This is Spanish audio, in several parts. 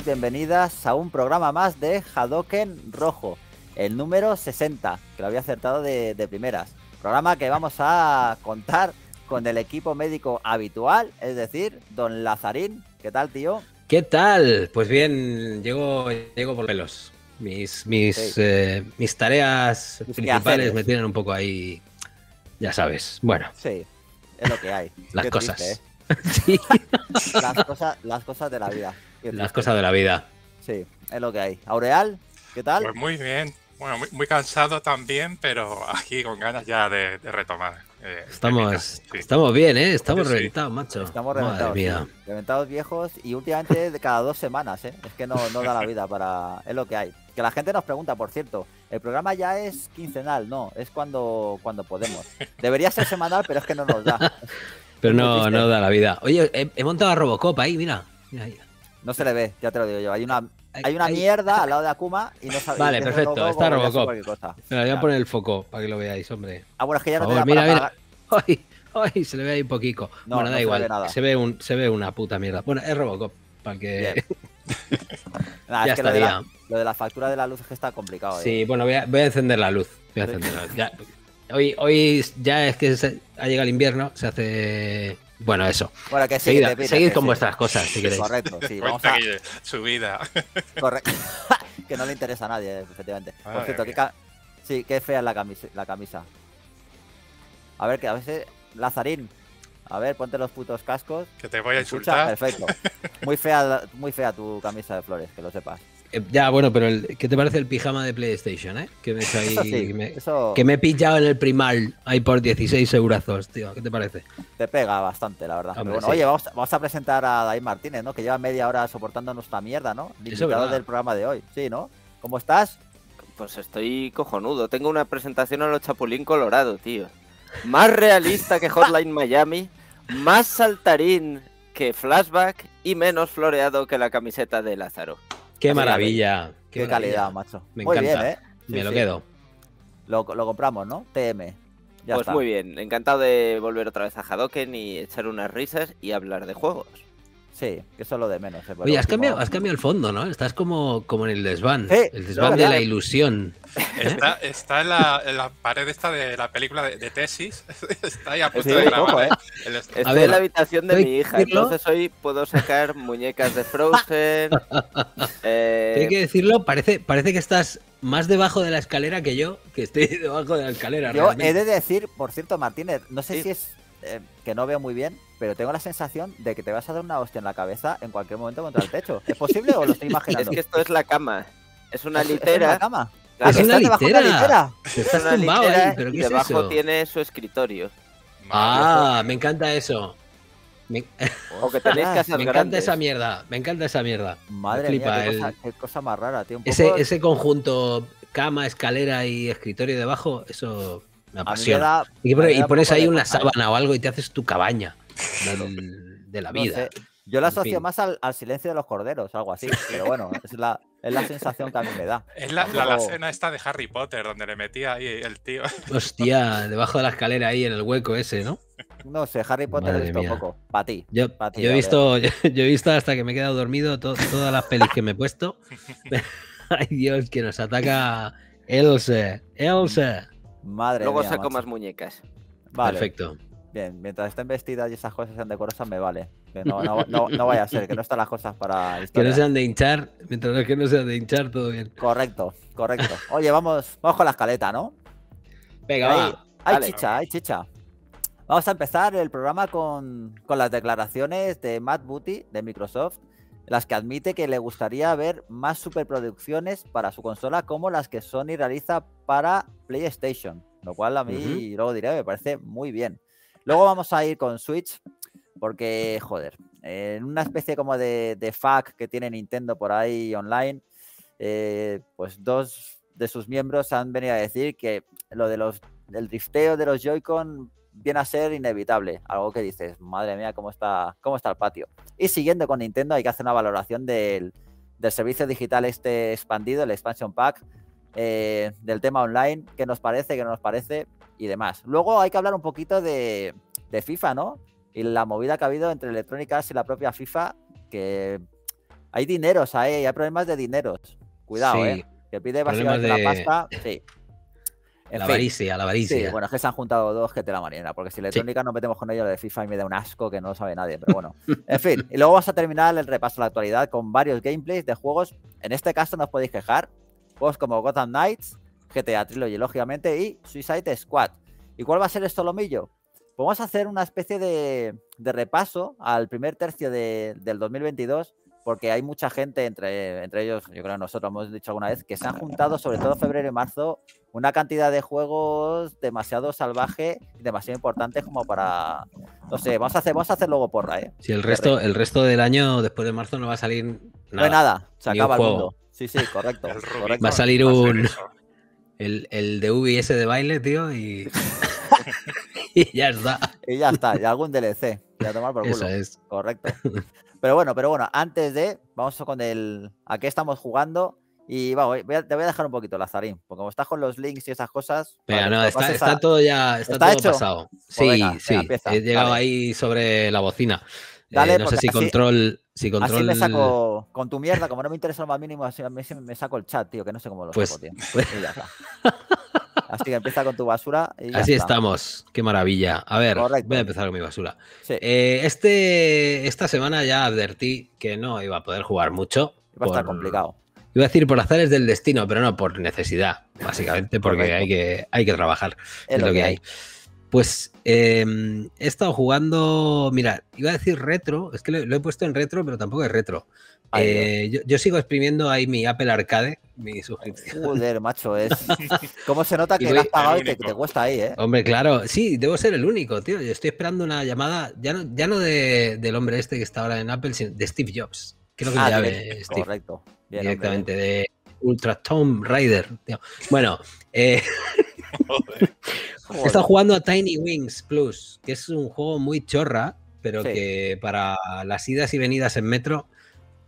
bienvenidas a un programa más de Hadoken Rojo, el número 60, que lo había acertado de, primeras. Programa que vamos a contar con el equipo médico habitual, es decir, don Lazarín. ¿Qué tal, tío? ¿Qué tal? Pues bien, llego, llego por pelos. Mis, mis, eh, tareas principales me tienen un poco ahí, ya sabes. Bueno. Sí, es lo que hay. Las, ¿eh? cosas, las cosas de la vida. Las cosas de la vida. Sí, es lo que hay. Aureal, ¿qué tal? Pues muy bien. Bueno, muy, cansado también, pero aquí con ganas ya de, retomar. Eh, estamos, estamos bien, ¿eh? Estamos reventados, macho. Estamos reventados. Reventados viejos y últimamente de cada dos semanas, ¿eh? Es que no, no da la vida para... Es lo que hay. Que la gente nos pregunta, por cierto, el programa ya es quincenal, no, es cuando, cuando podemos. Debería ser semanal, pero es que no nos da. pero no, no da la vida. Oye, he, montado a Robocop ahí, mira. Mira, mira. No se le ve, ya te lo digo yo. Hay una, hay una mierda al lado de Akuma y no sabe. Vale, perfecto, está Robocop. Me la voy a poner el foco para que lo veáis, hombre. Ah, bueno, es que ya no te da mira, mira. ay, se le ve ahí un poquito. bueno, da igual. Se ve, un, se ve una puta mierda. Bueno, es Robocop, para que. ya es que lo de, la, factura de la luz es que está complicado. Sí, eh. bueno, voy a, encender la luz. Voy a encender hoy, hoy ya es que se, ha llegado el invierno, se hace bueno, eso. Bueno, que seguid, con vuestras cosas, si queréis. Correcto, sí. Vamos a... Su vida. Correcto. que no le interesa a nadie, efectivamente. Ah, Por cierto, que sí, qué fea la la camisa. A ver, que a veces... Lazarín, a ver, ponte los putos cascos. Que te voy a insultar. Perfecto. Muy fea, muy fea tu camisa de flores, que lo sepas. Eh, ya, bueno, pero el, ¿qué te parece el pijama de PlayStation, eh? Que me, he pillado en el primal ahí por 16 segurazos, tío. ¿Qué te parece? Te pega bastante, la verdad. pero bueno, oye, vamos, a presentar a David Martínez, ¿no? Que lleva media hora soportando nuestra mierda, ¿no? Invitado del programa de hoy. Sí, ¿no? ¿Cómo estás? Pues estoy cojonudo. Tengo una presentación a los Chapulín Colorado, tío. Más realista que Hotline Miami, más saltarín que Flashback y menos floreado que la camiseta de Lázaro. Qué maravilla. Qué, calidad, macho. Me encanta. Bien, ¿eh? Me lo quedo. Lo, compramos, ¿no? TM. Ya pues muy bien, encantado de volver otra vez a Hadoken y echar unas risas y hablar de juegos. Sí, que es de menos. Eh, Oye, has cambiado, el fondo, ¿no? Estás como, como en el desván. el desván de la eh. ilusión. ¿eh? Está, en, la, pared esta de la película de, tesis. Está ahí a punto de grabar. ¿eh? en la habitación de mi hija, entonces hoy puedo sacar muñecas de Frozen. Hay que decirlo, parece, parece que estás más debajo de la escalera que yo, que estoy debajo de la escalera. Yo he de decir, por cierto, Martínez, no sé si es que no veo muy bien, pero tengo la sensación de que te vas a dar una hostia en la cabeza en cualquier momento contra el techo. ¿Es posible o lo estoy imaginando? Es que esto es la cama. Es una litera. ¿Es, una cama? ¿Es una litera? litera. Estás una tumbado litera ahí, ¿pero debajo eso? tiene su escritorio. Ah, me encanta eso. Me... que ah, Me encanta esa mierda, me encanta esa mierda. Madre mía, qué, cosa, más rara, tío. ese, ese conjunto cama, escalera y escritorio debajo, eso me apasiona. y pones ahí una sábana o algo y te haces tu cabaña de la vida. Yo la asocio más al, silencio de los corderos, algo así. Pero bueno, es la, sensación que a mí me da. Es la, escena esta de Harry Potter, donde le metía ahí el tío. Hostia, debajo de la escalera ahí en el hueco ese, ¿no? No sé, Harry Potter he visto poco. Para ti. Yo, he visto, yo, he visto hasta que me he quedado dormido todas las pelis que me he puesto. Ay Dios, que nos ataca Elsa Elsa. Madre Luego saco más muñecas. Perfecto. Bien, mientras estén vestidas y esas cosas sean decorosas, me vale. No, no, vaya a ser, que no están las cosas para. Que no sean de hinchar, mientras que no sean de hinchar, todo bien. Correcto, correcto. Oye, vamos, vamos con la escaleta, ¿no? Venga, va. Hay chicha, hay chicha. Vamos a empezar el programa con, las declaraciones de Matt Booty de Microsoft, las que admite que le gustaría ver más superproducciones para su consola como las que Sony realiza para PlayStation, lo cual a mí, luego diré, me parece muy bien. Luego vamos a ir con Switch, porque, joder, en una especie como de, de FAQ que tiene Nintendo por ahí online, eh, pues dos de sus miembros han venido a decir que lo de los del drifteo de los Joy-Con viene a ser inevitable. Algo que dices, madre mía, cómo está, cómo está el patio. Y siguiendo con Nintendo, hay que hacer una valoración del, servicio digital este expandido, el expansion pack, eh, del tema online, qué nos parece, qué nos parece y demás. Luego hay que hablar un poquito de, FIFA, ¿no? Y la movida que ha habido entre electrónicas y la propia FIFA, que hay dineros ahí, hay problemas de dineros. Cuidado, ¿eh? Que pide básicamente la pasta. Sí. la avaricia, la avaricia. bueno, es que se han juntado dos que te la marina, porque si electrónica nos metemos con ellos de FIFA y me da un asco que no lo sabe nadie, pero bueno. en fin, y luego vas a terminar el repaso a la actualidad con varios gameplays de juegos. En este caso no os podéis quejar. Juegos como Gotham Knights, GTA Trilogy, lógicamente, y Suicide Squad. ¿Y cuál va a ser esto Lomillo? Pues vamos a hacer una especie de, repaso al primer tercio del 2022, porque hay mucha gente, entre, entre ellos, yo creo nosotros hemos dicho alguna vez, que se han juntado, sobre todo febrero y marzo, una cantidad de juegos demasiado salvaje demasiado importante como para. No sé, vamos a hacer, vamos a hacer luego porra, ¿eh? Si el resto, el resto del año, después de marzo, no va a salir nada. No hay nada, se acaba el mundo. Sí, sí, correcto. Va a salir un el, el de UBS de baile, tío, y, ya está. Y ya está, y algún DLC. Ya tomar por culo. Eso es. Correcto. Pero bueno, pero bueno, antes de, vamos con el a qué estamos jugando. Y vamos, te voy a dejar un poquito, Lazarín, porque como estás con los links y esas cosas. no, pues está, todo ya, está, todo pasado. Pues sí, sí, he llegado ahí sobre la bocina. Eh, no sé si control. Si control... Así me saco con tu mierda, como no me interesa lo más mínimo, así me, saco el chat, tío, que no sé cómo lo pues, Así que empieza con tu basura. así estamos. Qué maravilla. A ver, voy a empezar con mi basura. Eh, este, esta semana ya advertí que no iba a poder jugar mucho. Iba a estar complicado. Iba a decir por azares del destino, pero no por necesidad, básicamente, porque hay que, hay que trabajar. Es, lo que hay. Pues em, he estado jugando, mira, iba a decir retro, es que lo, he puesto en retro, pero tampoco es retro. Eh, yo, sigo exprimiendo ahí mi Apple Arcade, mi suscripción. Joder, macho, es. ¿Cómo se nota que lo has pagado y te, te, cuesta ahí, eh? Hombre, claro, sí, debo ser el único, tío. Yo estoy esperando una llamada, ya no, ya no de, del hombre este que está ahora en Apple, sino de Steve Jobs. Creo que ah, Steve. Correcto. directamente, de Ultra Tomb Raider. Bueno, eh. Está jugando a Tiny Wings Plus, que es un juego muy chorra, pero que para las idas y venidas en metro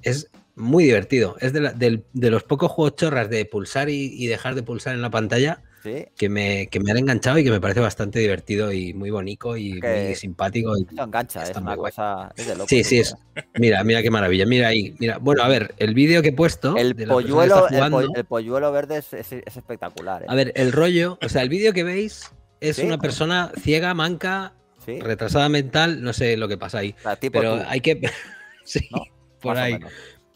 es muy divertido. Es de, los pocos juegos chorras de pulsar y, dejar de pulsar en la pantalla que, me, que me han enganchado y que me parece bastante divertido y muy bonito y muy simpático. Y engancha, es una cosa de loco, Sí, sí, es. Mira, mira qué maravilla. Mira ahí. Mira. Bueno, a ver, el vídeo que he puesto. El, polluelo, el, polluelo verde es, espectacular. Eh. A ver, el rollo, o sea, el vídeo que veis es una persona ciega, manca, retrasada mental, no sé lo que pasa ahí. pero hay que. sí, por ahí.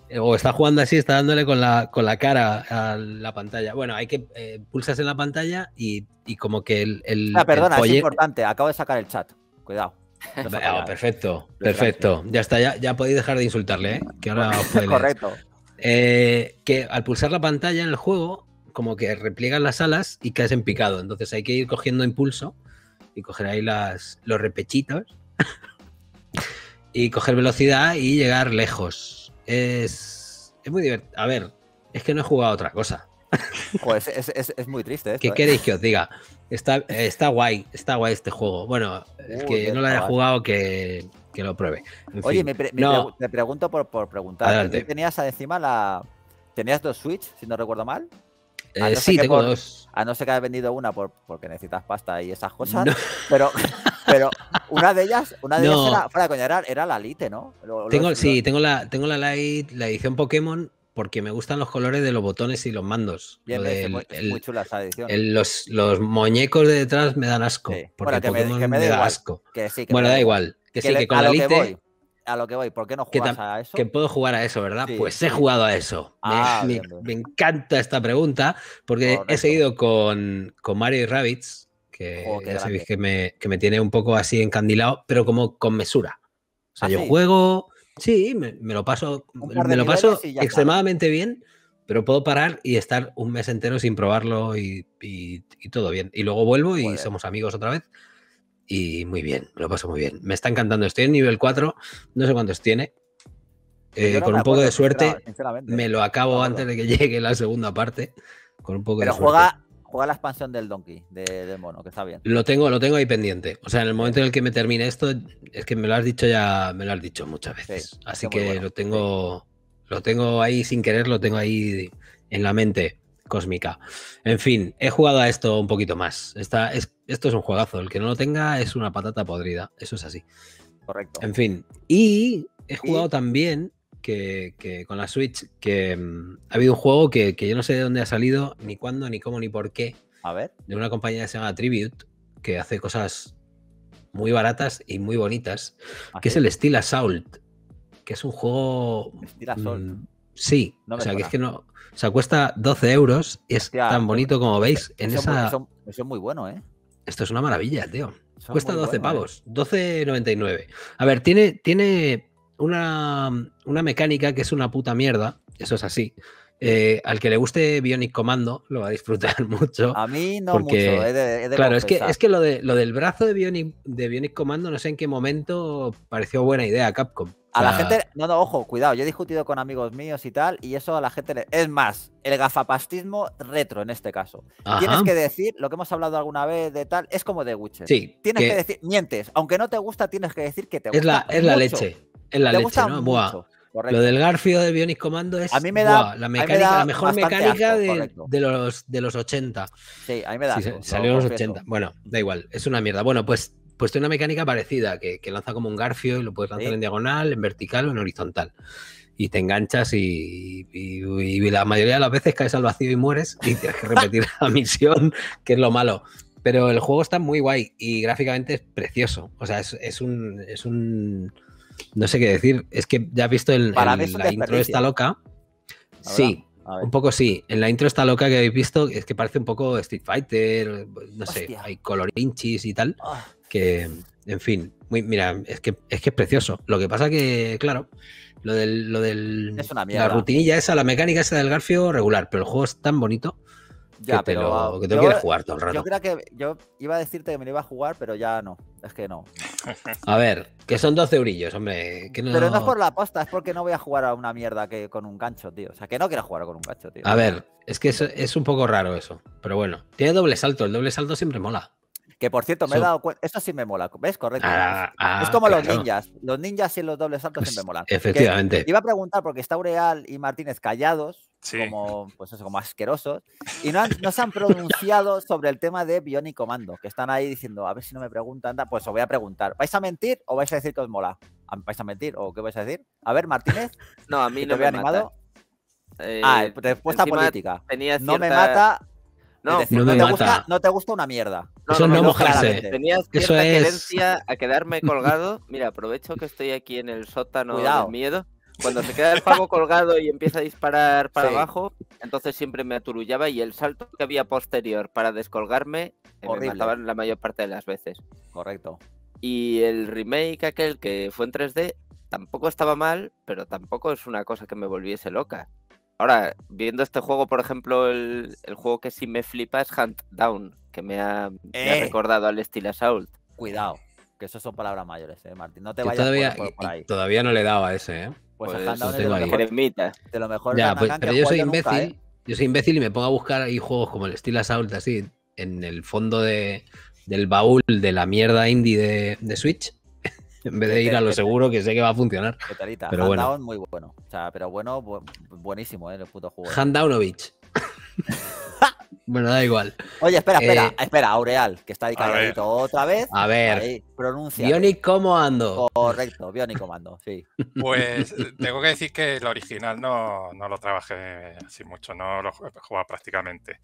Eh, o está jugando así, está dándole con la, con la cara a la pantalla. Bueno, hay que eh, pulsarse en la pantalla y, como que el. Ah, perdona, es importante. Acabo de sacar el chat. Cuidado. Ah, perfecto, perfecto. Ya está, ya, ya, podéis dejar de insultarle, ¿eh? Que ahora Correcto. que al pulsar la pantalla en el juego, como que repliegan las alas y caes en picado. Entonces hay que ir cogiendo impulso y coger ahí las, los repechitos y coger velocidad y llegar lejos es, es muy divertido. A ver, es que no he jugado otra cosa. Pues es, muy triste. ¿Qué ¿eh? queréis que os diga? Está, está guay, está guay este juego. Bueno, el que no lo haya jugado, que, lo pruebe. Oye, me, me pregunto por, por preguntar. tenías encima la. ¿Tenías dos Switch, si no recuerdo mal? Eh, sí, tengo dos. A no ser que hayas vendido una por, porque necesitas pasta y esas cosas. Pero. Pero una de ellas, una de ellas era, fuera era, la Lite, ¿no? tengo, sí, tengo la, tengo la Lite, la edición Pokémon, porque me gustan los colores de los botones y los mandos. lo es muy chula esa edición. los, los, muñecos de detrás me dan asco. Porque Pokémon me, da, asco. bueno, da, igual. Que, sí, que con la Lite. a lo que voy, ¿por qué no juegas a eso? Que puedo jugar a eso, ¿verdad? pues he jugado a eso. Ah, me, encanta esta pregunta, porque he seguido con, con Mario y Rabbits, que sabéis que me, que me, tiene un poco así encandilado, pero como con mesura. O sea, ah, yo juego, sí, me, lo paso, me lo paso extremadamente bien, pero puedo parar y estar un mes entero sin probarlo y, y, todo bien. Y luego vuelvo y somos amigos otra vez. Y muy bien, me lo paso muy bien. Me está encantando, estoy en nivel 4, no sé cuántos tiene. Eh, con un poco de suerte, me lo acabo antes de que llegue la segunda parte. Con un poco pero de juega juega la expansión del Donkey, de, del mono, que está bien. Lo tengo, lo tengo ahí pendiente. O sea, en el momento en el que me termine esto, es que me lo has dicho ya, me lo has dicho muchas veces. Así que lo tengo, lo tengo ahí sin querer, lo tengo ahí en la mente cósmica. En fin, he jugado a esto un poquito más. Esta, es, esto es un juegazo. El que no lo tenga es una patata podrida. Eso es así. Correcto. En fin. Y he jugado también que, con la Switch, que mm, ha habido un juego que, yo no sé de dónde ha salido, ni cuándo, ni cómo, ni por qué. A ver. De una compañía que se llama Tribute, que hace cosas muy baratas y muy bonitas, ¿Ah, que es el Steel Assault, que es un juego... Mm, sí, o sea, que es que no... O sea, cuesta 12 euros y es tan bonito como veis en esa... es muy bueno, ¿eh? Esto es una maravilla, tío. Cuesta 12 ¿eh? pavos, 12.99. A ver, tiene, tiene una, una mecánica que es una puta mierda, eso es así. Eh, al que le guste Bionic Commando lo va a disfrutar mucho. A mí no mucho. claro, es que, es que lo, de, lo del brazo de Bionic, de Bionic Commando no sé en qué momento pareció buena idea Capcom. A la, gente, no, no, ojo, cuidado, yo he discutido con amigos míos y tal, y eso a la gente le... Es más, el gafapastismo retro en este caso. Tienes que decir, lo que hemos hablado alguna vez de tal, es como de Gucci tienes que... decir, mientes, aunque no te gusta, tienes que decir que te gusta. Es la, es la leche. En la leche, ¿no? Buah. Lo del Garfio de Bionic Commando es la, mejor mecánica de, los, de los 80. Sí, a mí me da. salió en los 80. Bueno, da igual, es una mierda. Bueno, pues, pues tiene una mecánica parecida, que, lanza como un Garfio y lo puedes lanzar en diagonal, en vertical o en horizontal y te enganchas y, la mayoría de las veces caes al vacío y mueres y tienes que repetir la misión, que es lo malo. Pero el juego está muy guay y gráficamente es precioso. O sea, es un, es un no sé qué decir. Es que ya has visto el, la intro está loca. Sí, un poco sí. En la intro está loca que habéis visto, es que parece un poco Street Fighter, no sé, hay colorinchis y tal. Ah. Que, en fin, muy, mira, es que, es que es precioso. Lo que pasa que, claro, lo del, lo del la rutinilla esa, la mecánica esa del Garfio regular, pero el juego es tan bonito. que te lo, que te quieres jugar todo el rato. Yo que yo iba a decirte que me lo iba a jugar, pero ya no. Es que no. A ver, que son 12 eurillos, hombre. Pero no es por la aposta, es porque no voy a jugar a una mierda que con un gancho, tío. O sea, que no quiero jugar con un gancho, tío. A ver, es que es, un poco raro eso. Pero bueno, tiene doble salto. El doble salto siempre mola. Que por cierto, me he dado cuenta. Eso sí me mola, ¿ves? Correcto. Ah, ah, es como los ninjas. Los ninjas y los dobles saltos siempre pues, molan. Efectivamente. iba a preguntar porque está Ureal y Martínez callados como, pues como asquerosos, y no, se han pronunciado sobre el tema de Bionicomando, Comando, que están ahí diciendo, a ver si no me preguntan, pues os voy a preguntar, ¿vais a mentir o vais a decir que os mola? ¿Vais a mentir o qué vais a decir? A ver, Martínez. No, a mí eh, ah, no me me animado? ah, respuesta política. No me mata. No, no, te Gusta, una mierda. eso no, no mojarse. tenías cierta a quedarme colgado. Mira, aprovecho que estoy aquí en el sótano miedo. Cuando se queda el pavo colgado y empieza a disparar para abajo, entonces siempre me aturullaba y el salto que había posterior para descolgarme eh, me mataba la mayor parte de las veces. Correcto. Y el remake aquel que fue en 3D tampoco estaba mal, pero tampoco es una cosa que me volviese loca. Ahora, viendo este juego, por ejemplo, el, juego que sí me flipa es Hunt Down, que me ha, eh. recordado al estilo Assault. Cuidado, que eso son palabras mayores, ¿eh, Martín. No te vayas todavía, por, ahí. Todavía no le daba ese, ¿eh? Pues, pues Hand es de lo, mejor, lo mejor. Ya, pues, pero yo soy imbécil. ¿eh? Yo soy imbécil y me pongo a buscar ahí juegos como el Steel Assault, así, en el fondo de, del baúl de la mierda indie de, de Switch. en vez de ir a lo seguro que sé que va a funcionar. Pero bueno. muy bueno. O sea, pero bueno, buenísimo, ¿eh? El puto juego. Bueno, da igual. Oye, espera, espera, eh, espera, Aureal, que está ahí otra vez. A ver. pronuncia. Bionic cómo ando. Correcto, Bionic comando, sí. Pues eh, tengo que decir que el original no, lo trabajé así mucho, no lo jugaba prácticamente.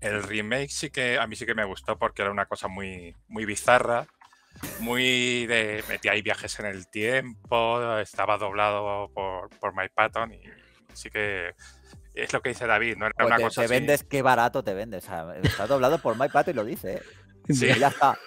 El remake sí que a mí sí que me gustó porque era una cosa muy, muy bizarra. Muy de. Metía ahí viajes en el tiempo, estaba doblado por, por My Patton y sí que es lo que dice David, no era pues una cosa cosa te vendes, qué barato te vendes. está doblado por Mike Pato y lo dice. ¿eh? Sí. Y ya está.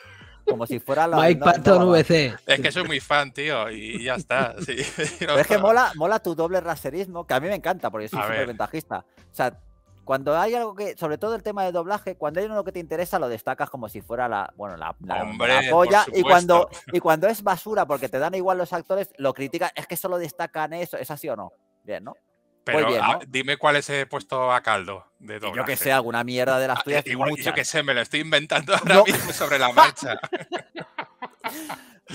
Como si fuera la. Mike no, Patton VC. Es que soy muy fan, tío, y ya está. es que mola, mola tu doble raserismo, que a mí me encanta, porque soy súper ventajista. O sea, cuando hay algo que, sobre todo el tema de doblaje, cuando hay uno que te interesa, lo destacas como si fuera la, bueno, la, la, polla. Y cuando, y cuando es basura, porque te dan igual los actores, lo criticas. Es que solo destacan eso. ¿Es así o no? Bien, ¿no? bien, ah, dime cuáles he puesto a caldo de doblaje. Yo que eh. sé, alguna mierda de las ah, tuyas. que sé, me lo estoy inventando ahora mismo sobre la marcha.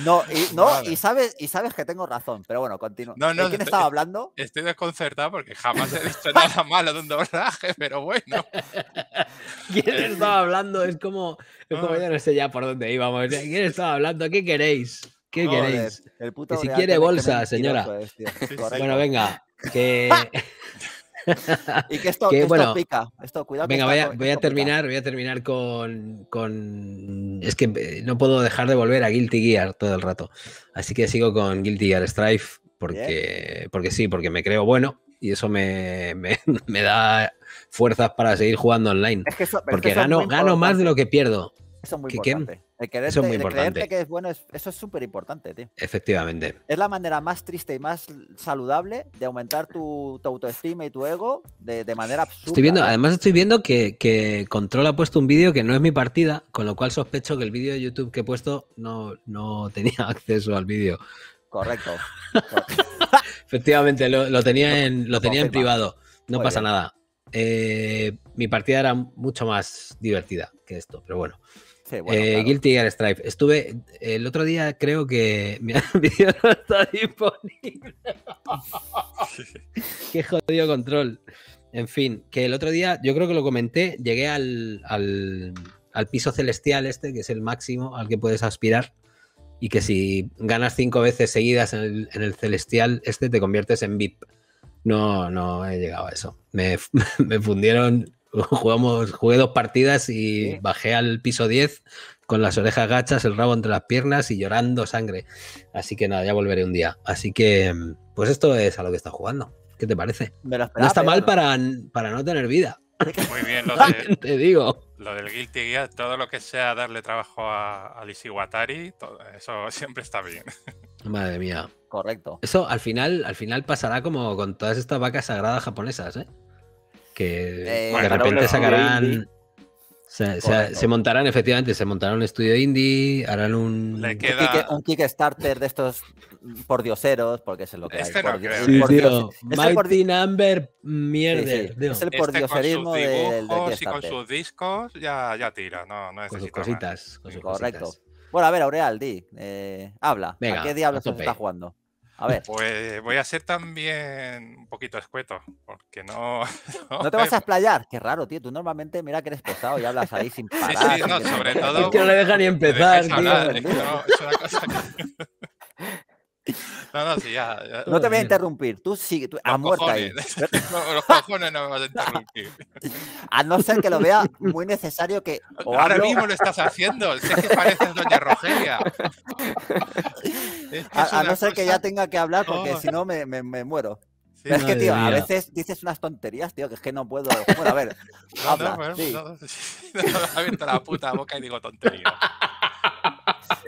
no, y, no y, sabes, y sabes que tengo razón, pero bueno, continúo. quién estaba eh, hablando? Estoy desconcertado porque jamás he visto nada malo de un doblaje, pero bueno. ¿Quién eh, estaba hablando? Es como, yo ah. no sé ya por dónde íbamos. ¿Quién estaba hablando? ¿Qué queréis? ¿Qué queréis? El si quiere bolsa, señora. bueno, venga. Que... ¡Ah! y que esto, pica. Esto, cuidado. Venga, voy, a, terminar, voy a terminar con, Es que eh, no puedo dejar de volver a Guilty Gear todo el rato. Así que sigo con Guilty Gear Strife porque, porque sí, porque me creo bueno y eso me, da fuerzas para seguir jugando online. porque gano, más de lo que pierdo. Eso es muy importante eso es muy importante que es bueno, eso es súper importante, Efectivamente. Es la manera más triste y más saludable de aumentar tu, autoestima y tu ego de, manera absurda. Estoy viendo, además estoy viendo que, Control ha puesto un vídeo que no es mi partida, con lo cual sospecho que el vídeo de YouTube que he puesto no, tenía acceso al vídeo. Correcto. Efectivamente, lo, tenía en, lo tenía en privado. No pasa nada. Eh, mi partida era mucho más divertida que esto, pero bueno. Eh, Guilty Gear Strife. Estuve el otro día, creo que mi video no está disponible. Qué jodido control. En fin, que el otro día, yo creo que lo comenté, llegué al, al, piso celestial este, que es el máximo al que puedes aspirar y que si ganas cinco veces seguidas en el, celestial, este te conviertes en VIP. No, no he llegado a eso. Me, me fundieron Jugamos, jugué dos partidas y bajé al piso 10 con las orejas gachas, el rabo entre las piernas y llorando sangre. Así que nada, ya volveré un día. Así que, pues esto es a lo que está jugando. ¿Qué te parece? no está mal para, para no tener vida. Muy bien, lo, te digo. lo del Guilty Gear, todo lo que sea darle trabajo a, a Watari, eso siempre está bien. Madre mía. Correcto. Eso al final, al final pasará como con todas estas vacas sagradas japonesas, ¿eh? que eh, de repente sacarán... Se, montarán, efectivamente, se montarán un estudio indie, harán un... un, Kickstarter de estos pordioseros, porque es lo que hay. Este no es el por... Es el pordioserismo este con y con sus discos ya, ya tira, no, no Con sus cositas. Con sus Correcto. Cositas. Bueno, a ver, Aureal, di, eh, habla. ¿A qué diablos se está jugando? A ver. Pues voy a ser también un poquito escueto, porque no. No, te vas a explayar. Qué raro, tío. Tú normalmente, mira que eres pesado y hablas ahí sin parar. Sí, sí, no, sobre todo. Es que no le deja ni empezar, tío. no, es una cosa que... No, no, sí, ya. No te voy a interrumpir, tú sigue, tú, a ahí. No, los cojones no me vas a interrumpir. A no ser que lo vea muy necesario que. O Ahora mismo lo estás haciendo, sé que pareces doña Rogelia. Es que a, no ser que ya tenga que hablar, porque si no me, me, muero. es que, tío, a veces dices unas tonterías, tío, que es que no puedo. Bueno, a ver. No, habla, sí. abierto la puta boca y digo tonterías.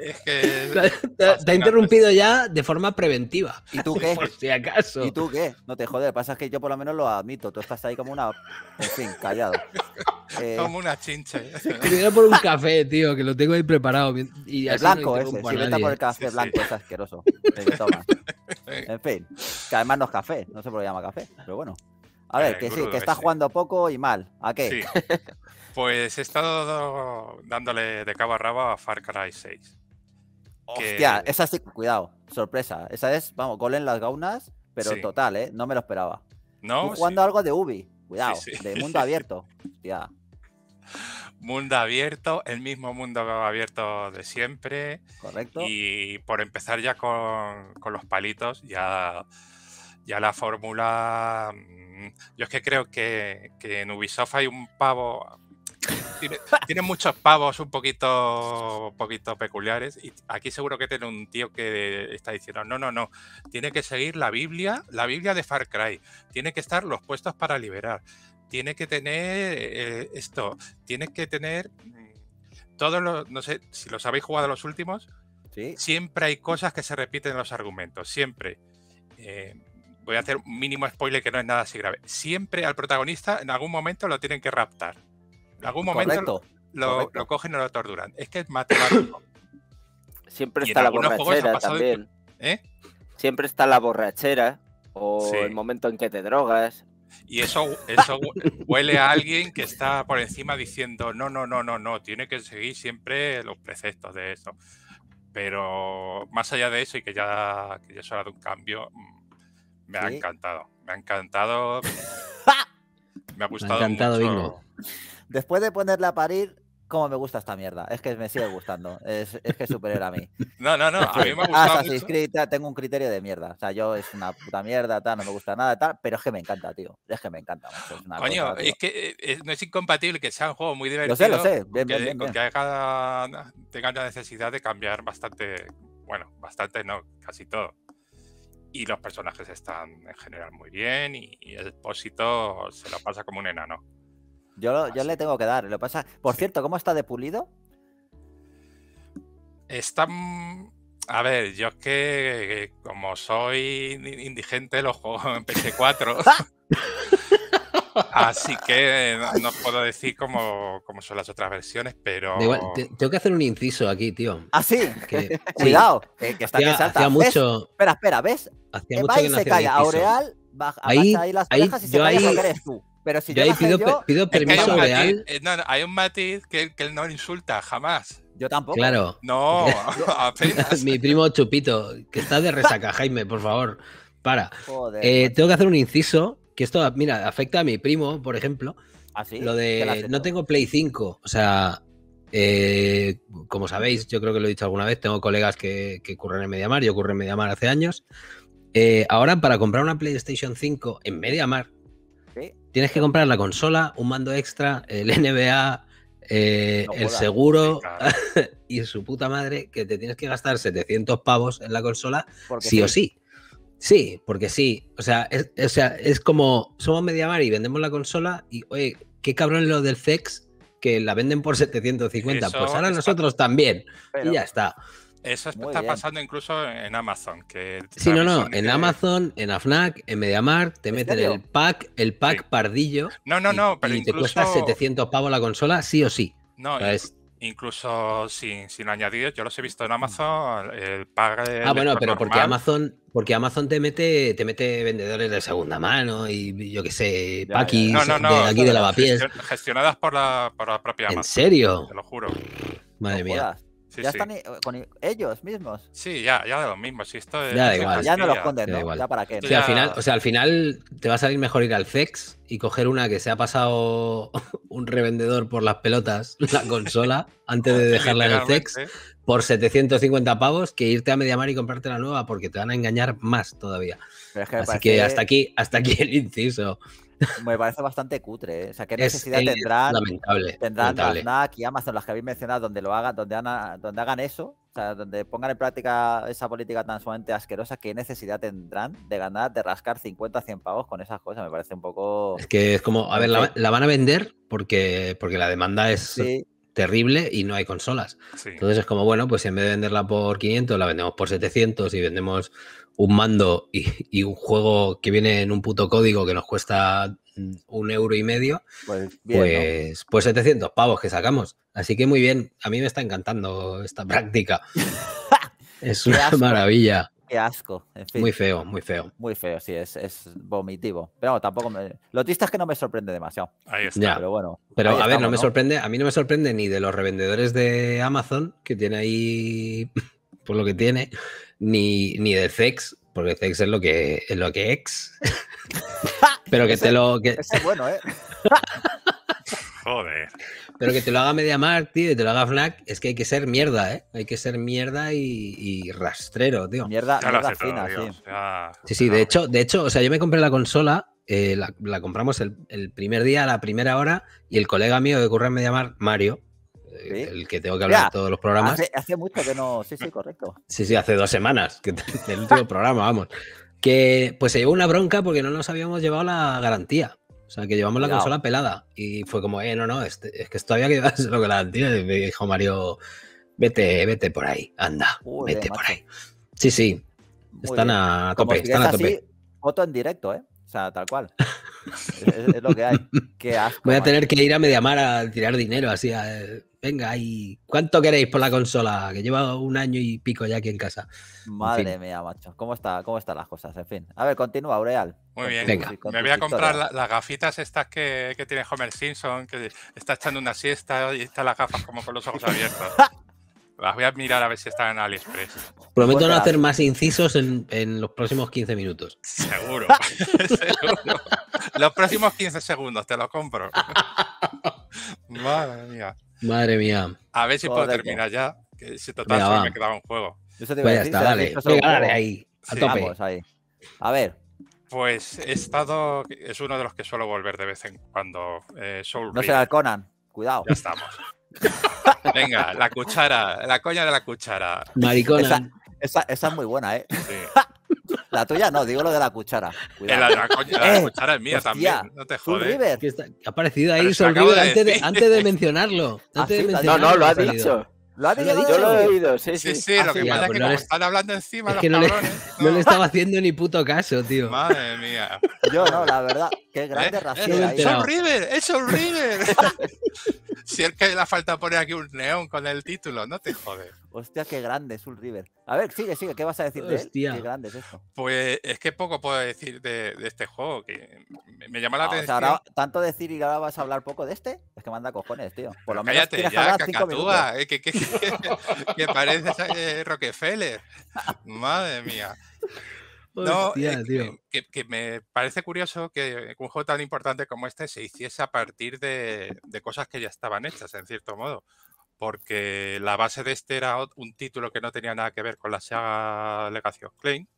Es que... Te, ha interrumpido ya de forma preventiva. ¿Y tú qué? Por si acaso. ¿Y tú qué? No te joder, pasa es que yo por lo menos lo admito. Tú estás ahí como una. En fin, callado. Eh, como una chincha. Primero por un café, tío, que lo tengo ahí preparado. Y blanco ese. Si vete por el café blanco, sí. es asqueroso. En fin, que además no es café. No sé por qué llama café, pero bueno. A eh, ver, que sí, que estás jugando poco y mal. ¿A qué? Pues he estado dándole de cabo a rabo a Far Cry 6. Hostia, esa sí, cuidado, sorpresa. Esa es, vamos, gol en las gaunas, pero total, ¿eh? No me lo esperaba. No. cuando jugando algo de Ubi, cuidado, de mundo abierto. Hostia. Mundo abierto, el mismo mundo abierto de siempre. Correcto. Y por empezar ya con, los palitos, ya, ya la fórmula. Mm, yo es que creo que, que en Ubisoft hay un pavo, tiene, muchos pavos un poquito, poquito peculiares. Y aquí seguro que tiene un tío que está diciendo, no, no, no, tiene que seguir la Biblia, la Biblia de Far Cry. Tiene que estar los puestos para liberar. Tiene que tener eh, esto. Tiene que tener mm, todos los, no sé, si los habéis jugado los últimos, siempre hay cosas que se repiten en los argumentos, siempre. Eh, voy a hacer un mínimo spoiler que no es nada así grave. Siempre al protagonista en algún momento lo tienen que raptar. En algún momento Lo, cogen o lo torturan. Es que es matemático. Siempre está la borrachera también. ¿Eh? Siempre está la borrachera o el momento en que te drogas. Y eso, eso huele a alguien que está por encima diciendo, no, no, no, no, no, tiene que seguir siempre los preceptos de eso. Pero más allá de eso y que ya, que ya se ha dado un cambio, mm, me ha encantado. Me ha encantado. me ha gustado. encantado, mucho. Después de ponerla a parir, cómo me gusta esta mierda. Es que me sigue gustando. Es, que es superior a mí. No, no, no. A mí me ha gustado ah, tengo un criterio de mierda. O sea, yo es una puta mierda, tal, no me gusta nada, tal, pero es que me encanta, tío. Es que me encanta. Coño, es que eh, eh, no es incompatible que sea un juego muy divertido. Lo sé, lo sé. que, tenga la necesidad de cambiar bastante, bueno, bastante no, casi todo. Y los personajes están en general muy bien y, y el Pósito se lo pasa como un enano. Yo, le tengo que dar. Lo pasa. Por cierto, ¿cómo está de pulido? Está. A ver, yo es que como soy indigente los juego en PC4. así que no puedo decir cómo, son las otras versiones, pero. tengo que hacer un inciso aquí, tío. Ah, sí. Cuidado, eh, que, está que salta. Espera, espera, ¿ves? Hacía se calla. Aureal, baja, ahí, ahí las ahí, y se tú. Pero si yo, pido, permiso real. Eh, hay un, matiz, que, él no insulta jamás. Yo tampoco. Claro. No, apenas. Mi primo Chupito, que está de resaca, Jaime, por favor, para. Eh, pues. tengo que hacer un inciso, que esto, mira, afecta a mi primo, por ejemplo. Así. ¿Ah, lo de no tengo Play 5. O sea, eh, como sabéis, yo creo que lo he dicho alguna vez, tengo colegas que, que curren en Mediamar, yo curré en Mediamar hace años. ahora, para comprar una PlayStation 5 en Mediamar, tienes que comprar la consola, un mando extra, el NBA, eh, el seguro y su puta madre que te tienes que gastar 700 pavos en la consola sí, o sí. Sí, porque sí. O sea, es, como somos media mar y vendemos la consola y, oye, qué cabrón lo del FEX que la venden por 750. pues ahora nosotros también. y ya está. Eso está pasando incluso en Amazon. Que sí, no, no. En Amazon, en AFNAC, en Mediamar, te meten el pack, el pack pardillo. No, no, no, pero te cuesta 700 pavos la consola, sí o sí. No, es... incluso sin, sin yo los he visto en Amazon, el pack. ah, bueno, pero porque Amazon, porque Amazon te mete, te mete vendedores de segunda mano y yo qué sé, paquis de aquí de lavapiés. Gestionadas por la, por la propia Amazon. ¿En serio? Te lo juro. Madre mía ya están eh, con ellos mismos. Sí, ya, ya de los mismos. ya igual. Ya no los esconden, ¿no? Ya para qué. al final, o sea, al final te va a salir mejor ir al sex y coger una que se ha pasado un revendedor por las pelotas, la consola, antes de dejarla en el sex por 750 pavos que irte a Mediamar y comprarte la nueva porque te van a engañar más todavía. Así que hasta aquí, hasta aquí el inciso. Me parece bastante cutre. ¿eh? O sea, ¿qué necesidad tendrán, lamentable, tendrán lamentable. y Amazon, las que habéis mencionado, donde lo hagan, donde, hagan, eso? O sea, donde pongan en práctica esa política tan sumamente asquerosa, ¿qué necesidad tendrán de ganar, de rascar 50, 100 pavos con esas cosas? Me parece un poco... Es que es como, a ver, la, van a vender porque, porque la demanda es terrible y no hay consolas. Entonces es como, bueno, pues en vez de venderla por 500, la vendemos por 700 y vendemos un mando y, un juego que viene en un puto código que nos cuesta mm, un euro y medio, pues, pues, 700 pues pavos que sacamos. Así que muy bien, a mí me está encantando esta práctica. es una maravilla. Qué asco. muy feo, muy feo. Muy feo, sí, es, vomitivo. Pero tampoco Lo triste es que no me sorprende demasiado. Ahí está. Pero bueno. Pero a ver, no me sorprende, a mí no me sorprende ni de los revendedores de Amazon, que tiene ahí por lo que tiene, ni, ni de Zex, porque Zex es lo que es lo que ex. Pero que te lo. Que... es bueno, ¿eh? Joder. Pero que te lo haga mediamar tío, y te lo haga Fnac, es que hay que ser mierda, ¿eh? Hay que ser mierda y, rastrero, tío. Mierda, fina, sí. sí, de hecho, de hecho, o sea, yo me compré la consola, eh, la, compramos el, el, primer día, a la primera hora, y el colega mío que ocurre en Mario, eh, el que tengo que hablar de todos los programas. Hace, mucho que no. Sí, sí, correcto. Sí, sí, hace dos semanas, que, del último programa, vamos. Que pues se llevó una bronca porque no nos habíamos llevado la garantía. O sea, que llevamos la consola pelada. Y fue como, eh, no, no, este, es que esto había que lo que la garantía. Y me dijo Mario, vete, vete por ahí, anda, vete por ahí. Sí, sí. Están a, tope, están a tope, Foto en directo, ¿eh? O sea, tal cual. es, lo que hay. Voy a tener que ir a Mediamar a tirar dinero así. A, Venga, ¿y cuánto queréis por la consola? Que lleva un año y pico ya aquí en casa. Madre mía, macho. ¿Cómo, está, ¿Cómo están las cosas? En fin. A ver, continúa, Aureal. Muy bien. Me voy a comprar las gafitas estas que, tiene Homer Simpson, que está echando una siesta y está las gafas como con los ojos abiertos. las voy a mirar a ver si están en AliExpress. Prometo no hacer más incisos en, en los próximos 15 minutos. Seguro. Seguro. Los próximos 15 segundos, te los compro. Madre mía. Madre mía. A ver si puedo terminar ya. Que si total Mira, me quedaba un juego. Eso te pues a está, dale. dale ahí. A tope. Vamos, ahí. A ver. Pues he estado. Es uno de los que suelo volver de vez en cuando. Eh, no será Conan. Cuidado. Ya estamos. Venga, la cuchara. La coña de la cuchara. Maricona. esa, esa es muy buena, ¿eh? Sí. La tuya no, digo lo de la cuchara. Cuidado. La, la, la eh, cuchara es mía también. No te jodes. River. ha aparecido ahí Sol River antes, de, antes de mencionarlo. Ah, no, no, lo ha dicho. Lo ha dicho, yo lo he oído, sí, sí. Sí, lo ah, que pasa es que pues no están hablando encima los no Le, no. le estaba haciendo ni puto caso, tío. Madre mía. Yo no, la verdad, qué grande ¿Eh? hay ¡Es River! ¡Es un River! si es que le falta poner aquí un neón con el título, no te jodes. Hostia, qué grande es River. A ver, sigue, sigue, ¿qué vas a decir de él? Qué grande es esto. Pues es que poco puedo decir de, este juego, que me, llama la ah, atención. tanto decir y ahora vas a hablar poco de este, es que manda cojones, tío. Por lo menos Cállate ya, cacatúa, eh, que, que, pareces eh, Rockefeller. Madre mía. No, Hostia, eh, tío. Que, me parece curioso que un juego tan importante como este se hiciese a partir de cosas que ya estaban hechas, en cierto modo porque la base de este era un título que no tenía nada que ver con la saga Legacy of Klein,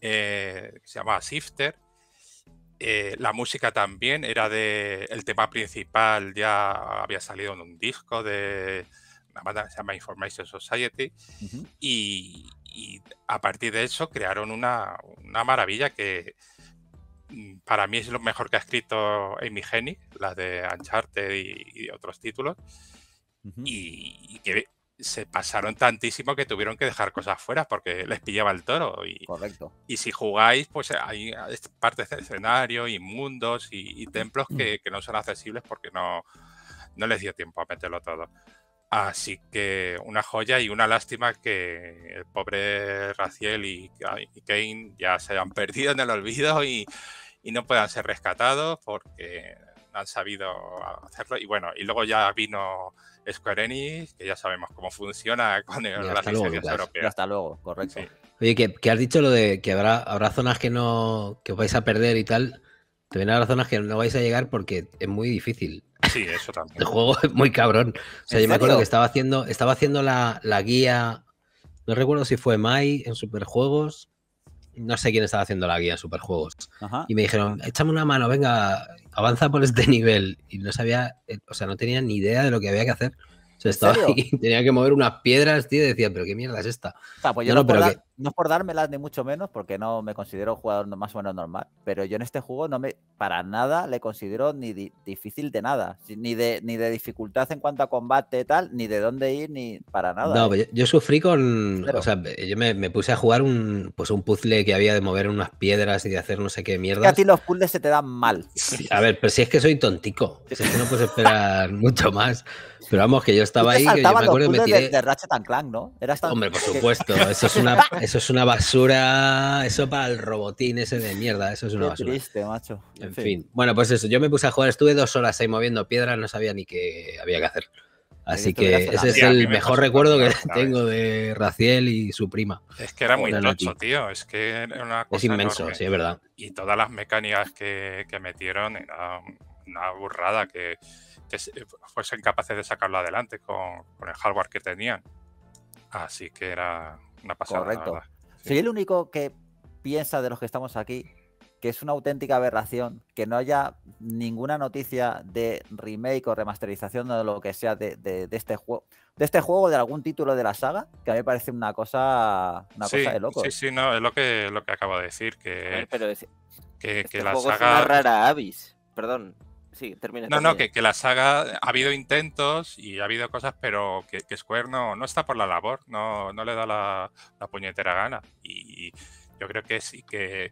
eh, se llamaba Shifter. Eh, la música también era de. El tema principal ya había salido en un disco de una banda que se llama Information Society. y, a partir de eso crearon una, maravilla que mm, para mí es lo mejor que ha escrito Amy Hennig, la de Uncharted y, y otros títulos y, que se pasaron tantísimo que tuvieron que dejar cosas fuera porque les pillaba el toro. Y, Correcto. Y si jugáis, pues hay partes de escenario y mundos y, templos mm. que, no son accesibles porque no, no les dio tiempo a meterlo todo. Así que una joya y una lástima que el pobre Raciel y, Kane ya se hayan perdido en el olvido y, y no puedan ser rescatados porque han sabido hacerlo. Y bueno, y luego ya vino Square Enix, que ya sabemos cómo funciona con las europeas. Hasta luego, correcto. Oye, que, has dicho lo de que habrá, habrá zonas que no que os vais a perder y tal. También habrá zonas que no vais a llegar porque es muy difícil. Sí, eso también. El juego es muy cabrón. O sea, yo me acuerdo que estaba haciendo, estaba haciendo la, la guía. No recuerdo si fue Mai en Superjuegos no sé quién estaba haciendo la guía en Superjuegos. Y me dijeron, échame una mano, venga, avanza por este nivel. Y no sabía, eh, o sea, no tenía ni idea de lo que había que hacer. O estaba ahí, tenía que mover unas piedras, tío, y decía, pero qué mierda es esta. O pues yo, no, no por dármelas ni mucho menos, porque no me considero un jugador más o menos normal, pero yo en este juego no me para nada le considero ni difícil de nada, ni de, ni de dificultad en cuanto a combate y tal, ni de dónde ir, ni para nada. No, ¿eh? yo, sufrí con, o sea, yo me, puse a jugar un, pues un puzzle que había de mover unas piedras y de hacer no sé qué mierda. a ti los puzzles se te dan mal. a ver, pero si es que soy tontico, si es que no puedes esperar mucho más. Pero vamos, que yo estaba ahí, que yo me acuerdo me de, de Ratchet Clank, ¿no? era Hombre, por supuesto, eso es una... Eso es una basura. Eso para el robotín ese de mierda. Eso es una qué basura. triste, macho. En, fin. Bueno, pues eso. Yo me puse a jugar. Estuve dos horas ahí moviendo piedras. No sabía ni qué había que hacer. Así que ese es el mejor recuerdo que tengo de Raciel y su prima. Es que era muy tocho, tío. Es que era una cosa Es inmenso, sí, es verdad. Y todas las mecánicas que, metieron era una burrada que, fuesen capaces de sacarlo adelante con el hardware que tenían. Así que era una pasada. Correcto. Soy el único que piensa de los que estamos aquí que es una auténtica aberración que no haya ninguna noticia de remake o remasterización o lo que sea de, este juego. De este juego, de algún título de la saga, que a mí me parece una cosa, una cosa de loco. Sí, sí, no, es lo que, lo que acabo de decir. Que, que, la saga. rara avis, perdón. No, no, que, que, la saga ha habido intentos y ha habido cosas, pero que, que Square no, está por la labor, no, no le da la, puñetera gana. Y, yo creo que sí, que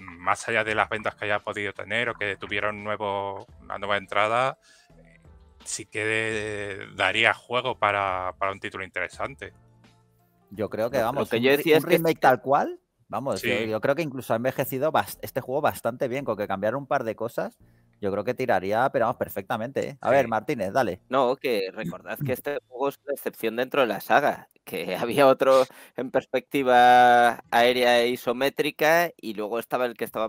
más allá de las ventas que haya podido tener o que tuvieron nuevo, una nueva entrada, eh, sí que daría juego para, un título interesante. Yo creo que vamos, que yo decía remake tal cual, vamos, yo, yo creo que incluso ha envejecido este juego bastante bien, con que cambiaron un par de cosas yo creo que tiraría, pero vamos, perfectamente. ¿eh? A ver, Martínez, dale. No, que recordad que este juego es una excepción dentro de la saga, que había otro en perspectiva aérea e isométrica y luego estaba el que estaba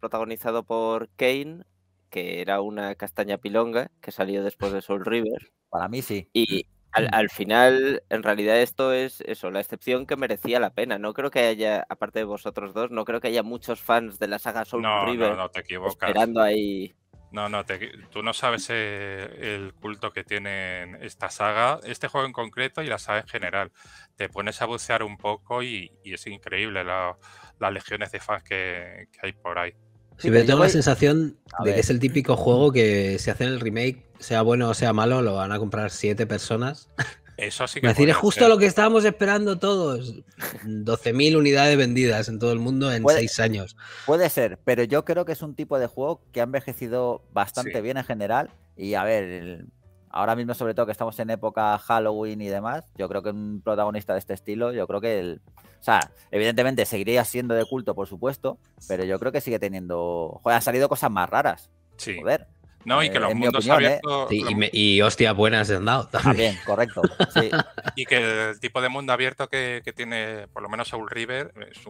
protagonizado por Kane, que era una castaña pilonga que salió después de Soul River. Para mí sí. Y, Mm. Al, final, en realidad esto es eso, la excepción que merecía la pena. No creo que haya, aparte de vosotros dos, no creo que haya muchos fans de la saga Soul no, River no, te equivocas. esperando ahí. No, no, tú no sabes eh, el culto que tiene esta saga, este juego en concreto y la saga en general. Te pones a bucear un poco y, es increíble las legiones de fans que hay por ahí. Si pero tengo la sensación de que es el típico juego que si hacen el remake, sea bueno o sea malo, lo van a comprar siete personas. Eso sí que. decir, es justo lo que estábamos esperando todos. 12.000 unidades vendidas en todo el mundo en seis años. Puede ser, pero yo creo que es un tipo de juego que ha envejecido bastante bien en general. Y a ver, ahora mismo, sobre todo que estamos en época Halloween y demás, yo creo que un protagonista de este estilo, yo creo que el. O sea, evidentemente seguiría siendo de culto, por supuesto, pero yo creo que sigue teniendo. Joder, han salido cosas más raras. Sí. ver No, y que los eh, mundos ¿eh? abiertos. Y, hostias buenas han dado también. correcto. y que el tipo de mundo abierto que, tiene, por lo menos Soul River, es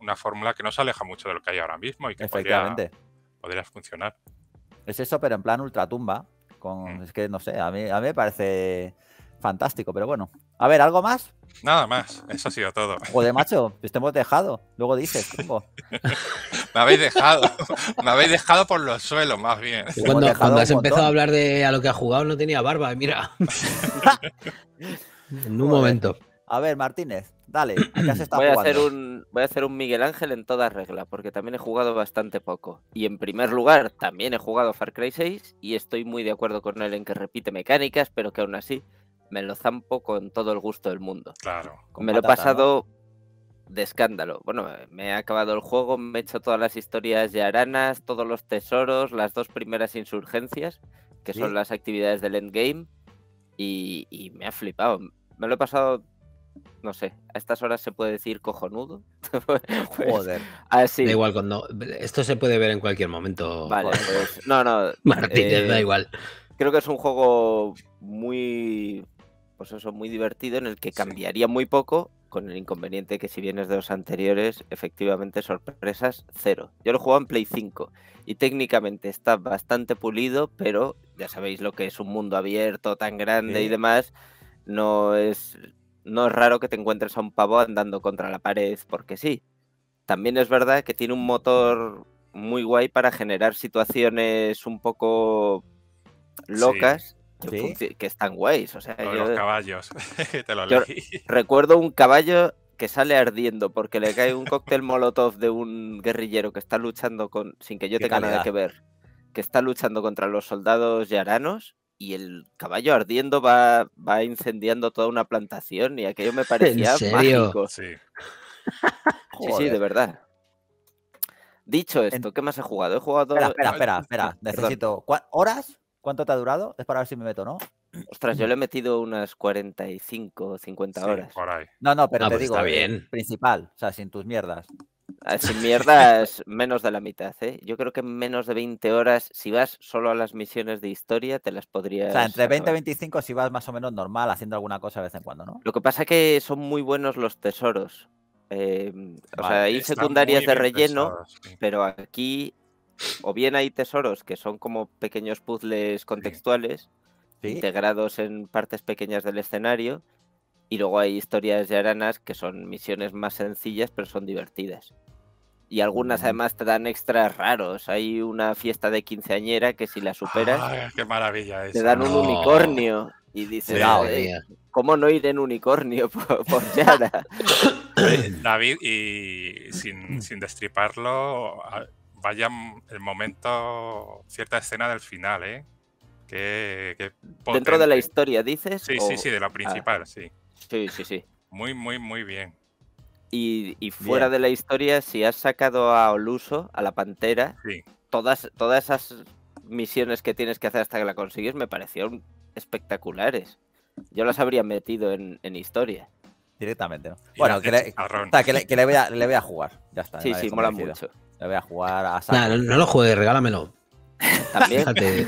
una fórmula que no se aleja mucho de lo que hay ahora mismo y que podría, podría funcionar. Es eso, pero en plan ultratumba, Mm. es que no sé, a mí, me parece fantástico, pero bueno. A ver, ¿algo más? Nada más, eso ha sido todo. Joder, macho, pues te hemos dejado. Luego dices, me habéis dejado, me habéis dejado por los suelos, más bien. Cuando, has empezado a hablar de a lo que has jugado, no tenía barba, mira. en un momento. A ver, Martínez, dale, voy A hacer un, Miguel Ángel en toda regla, porque también he jugado bastante poco. Y en primer lugar, también he jugado Far Cry 6 y estoy muy de acuerdo con él en que repite mecánicas, pero que aún así me lo zampo con todo el gusto del mundo. Claro. Me lo he pasado de escándalo. Bueno, me he acabado el juego, me he hecho todas las historias de Aranas, todos los tesoros, las dos primeras insurgencias, que son las actividades del endgame, y me ha flipado. Me lo he pasado no sé, a estas horas se puede decir cojonudo. Joder. Ah, da igual cuando. Esto se puede ver en cualquier momento. Vale, pues, no, no. Martínez, eh, da igual. Creo que es un juego muy. Pues eso, muy divertido, en el que cambiaría muy poco, con el inconveniente que si vienes de los anteriores, efectivamente sorpresas cero. Yo lo jugaba en Play 5 y técnicamente está bastante pulido, pero ya sabéis lo que es un mundo abierto tan grande y demás. No es no es raro que te encuentres a un pavo andando contra la pared porque sí. También es verdad que tiene un motor muy guay para generar situaciones un poco locas que, están guays. O sea, los caballos, te Recuerdo un caballo que sale ardiendo porque le cae un cóctel molotov de un guerrillero que está luchando con, sin que yo tenga nada que ver, que está luchando contra los soldados yaranos y el caballo ardiendo va, va incendiando toda una plantación y aquello me parecía mágico. Sí. sí, de verdad. Dicho esto, ¿qué más he jugado? He jugado. Espera, espera, espera, Necesito. ¿Horas? ¿Cuánto te ha durado? Es para ver si me meto, ¿no? Ostras, yo le he metido unas 45 o 50 sí, horas. Por ahí. No, no, pero ah, te pues digo, eh, principal, o sea, sin tus mierdas. Sin mierdas, menos de la mitad, ¿eh? Yo creo que menos de 20 horas, si vas solo a las misiones de historia, te las podrías... O sea, entre 20 y 25 si vas más o menos normal, haciendo alguna cosa de vez en cuando, ¿no? Lo que pasa es que son muy buenos los tesoros. Em, o sea, hay secundarias de relleno, pero aquí o bien hay tesoros que son como pequeños puzzles contextuales, integrados en partes pequeñas del escenario, y luego hay historias de aranas que son misiones más sencillas, pero son divertidas. Y algunas mm. además te dan extras raros. Hay una fiesta de quinceañera que si la superas, qué maravilla te dan un unicornio. Y dices, sí, ¿cómo no ir en unicornio por, David, y sin, sin destriparlo, vaya el momento, cierta escena del final, ¿eh? Que, Dentro de la historia, dices. Sí, sí, sí, de la ah. principal, sí. Sí, sí, sí. Muy, muy, muy bien. Y, fuera de la historia, si has sacado a Oluso, a la Pantera, todas, todas esas misiones que tienes que hacer hasta que la consigues me parecieron espectaculares. Yo las habría metido en, historia. Directamente, ¿no? Bueno, que, le, voy a, jugar. Ya está. Sí, sí, mola mucho. Le jugar no, lo juegues, regálamelo. También.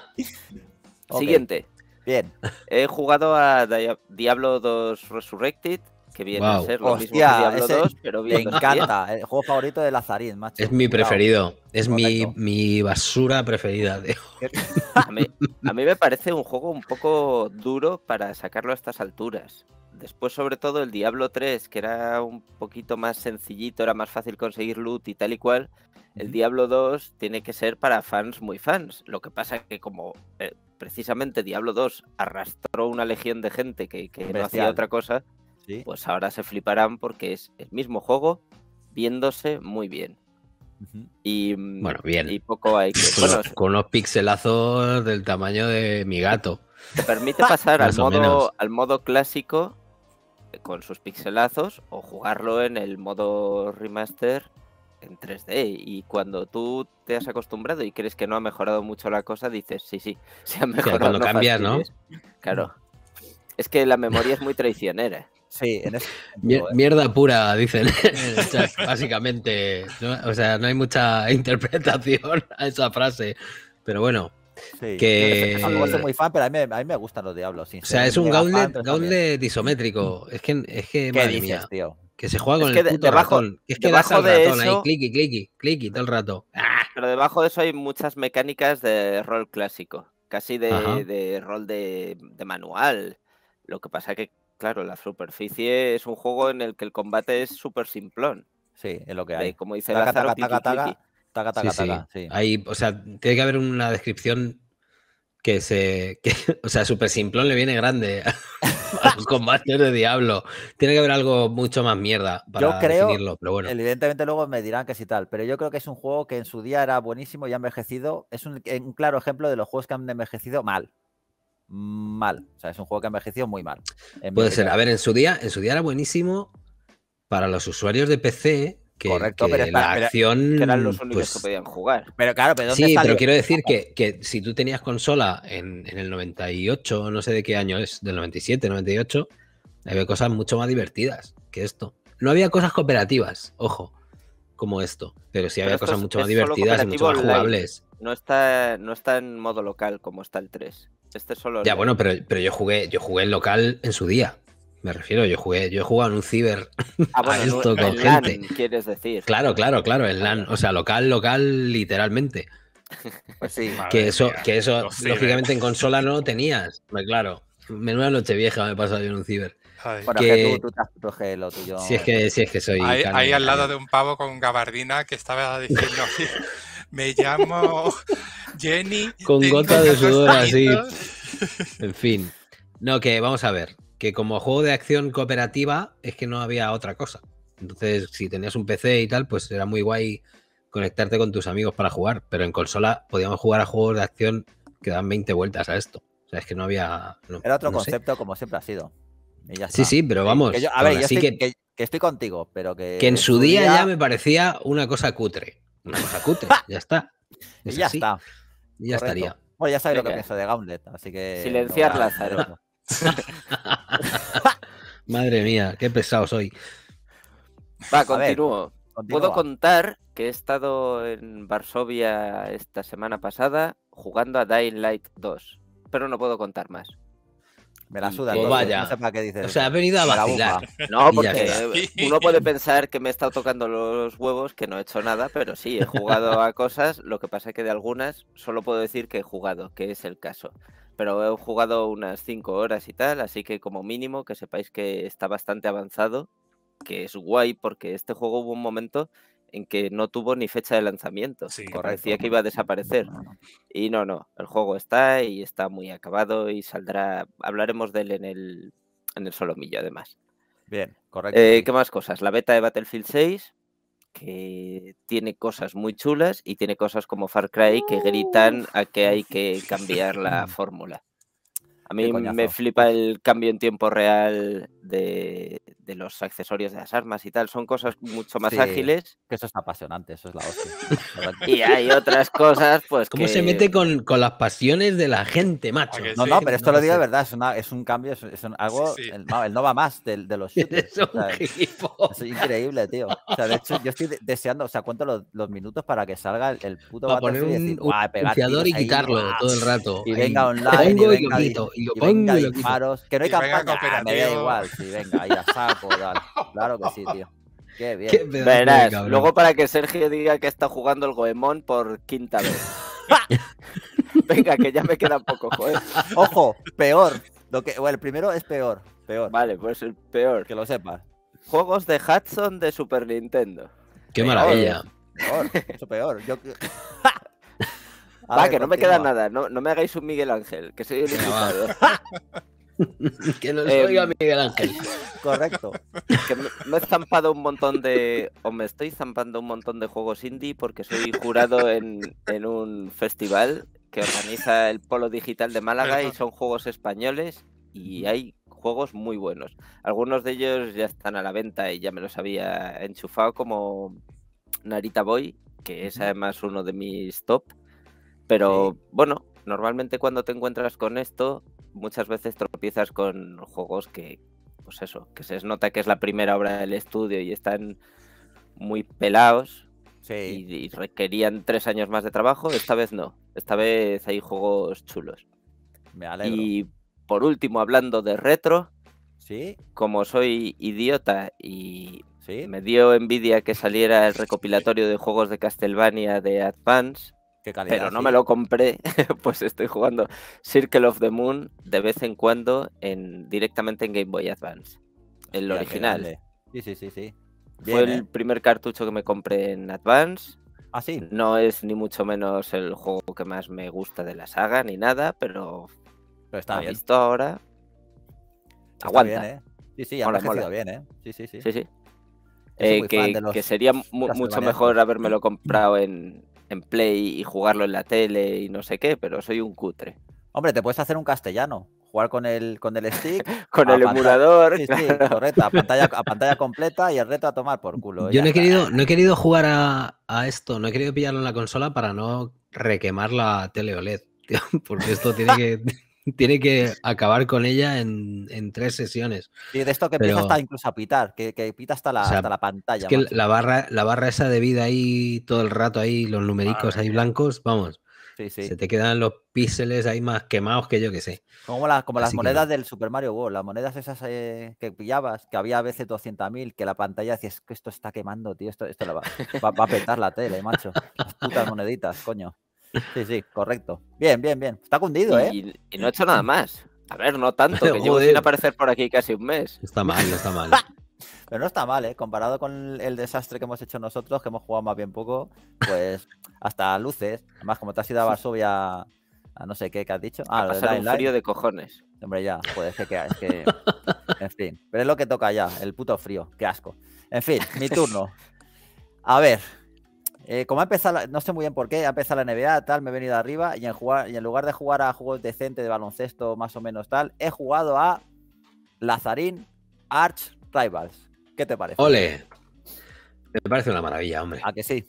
Siguiente. Bien, he jugado a Diablo 2 Resurrected, que viene a ser lo mismo que Diablo 2, pero bien. Me encanta, el juego favorito de Lazarín, macho. Es mi preferido, es mi, basura preferida. A, mí, me parece un juego un poco duro para sacarlo a estas alturas. Después, sobre todo, el Diablo 3, que era un poquito más sencillito, era más fácil conseguir loot y tal y cual. El Diablo 2 tiene que ser para fans muy fans. Lo que pasa es que como eh, precisamente Diablo 2 arrastró una legión de gente que, no hacía otra cosa, pues ahora se fliparán porque es el mismo juego viéndose muy bien. Y, bueno, bien. poco hay que... con, con unos pixelazos del tamaño de mi gato. Te permite pasar al, modo, al modo clásico eh, con sus pixelazos o jugarlo en el modo remaster en 3D y cuando tú te has acostumbrado y crees que no ha mejorado mucho la cosa, dices, sí, sí, se ha mejorado. cuando cambias, ¿no? Claro. Es que la memoria es muy traicionera. Sí, en ¿eh? Mierda pura, dicen. básicamente, o sea, no hay mucha interpretación a esa frase. Pero bueno, Sí, que... muy fan, pero a mí, me gustan los diablos. O sea, es un gauntlet, isométrico. Es que, es que ¿Qué que se juega con el puto Es que debajo cliqui, clicky, clicky, todo el rato. Ah. Pero debajo de eso hay muchas mecánicas de rol clásico, casi de, rol de, manual. Lo que pasa que, claro, la superficie es un juego en el que el combate es súper simplón. Sí, es lo que hay. como dice la Lázaro, taca, taca, sí, o sea, tiene que haber una descripción que se. o sea, súper simplón le viene grande. Un combate de Diablo. Tiene que haber algo mucho más mierda para yo creo, bueno. Evidentemente luego me dirán que sí tal, pero yo creo que es un juego que en su día era buenísimo y ha envejecido. Es un, eh, claro ejemplo de los juegos que han envejecido mal mal. O sea, es un juego que ha envejecido muy mal. Puede ser. A ver, en su día, en su día era buenísimo para los usuarios de PC Correcto, pero la acción. eran los únicos que pues podían jugar. Pero claro, pero Sí, pero quiero decir que, si tú tenías consola en, el 98, no sé de qué año es, del 97, 98, había cosas mucho más divertidas que esto. No había cosas cooperativas, ojo, como esto, pero sí había cosas mucho más divertidas y mucho más jugables. No está, no está en modo local como está el 3. Este solo. Ya, bueno, pero, pero yo jugué, yo jugué en local en su día. Me refiero, yo jugué, yo he jugado en un ciber ah, a esto con gente. quieres decir. Claro, claro, claro, en LAN, o sea, local, local, literalmente. Pues sí. Que eso, que eso lógicamente en consola no lo tenías, claro. Menuda noche vieja me he pasado yo en un ciber. tú, te Si es que, soy. Ahí, al lado de un pavo con gabardina que estaba diciendo: Me llamo Jenny. Con gota de sudor así. En fin. No, que vamos a ver que como juego de acción cooperativa es que no había otra cosa. Entonces, si tenías un PC y tal, pues era muy guay conectarte con tus amigos para jugar, pero en consola podíamos jugar a juegos de acción que dan 20 vueltas a esto. O sea, es que no había... era otro concepto como siempre ha sido. Sí, sí, pero vamos. a ver, que, estoy contigo, pero que... Que en su día, ya me parecía una cosa cutre. Una cosa cutre, ya está. ya está. ya estaría. Bueno, ya sabes lo que pienso de Gauntlet, así que... Silenciar no, Madre mía, qué pesado soy. Va, continúo. Puedo contar que he estado en Varsovia esta semana pasada jugando a Dying Light 2, pero no puedo contar más. Me la suda. Pues vaya. O sea, ha venido a vacilar. No, porque uno puede pensar que me he estado tocando los huevos, que no he hecho nada, pero sí, he jugado a cosas. Lo que pasa es que de algunas solo puedo decir que he jugado, que es el caso pero he jugado unas 5 horas y tal, así que como mínimo que sepáis que está bastante avanzado, que es guay porque este juego hubo un momento en que no tuvo ni fecha de lanzamiento. Sí, decía que iba a desaparecer. Y no, no, el juego está y está muy acabado y saldrá. Hablaremos de él en el, en el solomillo, además. Bien, correcto. Eh, ¿Qué más cosas? La beta de Battlefield 6, que tiene cosas muy chulas y tiene cosas como Far Cry que gritan a que hay que cambiar la fórmula. A mí me flipa el cambio en tiempo real de, los accesorios de las armas y tal. Son cosas mucho más ágiles. Que eso es apasionante, eso es la hostia. y hay otras cosas, pues. ¿Cómo se mete con, las pasiones de la gente, ah, macho? No, no, pero esto lo digo de verdad, es, un cambio, es, algo. el, no va más de, los shooters. es increíble, tío. O sea, de hecho, yo estoy deseando, o sea, cuento los, minutos para que salga el, puto para y pegar, y quitarlo todo el rato. Y venga online. y, venga, y, lo Que no hay ah, me da igual sí, venga, ya, saco, dale. Claro que sí, tío. Qué bien. luego para que Sergio diga que está jugando el Goemon por quinta vez. venga, que ya me queda poco, joder. Ojo, peor. Lo que, bueno, el primero es peor, peor. Vale, pues el peor. Que lo sepas. Juegos de Hudson de Super Nintendo. Qué maravilla. Peor, eso peor. Yo... Va, que no me queda nada. No, me hagáis un Miguel Ángel, que soy el que lo em, oiga Miguel Ángel. Correcto. Que me, he estampado un montón de. O me estoy zampando un montón de juegos indie porque soy jurado en, en un festival que organiza el Polo Digital de Málaga y son juegos españoles y hay juegos muy buenos. Algunos de ellos ya están a la venta y ya me los había enchufado como Narita Boy, que es además uno de mis top. Pero bueno, normalmente cuando te encuentras con esto muchas veces tropiezas con juegos que, pues eso, que se nota que es la primera obra del estudio y están muy pelados. Y, requerían tres años más de trabajo. Esta vez no. Esta vez hay juegos chulos. Me Y por último, hablando de retro. Como soy idiota y me dio envidia que saliera el recopilatorio de juegos de Castlevania de Advance pero no me lo compré, pues estoy jugando Circle of the Moon de vez en cuando en, directamente en Game Boy Advance. El original. Sí, sí, sí, sí. Fue el ¿eh? primer cartucho que me compré en Advance. Ah, No es ni mucho menos el juego que más me gusta de la saga ni nada, pero, lo está bien. visto ahora. Aguanta. ¿eh? Sí, sí, ha bien, ¿eh? Sí, sí, sí. Eh, que, sería mucho mejor habérmelo comprado en, en Play y jugarlo en la tele y no sé qué, pero soy un cutre. Hombre, te puedes hacer un castellano, jugar con el, con el stick. con el emulador. Sí, sí, a pantalla, completa y el reto a tomar por culo. Yo no he, querido, no he querido jugar a, esto, no he querido pillarlo en la consola para no requemar la tele OLED, porque esto tiene que tiene que acabar con ella en, tres sesiones. Y de esto que Pero, hasta incluso a pitar, que, pita hasta la, pantalla. Es que la barra, la barra esa de vida ahí todo el rato ahí, los numericos ahí blancos, vamos. Se te quedan los píxeles ahí más quemados que yo que sé. Como, como las monedas del Super Mario World, las monedas esas eh, que pillabas, que había a veces 200.000, que la pantalla decías que esto está quemando, tío, esto, esto va, a petar la tele, macho. Las putas moneditas, coño. Sí, sí, correcto. Bien, bien, bien. Está cundido, ¿eh? Y, no ha hecho nada más. A ver, no tanto, que llevo a aparecer por aquí casi un mes. Está mal, está mal. Pero no está mal, ¿eh? Comparado con el desastre que hemos hecho nosotros, que hemos jugado más bien poco, pues hasta luces. Además, como te has ido a Varsovia a no sé qué que has dicho. Ah, a de frío de cojones. Hombre, ya, pues es que, es que... En fin, pero es lo que toca ya, el puto frío, qué asco. En fin, mi turno. A ver, eh, como ha empezado, no sé muy bien por qué, ha empezado la NBA, tal, me he venido arriba y en, en lugar de jugar a juegos decentes de baloncesto, más o menos tal, he jugado a Lazarín Arch Rivals. ¿Qué te parece? Ole, me parece una maravilla, hombre. A que sí.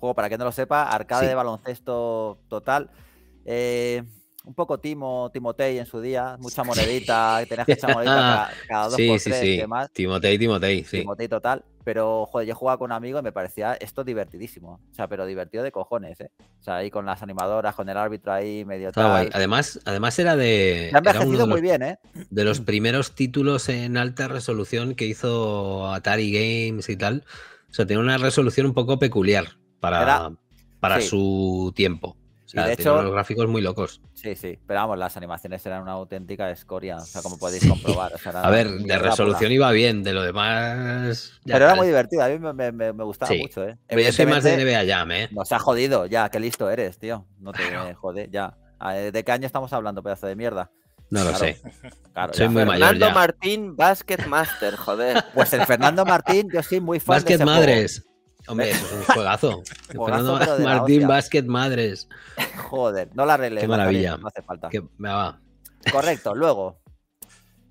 Juego, para quien no lo sepa, arcade de baloncesto total. Eh, un poco Timo, Timotei en su día, mucha monedita, que tenías que echar monedita cada, dos por tres y Timotei, Timotei, sí. Timotei total. Pero, joder, yo jugaba con un amigo y me parecía esto divertidísimo. O sea, pero divertido de cojones, ¿eh? O sea, ahí con las animadoras, con el árbitro ahí medio tal. Además, además era de. ha muy bien, ¿eh? De los mm. primeros títulos en alta resolución que hizo Atari Games y tal. O sea, tenía una resolución un poco peculiar para, para su tiempo y de hecho, los gráficos muy locos. Sí, sí, pero vamos, las animaciones eran una auténtica escoria, o sea, como podéis comprobar. a ver, de resolución iba bien, de lo demás... pero era muy divertido, a mí me, gustaba mucho, ¿eh? Yo soy más de NBA Jam, ¿eh? Nos ha jodido, ya, qué listo eres, tío. No te jode, ya. ¿De qué año estamos hablando, pedazo de mierda? No lo sé. soy Fernando Martín Basket Master, joder. Pues el Fernando Martín, yo soy muy fan Basket Madres. Hombre, es un juegazo. Fernando Martín Basket Madres. Joder, no la arregle. Qué maravilla. no hace falta. va. Correcto, luego.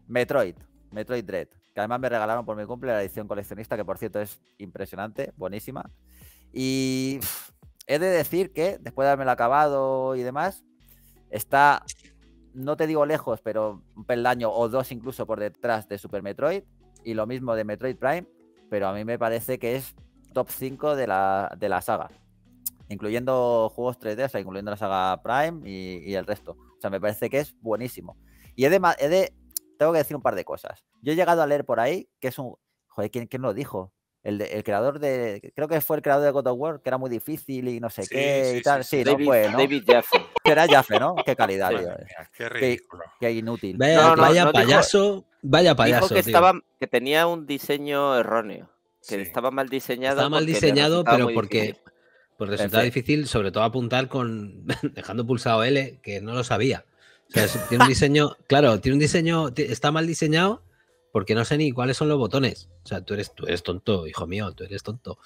Metroid. Metroid Dread. Que además me regalaron por mi cumple la edición coleccionista, que por cierto es impresionante, buenísima. Y he de decir que después de haberme acabado y demás, está, no te digo lejos, pero un peldaño o dos incluso por detrás de Super Metroid. Y lo mismo de Metroid Prime. Pero a mí me parece que es top 5 de la, de la saga, incluyendo juegos 3D, o incluyendo la saga Prime y, el resto. O sea, me parece que es buenísimo. Y he de, tengo que decir un par de cosas. Yo he llegado a leer por ahí que es un... Joder, ¿quién, lo dijo? El, creador de. Creo que fue el creador de God of War, que era muy difícil y no sé qué y tal. Sí, David, no Jaffe. Era Jaffe, ¿no? Qué calidad, Qué, ridículo. Qué, inútil. Vaya, payaso. vaya payaso. Estaba, que tenía un diseño erróneo que estaba mal diseñado. Estaba mal diseñado, pero porque pues resultaba difícil, sobre todo apuntar con dejando pulsado L, que no lo sabía. tiene un diseño, claro, tiene un diseño, está mal diseñado porque no sé ni cuáles son los botones. O sea, tú eres, tú eres tonto, hijo mío, tú eres tonto.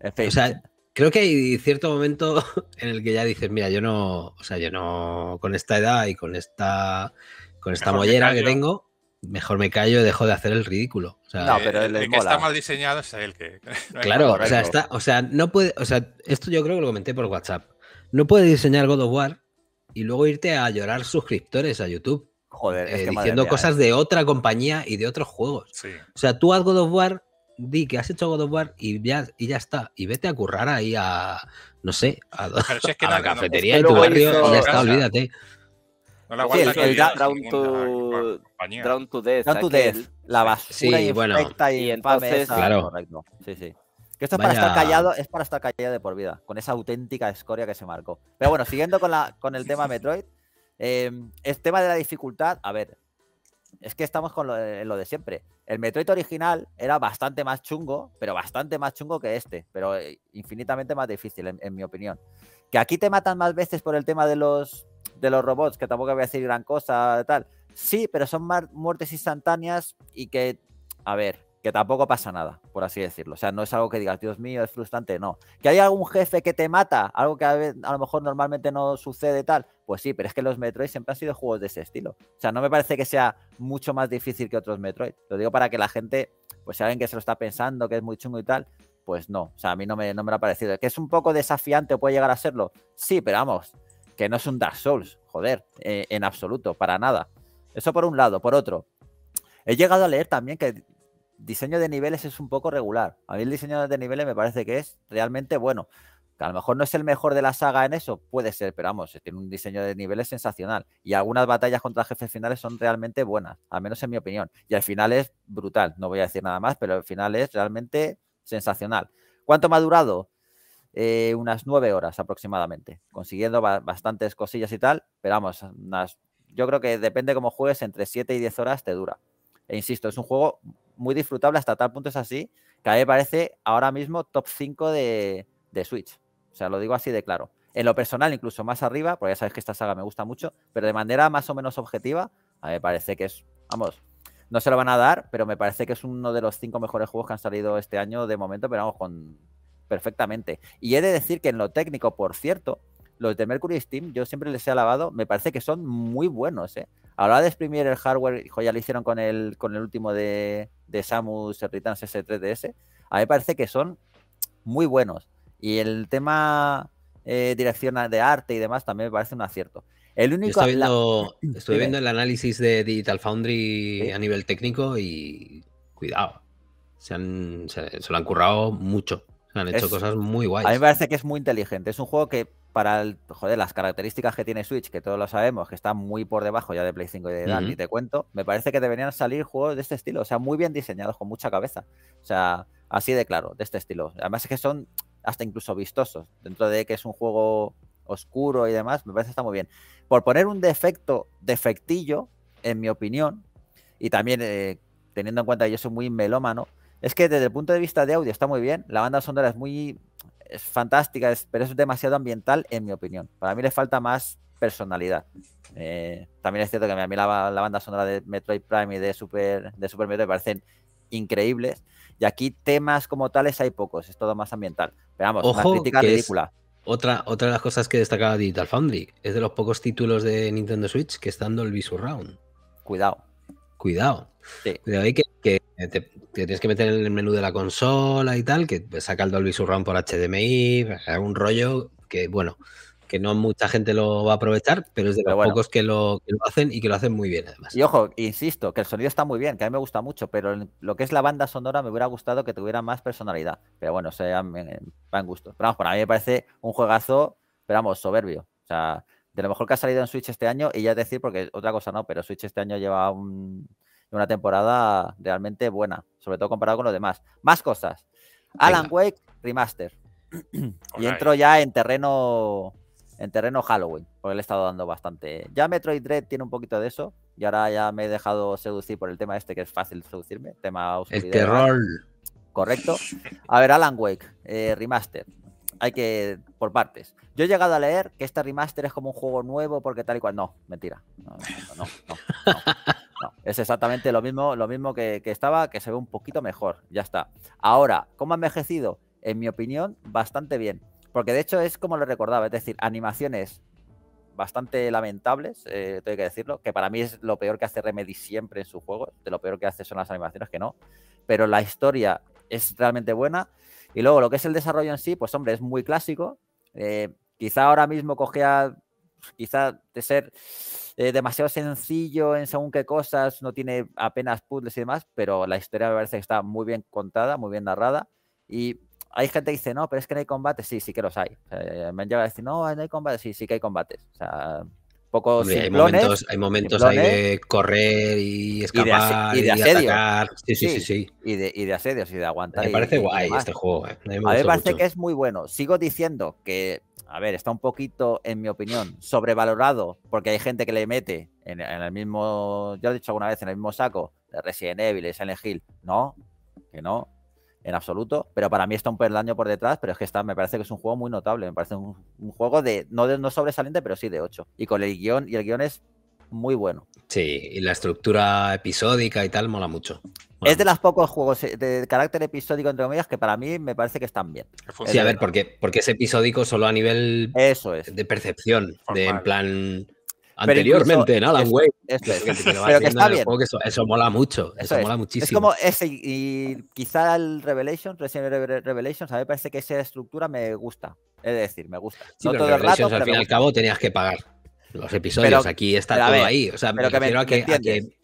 O sea, creo que hay cierto momento en el que ya dices, mira, yo no, o sea, yo no, con esta edad y con esta, con esta mollera que tengo, mejor me callo, y dejo de hacer el ridículo. no, pero el, que está mal diseñado es el que. claro, o sea, está, o sea, no puede, o sea, esto yo creo que lo comenté por WhatsApp. No puede diseñar God of War y luego irte a llorar suscriptores a YouTube. Joder, eh, diciendo cosas eh. de otra compañía y de otros juegos. O sea, tú haz God of War, di que has hecho God of War y ya, y ya está. Y vete a currar ahí a, no sé, a, la cafetería de tu barrio. ya está, olvídate sí, el, down to, Death. Drown to Death. La basura sí, y, y entonces, claro. correcto. Sí, sí. Que esto es para estar callado, es para estar callado de por vida, con esa auténtica escoria que se marcó. Pero bueno, siguiendo con, la, con el tema Metroid, el em, tema de la dificultad, a ver, es que estamos con lo de, siempre. El Metroid original era bastante más chungo, pero bastante más chungo que este, pero eh, infinitamente más difícil, en mi opinión. Que aquí te matan más veces por el tema de los de los robots, que tampoco voy a decir gran cosa, tal. Sí, pero son muertes instantáneas y que, a ver, que tampoco pasa nada, por así decirlo. O sea, no es algo que digas, Dios mío, es frustrante, no. ¿Que hay algún jefe que te mata? Algo que a, lo mejor normalmente no sucede tal. Pues sí, pero es que los Metroid siempre han sido juegos de ese estilo. O sea, no me parece que sea mucho más difícil que otros Metroid. Lo digo para que la gente, pues si alguien que se lo está pensando, que es muy chungo y tal, pues no. O sea, a mí no me, no me lo ha parecido. ¿Que es un poco desafiante o puede llegar a serlo? Sí, pero vamos, que no es un Dark Souls, joder, eh, en absoluto, para nada. Eso por un lado. Por otro, he llegado a leer también que diseño de niveles es un poco regular. A mí el diseño de niveles me parece que es realmente bueno. Que a lo mejor no es el mejor de la saga en eso, puede ser, pero vamos, tiene un diseño de niveles sensacional. Y algunas batallas contra jefes finales son realmente buenas, al menos en mi opinión. Y al final es brutal, no voy a decir nada más, pero al final es realmente sensacional. ¿Cuánto me ha durado? Eh, unas nueve horas aproximadamente, consiguiendo bastantes cosillas y tal, pero vamos, yo creo que depende cómo juegues, entre 7 y 10 horas te dura. E insisto, es un juego muy disfrutable hasta tal punto es así, que a mí me parece ahora mismo top 5 de, de Switch. O sea, lo digo así de claro. En lo personal, incluso más arriba, porque ya sabes que esta saga me gusta mucho, pero de manera más o menos objetiva, a mí me parece que es, vamos, no se lo van a dar, pero me parece que es uno de los cinco mejores juegos que han salido este año de momento, pero vamos, con perfectamente. Y he de decir que en lo técnico, por cierto, los de Mercury Steam, yo siempre les he alabado, me parece que son muy buenos, ¿eh? A la hora de exprimir el hardware, ya lo hicieron con el, con el último de, Samus el S3DS, a mí me parece que son muy buenos. Y el tema eh, dirección de arte y demás también me parece un acierto. El único estoy viendo, estoy viendo el análisis de Digital Foundry a nivel técnico y cuidado, se, han, se lo han currado mucho. Han hecho cosas muy guays. A mí me parece que es muy inteligente. Es un juego que para las características que tiene Switch, que todos lo sabemos, que está muy por debajo ya de Play 5 y de edad, te cuento, me parece que deberían salir juegos de este estilo, o sea, muy bien diseñados, con mucha cabeza. O sea, así de claro, de este estilo. Además es que son hasta incluso vistosos, dentro de que es un juego oscuro y demás, me parece que está muy bien. Por poner un defecto, defectillo, en mi opinión, y también eh, teniendo en cuenta que yo soy muy melómano, es que desde el punto de vista de audio está muy bien, la banda sonora es muy fantástica, pero es demasiado ambiental en mi opinión. Para mí le falta más personalidad. Eh, también es cierto que a mí la, banda sonora de Metroid Prime y de Super, de Super Metroid parecen increíbles. Y aquí temas como tales hay pocos, es todo más ambiental. Pero vamos, una crítica ridícula. Otra, otra de las cosas que destacaba Digital Foundry es de los pocos títulos de Nintendo Switch que están Dolby Round. Cuidado. Cuidado. ahí que, te, tienes que meter en el menú de la consola y tal, que saca el Dolby Surround por HDMI, es un rollo que, bueno, que no mucha gente lo va a aprovechar, pero es de los pocos que lo, lo, hacen y que lo hacen muy bien además. Y ojo, insisto, que el sonido está muy bien, que a mí me gusta mucho, pero lo que es la banda sonora me hubiera gustado que tuviera más personalidad. Pero bueno, o sea, van gustos. Pero vamos, para mí me parece un juegazo, pero vamos, soberbio. O sea, de lo mejor que ha salido en Switch este año, y ya decir, porque otra cosa no, pero Switch este año lleva una temporada realmente buena, sobre todo comparado con los demás. Más cosas. Alan Wake Remaster. y entro ya en terreno en terreno Halloween, porque le he estado dando bastante. Ya Metroid Dread tiene un poquito de eso, y ahora ya me he dejado seducir por el tema este que es fácil seducirme, tema El terror. Correcto. A ver, Alan Wake, eh, remaster hay que por partes. Yo he llegado a leer que este remaster es como un juego nuevo porque tal y cual. No, mentira. No, no, no, Es exactamente lo mismo, lo mismo que, estaba, que se ve un poquito mejor. Ya está. Ahora, ¿cómo ha envejecido? En mi opinión, bastante bien. Porque de hecho es como lo recordaba, es decir, animaciones bastante lamentables, eh, tengo que decirlo, que para mí es lo peor que hace Remedy siempre en su juego... de lo peor que hace son las animaciones, que no. Pero la historia es realmente buena y luego lo que es el desarrollo en sí, pues hombre, es muy clásico. Eh, quizá ahora mismo cogía, quizá de ser eh, demasiado sencillo en según qué cosas, no tiene apenas puzzles y demás, pero la historia me parece que está muy bien contada, muy bien narrada. Y hay gente que dice, no, pero es que no hay combates. Sí, sí que los hay. me han a decir, no, no hay combates. Sí, sí que hay combates. O sea, Pocos hay momentos, hay, ahí de correr y escapar y de, asedio. Y de Sí, Y de, asedios y de aguantar. Me parece guay este juego. Eh. A ver me, parece que es muy bueno. Sigo diciendo que a ver, está un poquito, en mi opinión, sobrevalorado, porque hay gente que le mete en, el mismo, ya he dicho alguna vez, en el mismo saco de Resident Evil y Silent Hill. No, que no en absoluto, pero para mí está un peldaño por detrás, pero es que está, me parece que es un juego muy notable, me parece un, juego de no, de, no sobresaliente, pero sí de 8. Y con el guión, y el guión es muy bueno. Sí, y la estructura episódica y tal mola mucho. es de los pocos juegos eh, de carácter episódico, entre comillas, que para mí me parece que están bien. Sí, a ver, porque, porque es episódico solo a nivel Eso es. de percepción, de en plan Anteriormente en Alan Wake. que está bien. eso, mola mucho. Eso, mola muchísimo. como ese, y quizá el Revelation, Resident Revelation, a mí parece que esa estructura me gusta. Es decir, me gusta. Sí, todo al fin y al cabo tenías que pagar los episodios. aquí está todo ahí. O sea, me refiero a que,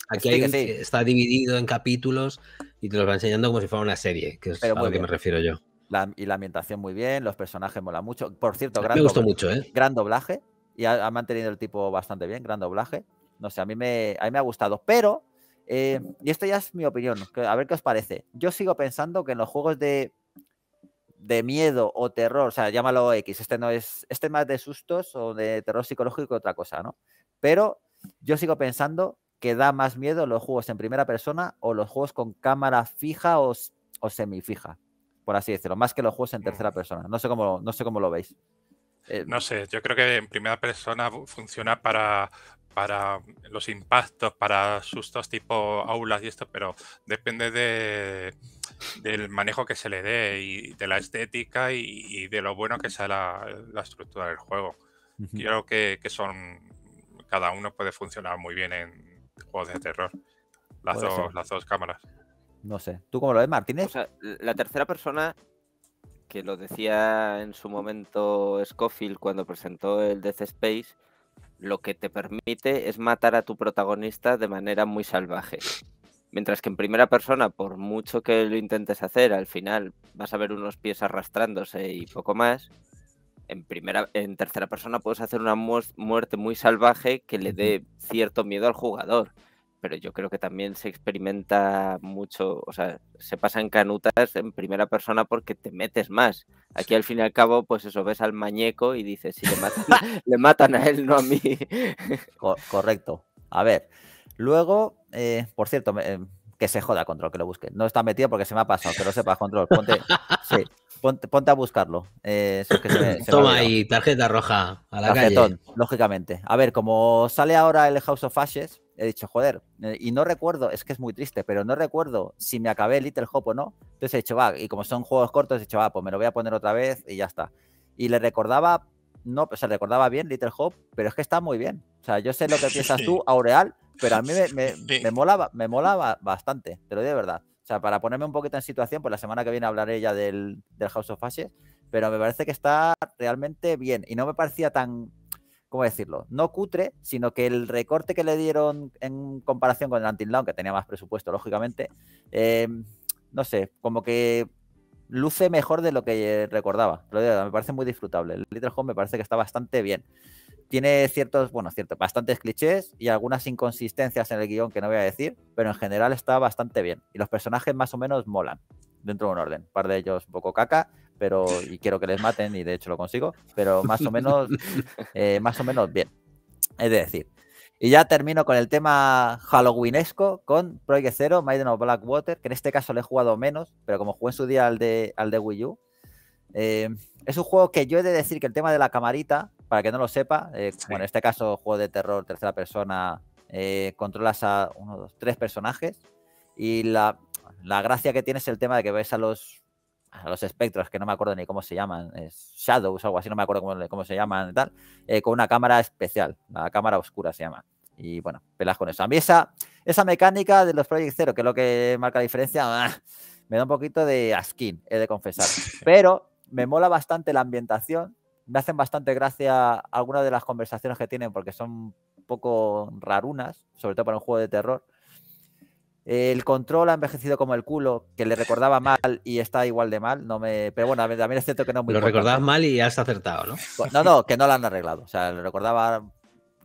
aquí está dividido en capítulos y te los va enseñando como si fuera una serie, que es a lo que me refiero yo. y la ambientación muy bien, los personajes mola mucho. Por cierto, me gustó mucho, ¿eh? gran doblaje y ha, mantenido el tipo bastante bien, gran doblaje. No sé, a mí me, a mí me ha gustado, pero, eh, y esto ya es mi opinión, a ver qué os parece. Yo sigo pensando que en los juegos de, de miedo o terror, o sea, llámalo X, este no es, este más de sustos o de terror psicológico que otra cosa, ¿no? Pero yo sigo pensando que da más miedo los juegos en primera persona o los juegos con cámara fija o, o semifija, por así decirlo, más que los juegos en tercera persona. No sé cómo, no sé cómo lo veis. Eh, no sé, yo creo que en primera persona funciona para, para los impactos, para sustos tipo aulas y esto, pero depende del manejo que se le dé y de la estética y, de lo bueno que sea la, estructura del juego. Creo que, son. Cada uno puede funcionar muy bien en juegos de terror. Las, dos, las dos cámaras. No sé. ¿Tú cómo lo ves, Martínez? la tercera persona que lo decía en su momento Scofield cuando presentó el Death Space, lo que te permite es matar a tu protagonista de manera muy salvaje. Mientras que en primera persona, por mucho que lo intentes hacer, al final vas a ver unos pies arrastrándose y poco más. En, primera, en tercera persona puedes hacer una muerte muy salvaje que le dé cierto miedo al jugador pero yo creo que también se experimenta mucho, o sea, se pasan canutas en primera persona porque te metes más. Aquí al fin y al cabo, pues eso, ves al mañeco y dices, si le matan, le matan a él, no a mí. correcto. A ver, luego, eh, por cierto, em, que se joda Control, que lo busque. No está metido porque se me ha pasado, que lo sepas, Control. Ponte, ponte, a buscarlo. Eh, Toma ahí, tarjeta roja a la calle. Lógicamente. A ver, como sale ahora el House of Ashes, he dicho, joder, eh, y no recuerdo, es que es muy triste, pero no recuerdo si me acabé Little Hop o no. Entonces he dicho, va, y como son juegos cortos, he dicho, va, pues me lo voy a poner otra vez y ya está. Y le recordaba, no, o sea, recordaba bien Little Hop, pero es que está muy bien. O sea, yo sé lo que piensas tú, Aureal, pero a mí me, molaba, me molaba bastante, te lo digo de verdad. O sea, para ponerme un poquito en situación, pues la semana que viene hablaré ya del, del House of Ashes, pero me parece que está realmente bien. Y no me parecía tan, ¿cómo decirlo? No cutre, sino que el recorte que le dieron en comparación con el anti que tenía más presupuesto, lógicamente, eh, no sé, como que luce mejor de lo que recordaba. me parece muy disfrutable. El Little Home me parece que está bastante bien. Tiene ciertos, bueno, ciertos, bastantes clichés y algunas inconsistencias en el guión que no voy a decir, pero en general está bastante bien. Y los personajes más o menos molan dentro de un orden. Un par de ellos un poco caca, pero y quiero que les maten y de hecho lo consigo, pero más o menos, eh, más o menos bien. Es decir, y ya termino con el tema Halloweenesco con Project Zero, Maiden of Blackwater, que en este caso le he jugado menos, pero como jugué en su día al de, al de Wii U. Eh, es un juego que yo he de decir que el tema de la camarita, para que no lo sepa, eh, bueno, en este caso juego de terror, tercera persona, controlas a uno, dos, tres personajes y la, la gracia que tiene es el tema de que ves a los a los espectros, que no me acuerdo ni cómo se llaman, es Shadows o algo así, no me acuerdo cómo, cómo se llaman y tal, eh, con una cámara especial, la cámara oscura se llama. Y bueno, pelas con eso. A mí esa, esa mecánica de los Project Zero, que es lo que marca la diferencia, ah, me da un poquito de skin he de confesar. Pero me mola bastante la ambientación, me hacen bastante gracia algunas de las conversaciones que tienen porque son un poco rarunas, sobre todo para un juego de terror. El control ha envejecido como el culo, que le recordaba mal y está igual de mal. No me... Pero bueno, también es cierto que no es muy Lo recordabas mal y has acertado, ¿no? No, no, que no lo han arreglado. O sea, le recordaba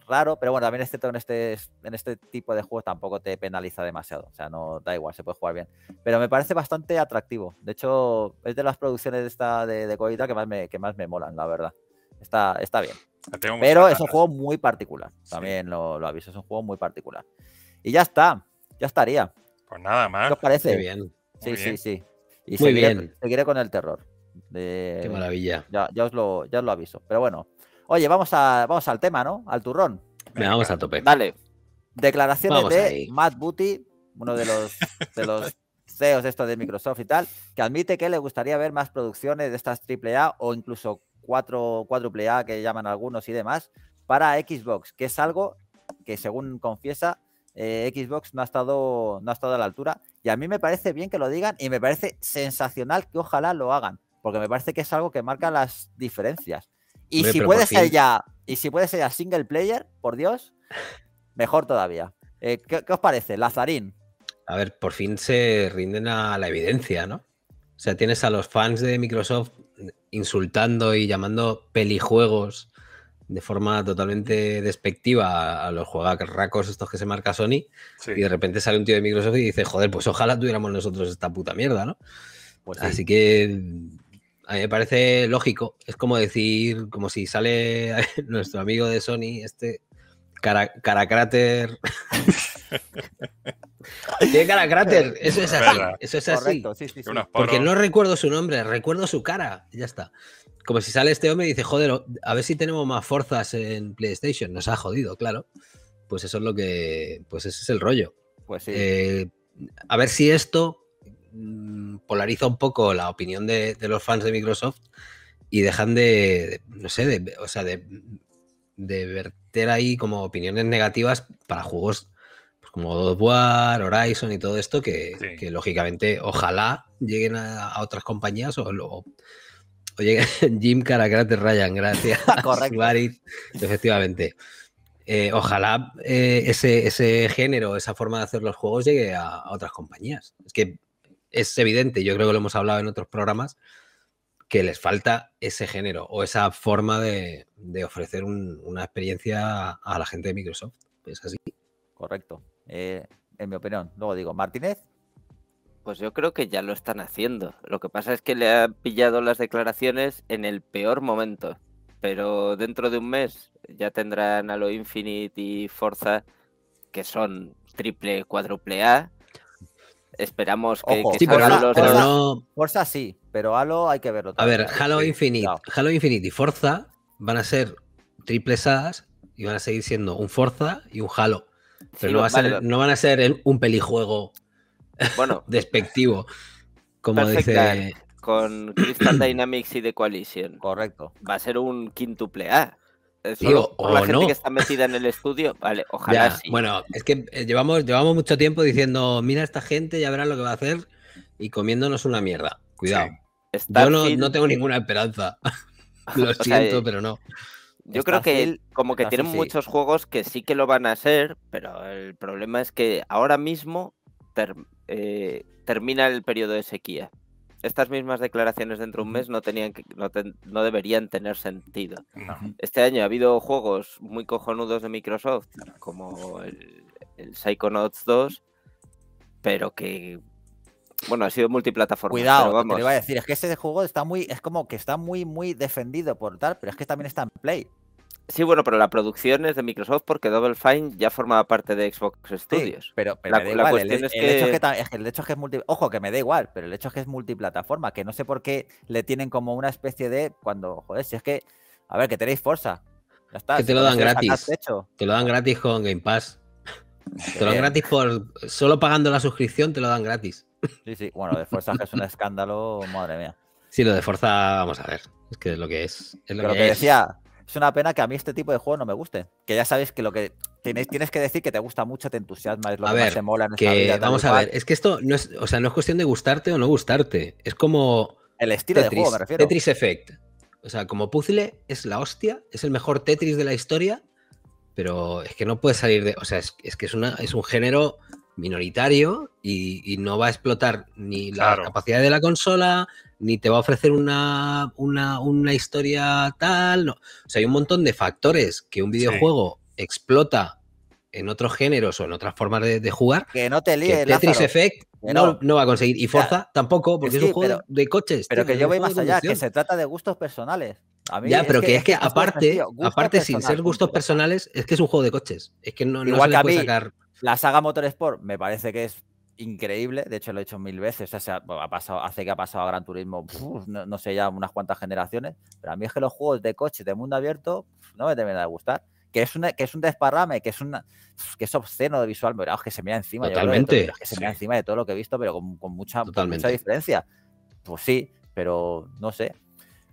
raro, pero bueno, también es cierto que en este, en este tipo de juegos tampoco te penaliza demasiado. O sea, no da igual, se puede jugar bien. Pero me parece bastante atractivo. De hecho, es de las producciones de esta de, de Coita que más me, que más me molan, la verdad. Está, está bien. Pero es un juego muy particular. También lo, lo aviso, es un juego muy particular. Y ya está. Ya estaría. Pues nada más. ¿Qué os parece? Muy bien. Sí, sí, sí. Y Muy seguiré, bien. seguiré con el terror. De... Qué maravilla. Ya, os lo, ya os lo aviso. Pero bueno. Oye, vamos, a, vamos al tema, ¿no? Al turrón. Me vamos a tope. Dale. Declaraciones de Matt Booty, uno de los, de los CEOs de esto de Microsoft y tal, que admite que le gustaría ver más producciones de estas AAA o incluso 4, 4 A que llaman algunos y demás para Xbox, que es algo que según confiesa eh, Xbox no ha, estado, no ha estado a la altura. Y a mí me parece bien que lo digan y me parece sensacional que ojalá lo hagan, porque me parece que es algo que marca las diferencias. Y si puede ser ya, y si puede ser ya single player, por Dios, mejor todavía. Eh, ¿qué, ¿Qué os parece, Lazarín? A ver, por fin se rinden a la evidencia, ¿no? O sea, tienes a los fans de Microsoft insultando y llamando pelijuegos de forma totalmente despectiva a los racos estos que se marca Sony y de repente sale un tío de Microsoft y dice, joder, pues ojalá tuviéramos nosotros esta puta mierda, ¿no? Pues así que mm, a mí me parece lógico, es como decir, como si sale nuestro amigo de Sony, este cara, cara cráter. Tiene cara cráter, eso es así, eso es así. Porque no recuerdo su nombre, recuerdo su cara, ya está. Como si sale este hombre y dice, joder, a ver si tenemos más fuerzas en PlayStation. Nos ha jodido, claro. Pues eso es lo que. Pues ese es el rollo. Pues eh, a ver si esto mm, polariza un poco la opinión de, los fans de Microsoft y dejan de, no sé, de, o sea, de, verter ahí como opiniones negativas para juegos pues como God War, Horizon y todo esto que, lógicamente ojalá lleguen a, otras compañías o, o, Oye, Jim gracias Ryan, gracias. Correcto. efectivamente. Eh, ojalá eh, ese, género, esa forma de hacer los juegos llegue a, otras compañías. Es que es evidente, yo creo que lo hemos hablado en otros programas, que les falta ese género o esa forma de, ofrecer una experiencia a la gente de Microsoft. Es así. Correcto. Eh, en mi opinión, luego digo, Martínez, pues yo creo que ya lo están haciendo. Lo que pasa es que le han pillado las declaraciones en el peor momento. Pero dentro de un mes ya tendrán Halo Infinite y Forza, que son triple, cuádruple A. Esperamos que, sí, pero no, Forza sí, pero Halo hay que verlo. A ver, Halo Infinite, Halo Infinite y Forza van a ser triples A y van a seguir siendo un Forza y un Halo. Pero no, van a ser un pelijuego bueno. Despectivo. Como dice. Con Crystal Dynamics y The Coalition. Correcto. Va a ser un quintuple A. Digo, o la gente que está metida en el estudio, vale, ojalá sí. Bueno, es que eh, llevamos, llevamos mucho tiempo diciendo, mira esta gente, ya verán lo que va a hacer, y comiéndonos una mierda. Cuidado. Yo no, tengo ninguna esperanza. lo siento, pero no. Yo creo que él, como que tienen muchos juegos que sí que lo van a hacer, pero el problema es que ahora mismo eh, termina el periodo de sequía. Estas mismas declaraciones dentro de un mes no, tenían no, deberían tener sentido. Este año ha habido juegos muy cojonudos de Microsoft, como el, Psychonauts 2, pero que bueno, ha sido multiplataforma. Cuidado, vamos. a decir, es que ese juego está muy, es como que está muy, muy defendido por tal, pero es que también está en Play. Sí, bueno, pero la producción es de Microsoft porque Double Fine ya formaba parte de Xbox Studios. pero, la, cuestión es que... el, hecho es que... es Ojo, que me da igual, pero el hecho es que es multiplataforma, que no sé por qué le tienen como una especie de... Cuando, joder, si es que... A ver, que tenéis Forza. Ya está. Que te lo dan gratis. Te lo dan gratis con Game Pass. Te lo dan gratis por... Solo pagando la suscripción te lo dan gratis. Sí, sí. Bueno, de Forza es un escándalo, madre mía. Sí, lo de Forza, vamos a ver. Es que es lo que es. es lo que, decía es una pena que a mí este tipo de juego no me guste. Que ya sabes que lo que tienes, que decir que te gusta mucho, te entusiasma, es lo que más mola en esta vida, Vamos a ver, es que esto no es, o sea, no es cuestión de gustarte o no gustarte. Es como. El estilo de juego, Tetris Effect. O sea, como puzzle es la hostia, es el mejor Tetris de la historia, pero es que no puede salir de. O sea, es, que es, es un género minoritario y, no va a explotar ni la capacidad de la consola, ni te va a ofrecer una, una, historia tal. No. O sea, hay un montón de factores que un videojuego explota en otros géneros o en otras formas de, jugar. Que no te Tetris Effect no, va a conseguir. Y Forza tampoco, porque es un juego de coches. Pero que yo voy más allá, que se trata de gustos personales. ya, pero que, es que aparte, aparte sin ser gustos personales, es que es un juego de coches. Es que no, se le puede sacar la saga Motorsport me parece que es increíble, de hecho lo he hecho mil veces, o sea, ha, pasado, hace que ha pasado a Gran Turismo, no, sé ya, unas cuantas generaciones, pero a mí es que los juegos de coches de mundo abierto no me terminan de gustar, que es, una, que es un desparrame, que es, una, que es obsceno de visual, pero es que se mira encima, Totalmente. se encima de todo lo que he visto, pero con, mucha, diferencia. Pues sí, pero no sé,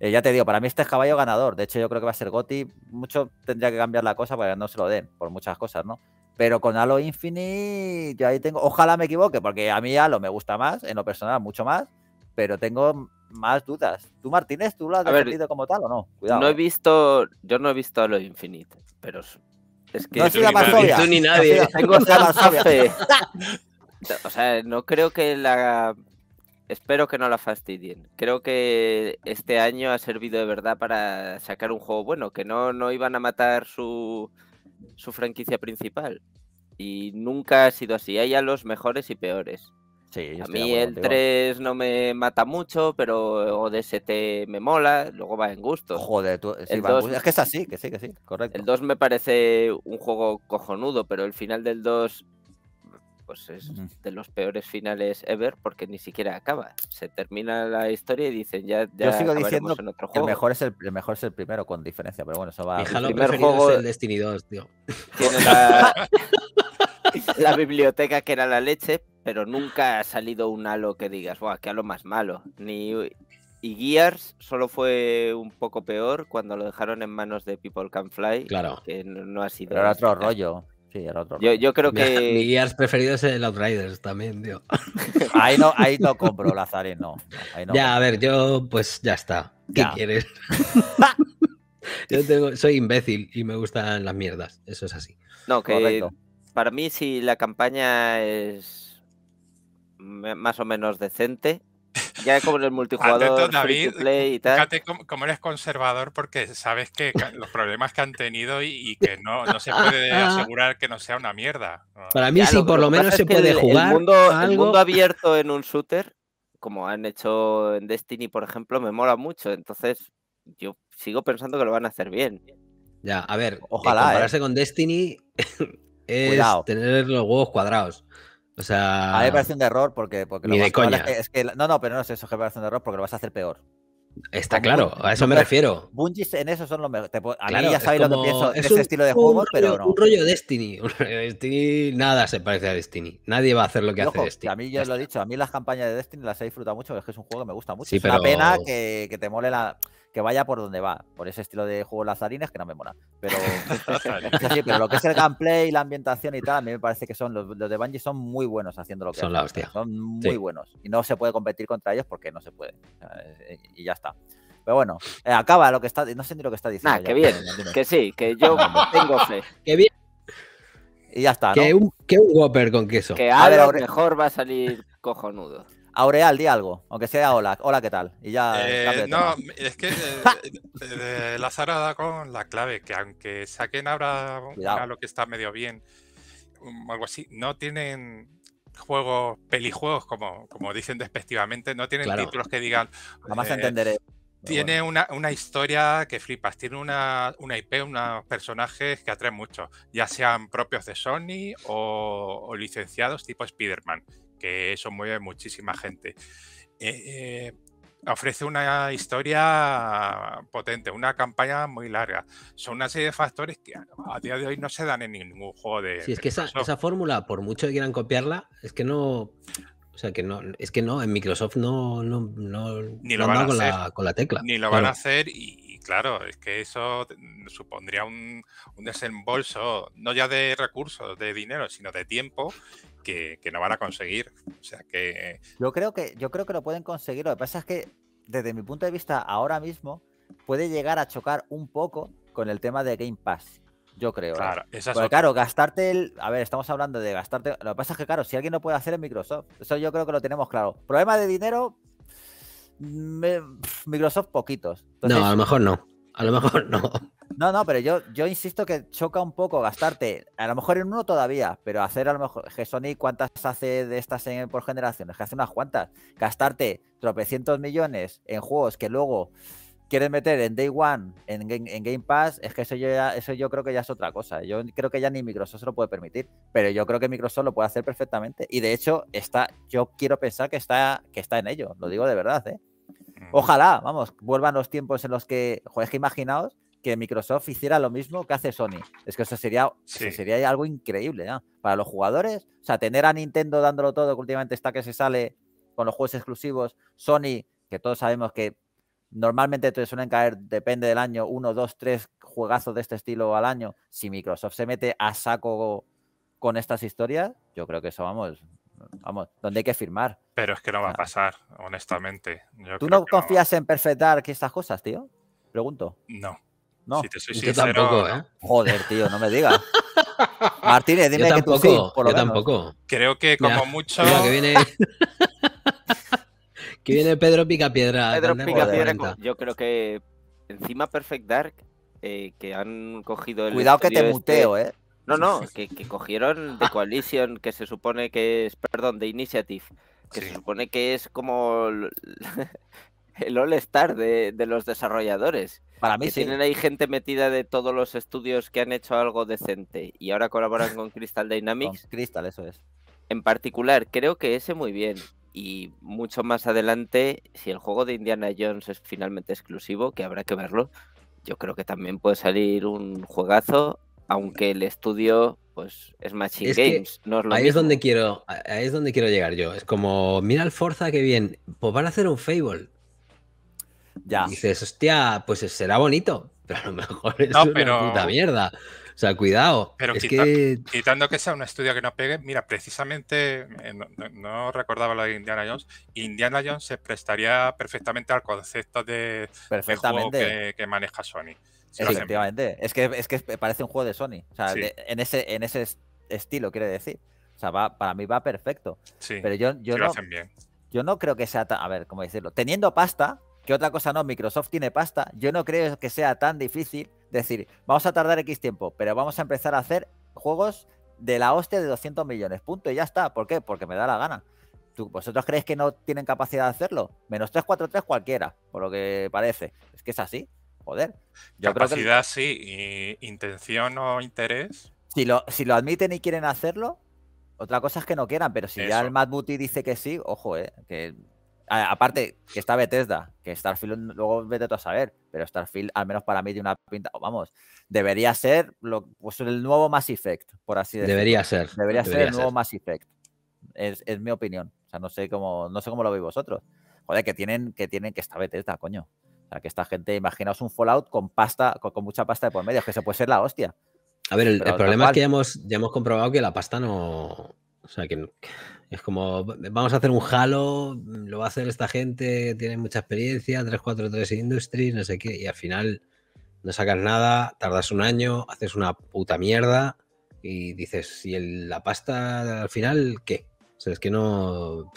eh, ya te digo, para mí este es caballo ganador. De hecho, yo creo que va a ser Gotti. Mucho tendría que cambiar la cosa para que no se lo den, por muchas cosas, ¿no? Pero con Halo Infinite, yo ahí tengo. Ojalá me equivoque, porque a mí Halo me gusta más, en lo personal, mucho más. Pero tengo más dudas. ¿Tú, Martínez, tú lo has defendido como tal o no? No he eh. visto. Yo no he visto Halo Infinite, pero. Es que. No si la Ni, ni nadie. Tengo O sea, no creo que la espero que no la fastidien. Creo que este año ha servido de verdad para sacar un juego bueno, que no, no iban a matar su, su franquicia principal. Y nunca ha sido así. Hay a los mejores y peores. Sí, a mí el 3 no me mata mucho, pero ODST me mola, luego va en gusto. es que es así, que sí, que sí, correcto. El 2 me parece un juego cojonudo, pero el final del 2 pues es de los peores finales ever porque ni siquiera acaba. Se termina la historia y dicen ya, ya sigo diciendo en otro juego. El mejor, es el, el, mejor es el primero con diferencia, pero bueno, eso va. el primer juego es el Destiny 2, tío. Tiene la, biblioteca que era la leche, pero nunca ha salido un halo que digas, que qué halo más malo. Ni y Gears solo fue un poco peor cuando lo dejaron en manos de People Can Fly. Claro. Que no, no ha sido. Pero era otro rollo otro. Yo, creo que. Mi, preferido es el Outriders también, tío. Ahí no, no compro, Lazareno. No. Ya, a ver, yo, pues ya está. ¿Qué quieres? yo soy imbécil y me gustan las mierdas. Eso es así. No, que para mí, si la campaña es más o menos decente, ya como el multijugador, play y tal. Fíjate cómo, eres conservador porque sabes que los problemas que han tenido y, que no, no, se puede asegurar que no sea una mierda. Para mí, sí por lo, menos se puede jugar. El mundo, abierto en un shooter, como han hecho en Destiny, por ejemplo, me mola mucho. Entonces, yo sigo pensando que lo van a hacer bien. Ya, a ver, Ojalá, compararse ¿eh? con Destiny es tener los huevos cuadrados. O sea. A mí me parece un error porque. lo Es que, no, no, pero no es eso que me parece un error porque lo vas a hacer peor. Está claro, a eso me refiero. Bungies en eso son los mejores. A mí ya sabéis lo que pienso es ese estilo de juego, pero no. Un rollo Destiny. Un rollo Destiny, nada se parece a Destiny. Nadie va a hacer lo que hace Destiny. a mí ya, lo he dicho, a mí las campañas de Destiny las he disfrutado mucho, es que es un juego que me gusta mucho. es una pena que, que te mole la que vaya por donde va, por ese estilo de juego lazarines que no me mola. Pero, pero lo que es el gameplay, y la ambientación y tal, a mí me parece que son los, de Bungie son muy buenos haciendo lo que son la hostia. Son muy buenos y no se puede competir contra ellos porque no se puede. Eh, y ya está. Pero bueno, eh, acaba lo que está. No sé ni lo que está diciendo. que bien, que sí, que yo tengo fe. bien. Y ya está. Que, un, un Whopper con queso. Que lo mejor va a salir cojonudo. Aureal, di algo, aunque sea hola, hola, ¿qué tal? Y ya. Eh, no, es que la Zara da con la clave, que aunque saquen ahora lo que está medio bien, um, algo así, no tienen juegos, pelijuegos, como, como dicen despectivamente, no tienen títulos que digan. Nada más eh, entenderé. Tiene una, historia que flipas, tiene una, IP, unos personajes que atraen mucho, ya sean propios de Sony o, o licenciados tipo Spider-Man, que eso mueve muchísima gente. Eh, eh, ofrece una historia potente, una campaña muy larga. Son una serie de factores que a día de hoy no se dan en ningún juego de. Sí, es que esa, fórmula, por mucho que quieran copiarla, es que no. O sea, que no, es que no, en Microsoft no, no, no ni lo van a hacer, con, la, tecla. Ni lo van a hacer y, claro, es que eso supondría un, un desembolso, no ya de recursos, de dinero, sino de tiempo que, no van a conseguir. O sea que. Yo creo que, yo creo que lo pueden conseguir. Lo que pasa es que, desde mi punto de vista, ahora mismo, puede llegar a chocar un poco con el tema de Game Pass. Yo creo. ¿eh? Claro, claro, gastarte el. A ver, estamos hablando de gastarte. Lo que pasa es que, claro, si alguien no puede hacer es Microsoft. Eso yo creo que lo tenemos claro. Problema de dinero. Microsoft poquitos. no, a lo mejor no. A lo mejor no. No, no, pero yo, yo insisto que choca un poco gastarte, a lo mejor en uno todavía, pero hacer a lo mejor, que Sony cuántas hace de estas en, por generaciones, que hace unas cuantas, gastarte tropecientos millones en juegos que luego quieres meter en Day One, en, Game Pass, es que eso yo, ya, eso yo creo que ya es otra cosa. Yo creo que ya ni Microsoft se lo puede permitir, pero yo creo que Microsoft lo puede hacer perfectamente. Y de hecho, está, yo quiero pensar que está, que está en ello, lo digo de verdad, ¿eh? mm. Ojalá, vamos, vuelvan los tiempos en los que, joder, es imaginaos que Microsoft hiciera lo mismo que hace Sony. Es que eso sería, sería algo increíble para los jugadores. O sea, tener a Nintendo dándolo todo, que últimamente está que se sale con los juegos exclusivos, Sony, que todos sabemos que normalmente te suelen caer, depende del año, uno, dos, tres juegazos de este estilo al año. Si Microsoft se mete a saco con estas historias, yo creo que eso vamos, vamos, donde hay que firmar. Pero es que no va a pasar, honestamente. ¿Tú no confías en perfectar que estas cosas, tío? Pregunto. No. No. te soy sincero, yo tampoco, ¿eh? Joder, tío, no me digas. Martínez, dime tampoco, que tú sí, yo tampoco. Creo que como mucho. Mira, que viene. que viene Pedro Picapiedra. Pedro Picapiedra, yo creo que encima Perfect Dark, eh, que han cogido el. Cuidado que te este muteo, ¿eh? No, no, que, cogieron de Coalition, que se supone que es. Perdón, de Initiative que se supone que es como el all-star de, los desarrolladores. Para mí que Tienen ahí gente metida de todos los estudios que han hecho algo decente y ahora colaboran con Crystal Dynamics. Crystal, eso es. En particular, creo que ese muy bien. Y mucho más adelante, si el juego de Indiana Jones es finalmente exclusivo, que habrá que verlo, yo creo que también puede salir un juegazo, aunque el estudio pues es Machine Games. ahí, Es donde quiero, es donde quiero llegar yo. Es como, mira el Forza, qué bien. Pues van a hacer un Fable. Ya. Y dices, hostia, pues será bonito, pero a lo mejor es una puta mierda. O sea, cuidado. Pero quitando que sea un estudio que no pegue, mira, precisamente, eh, no, recordaba lo de Indiana Jones, Indiana Jones se prestaría perfectamente al concepto de, perfectamente. juego que, maneja Sony. Efectivamente, es que, es que parece un juego de Sony, en, ese, en ese estilo quiere decir. O sea, va, para mí va perfecto. Sí, pero yo, yo, no, yo no creo que sea A ver, ¿cómo decirlo? Teniendo pasta, que otra cosa no, Microsoft tiene pasta, yo no creo que sea tan difícil decir, vamos a tardar X tiempo, pero vamos a empezar a hacer juegos de la hostia de 200 millones, punto, y ya está. ¿Por qué? Porque me da la gana. ¿Vosotros creéis que no tienen capacidad de hacerlo? Menos 343 cualquiera, por lo que parece. Es que es así, joder. capacidad sí, intención o interés. Si lo, si lo admiten y quieren hacerlo, otra cosa es que no quieran, pero si ya el Matt Booty dice que sí, ojo, eh, que aparte, que está Bethesda, que Starfield luego vete a saber, pero Starfield, al menos para mí, tiene una pinta, vamos, debería ser lo, pues el nuevo Mass Effect, por así decirlo. Debería ser. Debería, ser el nuevo Mass Effect. Es, mi opinión. O sea, no sé cómo, no sé cómo lo veis vosotros. Joder, que tienen, que tienen que estar Bethesda, coño. O sea, que esta gente, imaginaos un Fallout con pasta, con, mucha pasta de por medio, que se puede ser la hostia. A ver, el, problema es que ya hemos, ya hemos comprobado que la pasta no. O sea, que, es como, vamos a hacer un Halo, mm, lo va a hacer esta gente, tiene mucha experiencia, 343 Industries, no sé qué, y al final no sacas nada, tardas un año, haces una puta mierda y dices, ¿y el, la pasta al final qué? O sea, es que no...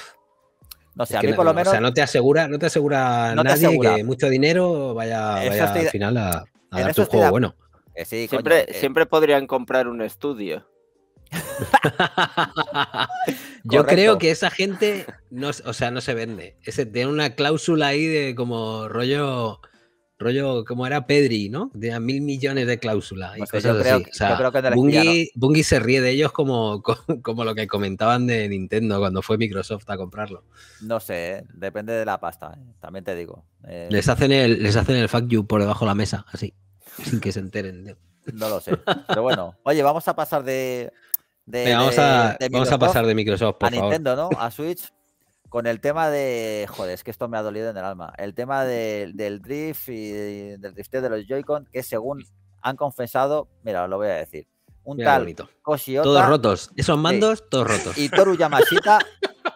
No sé, a mí por lo menos... O sea, no te asegura, no te asegura nadie que mucho dinero vaya, al final a, dar tu juego bueno. Eh, sí, siempre, eh, siempre podrían comprar un estudio. Yo creo que esa gente no, o sea, no se vende. Ese, tiene una cláusula ahí de como rollo rollo como era Pedri, ¿no? De mil millones de cláusulas y pues cosas así. Bungie, se ríe de ellos como, como, lo que comentaban de Nintendo cuando fue Microsoft a comprarlo. No sé, ¿eh? depende de la pasta, ¿eh? también te digo. Eh. Les, hacen el, les hacen el fuck you por debajo de la mesa, así, sin que se enteren. no lo sé. Pero bueno, oye, vamos a pasar de vamos, a, vamos, a, pasar de Microsoft a Nintendo, ¿no? A Switch. Con el tema de. Joder, es que esto me ha dolido en el alma. El tema del drift y del drift de los Joy-Con, que según han confesado, mira, lo voy a decir. Un tal Koshiota, Todos rotos. Esos mandos, todos rotos. Y Toru Yamashita,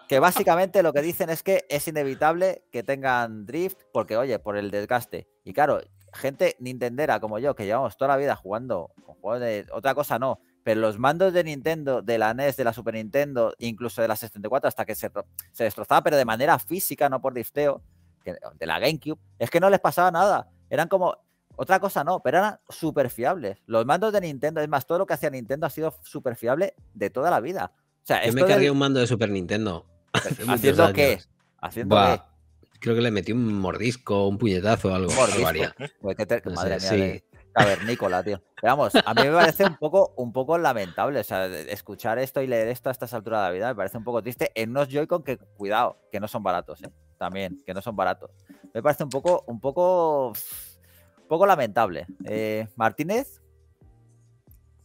que básicamente lo que dicen es que es inevitable que tengan drift, porque, oye, por el desgaste. Y claro, gente nintendera como yo, que llevamos toda la vida jugando con juegos de. Otra cosa no pero los mandos de Nintendo, de la NES, de la Super Nintendo, incluso de la 64, hasta que se, se destrozaba, pero de manera física, no por difteo, de la GameCube, es que no les pasaba nada. Eran como, otra cosa no, pero eran súper fiables. Los mandos de Nintendo, es más, todo lo que hacía Nintendo ha sido súper fiable de toda la vida. O sea, Yo me cargué un mando de Super Nintendo. Pues, ¿Haciendo qué? ¿Haciendo Creo que le metí un mordisco, un puñetazo o algo. Mordisco. Pues, madre mía, sí ver Nicola, tío. Pero vamos, a mí me parece un poco, un poco lamentable. O sea, escuchar esto y leer esto a estas alturas de la vida me parece un poco triste. En unos Joy-Con que, cuidado, que no son baratos, eh, También, que no son baratos. Me parece un poco, un poco, poco lamentable. Eh, Martínez.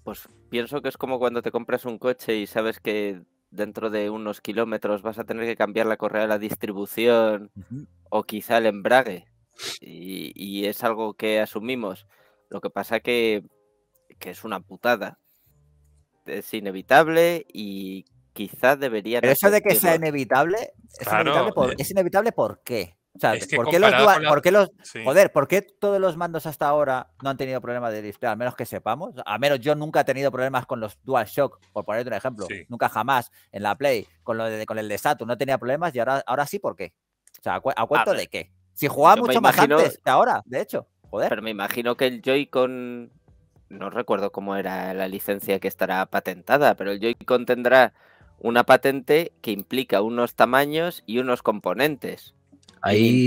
Pues pienso que es como cuando te compras un coche y sabes que dentro de unos kilómetros vas a tener que cambiar la correa de la distribución o quizá el embrague. y, es algo que asumimos. Lo que pasa que, que es una putada. Es inevitable y quizás debería... Pero eso de que sea inevitable, eh. es, inevitable por, qué. O sea, ¿por, qué los, Joder, ¿por qué todos los mandos hasta ahora no han tenido problemas de display? Al menos que sepamos. Al menos yo nunca he tenido problemas con los DualShock, por ponerte un ejemplo. Nunca jamás en la Play, con, lo de, con el de Saturn no tenía problemas y ahora, ahora sí, ¿por qué? O sea, ¿a, cuento de qué? Si jugaba mucho más antes que ahora, de hecho. Pero me imagino que el Joy-Con. No recuerdo cómo era la licencia que estará patentada, pero el Joy-Con tendrá una patente que implica unos tamaños y unos componentes. Ahí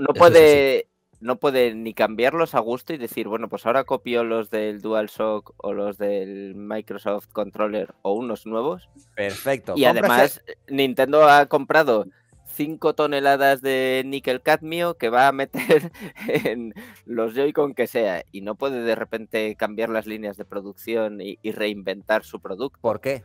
no, puede, no puede ni cambiarlos a gusto y decir, bueno, pues ahora copio los del DualShock o los del Microsoft Controller o unos nuevos. Perfecto. Y además, Nintendo ha comprado 5 toneladas de níquel cadmio que va a meter en los Joy-Con que sea y no puede de repente cambiar las líneas de producción y, reinventar su producto. ¿Por qué?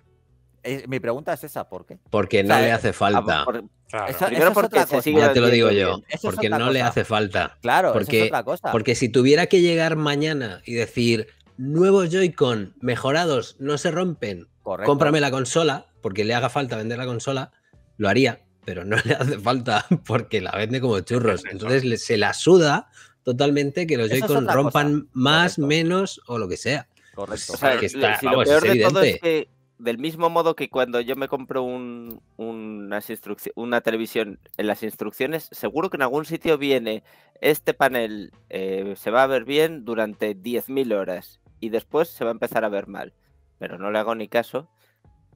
Eh, mi pregunta es esa, ¿por qué? Porque no le hace falta. claro. eso, porque te lo digo yo, porque no le hace falta. Claro, porque, eso es otra cosa. Porque si tuviera que llegar mañana y decir nuevos Joy-Con mejorados, no se rompen, cómprame la consola, porque le haga falta vender la consola, lo haría pero no le hace falta porque la vende como churros. Entonces se la suda totalmente que los joy rompan más, menos o lo que sea. Pues, Correcto. que está, lo peor de todo es que del mismo modo que cuando yo me compro un, una televisión en las instrucciones, seguro que en algún sitio viene este panel eh, se va a ver bien durante 10.000 horas y después se va a empezar a ver mal. Pero no le hago ni caso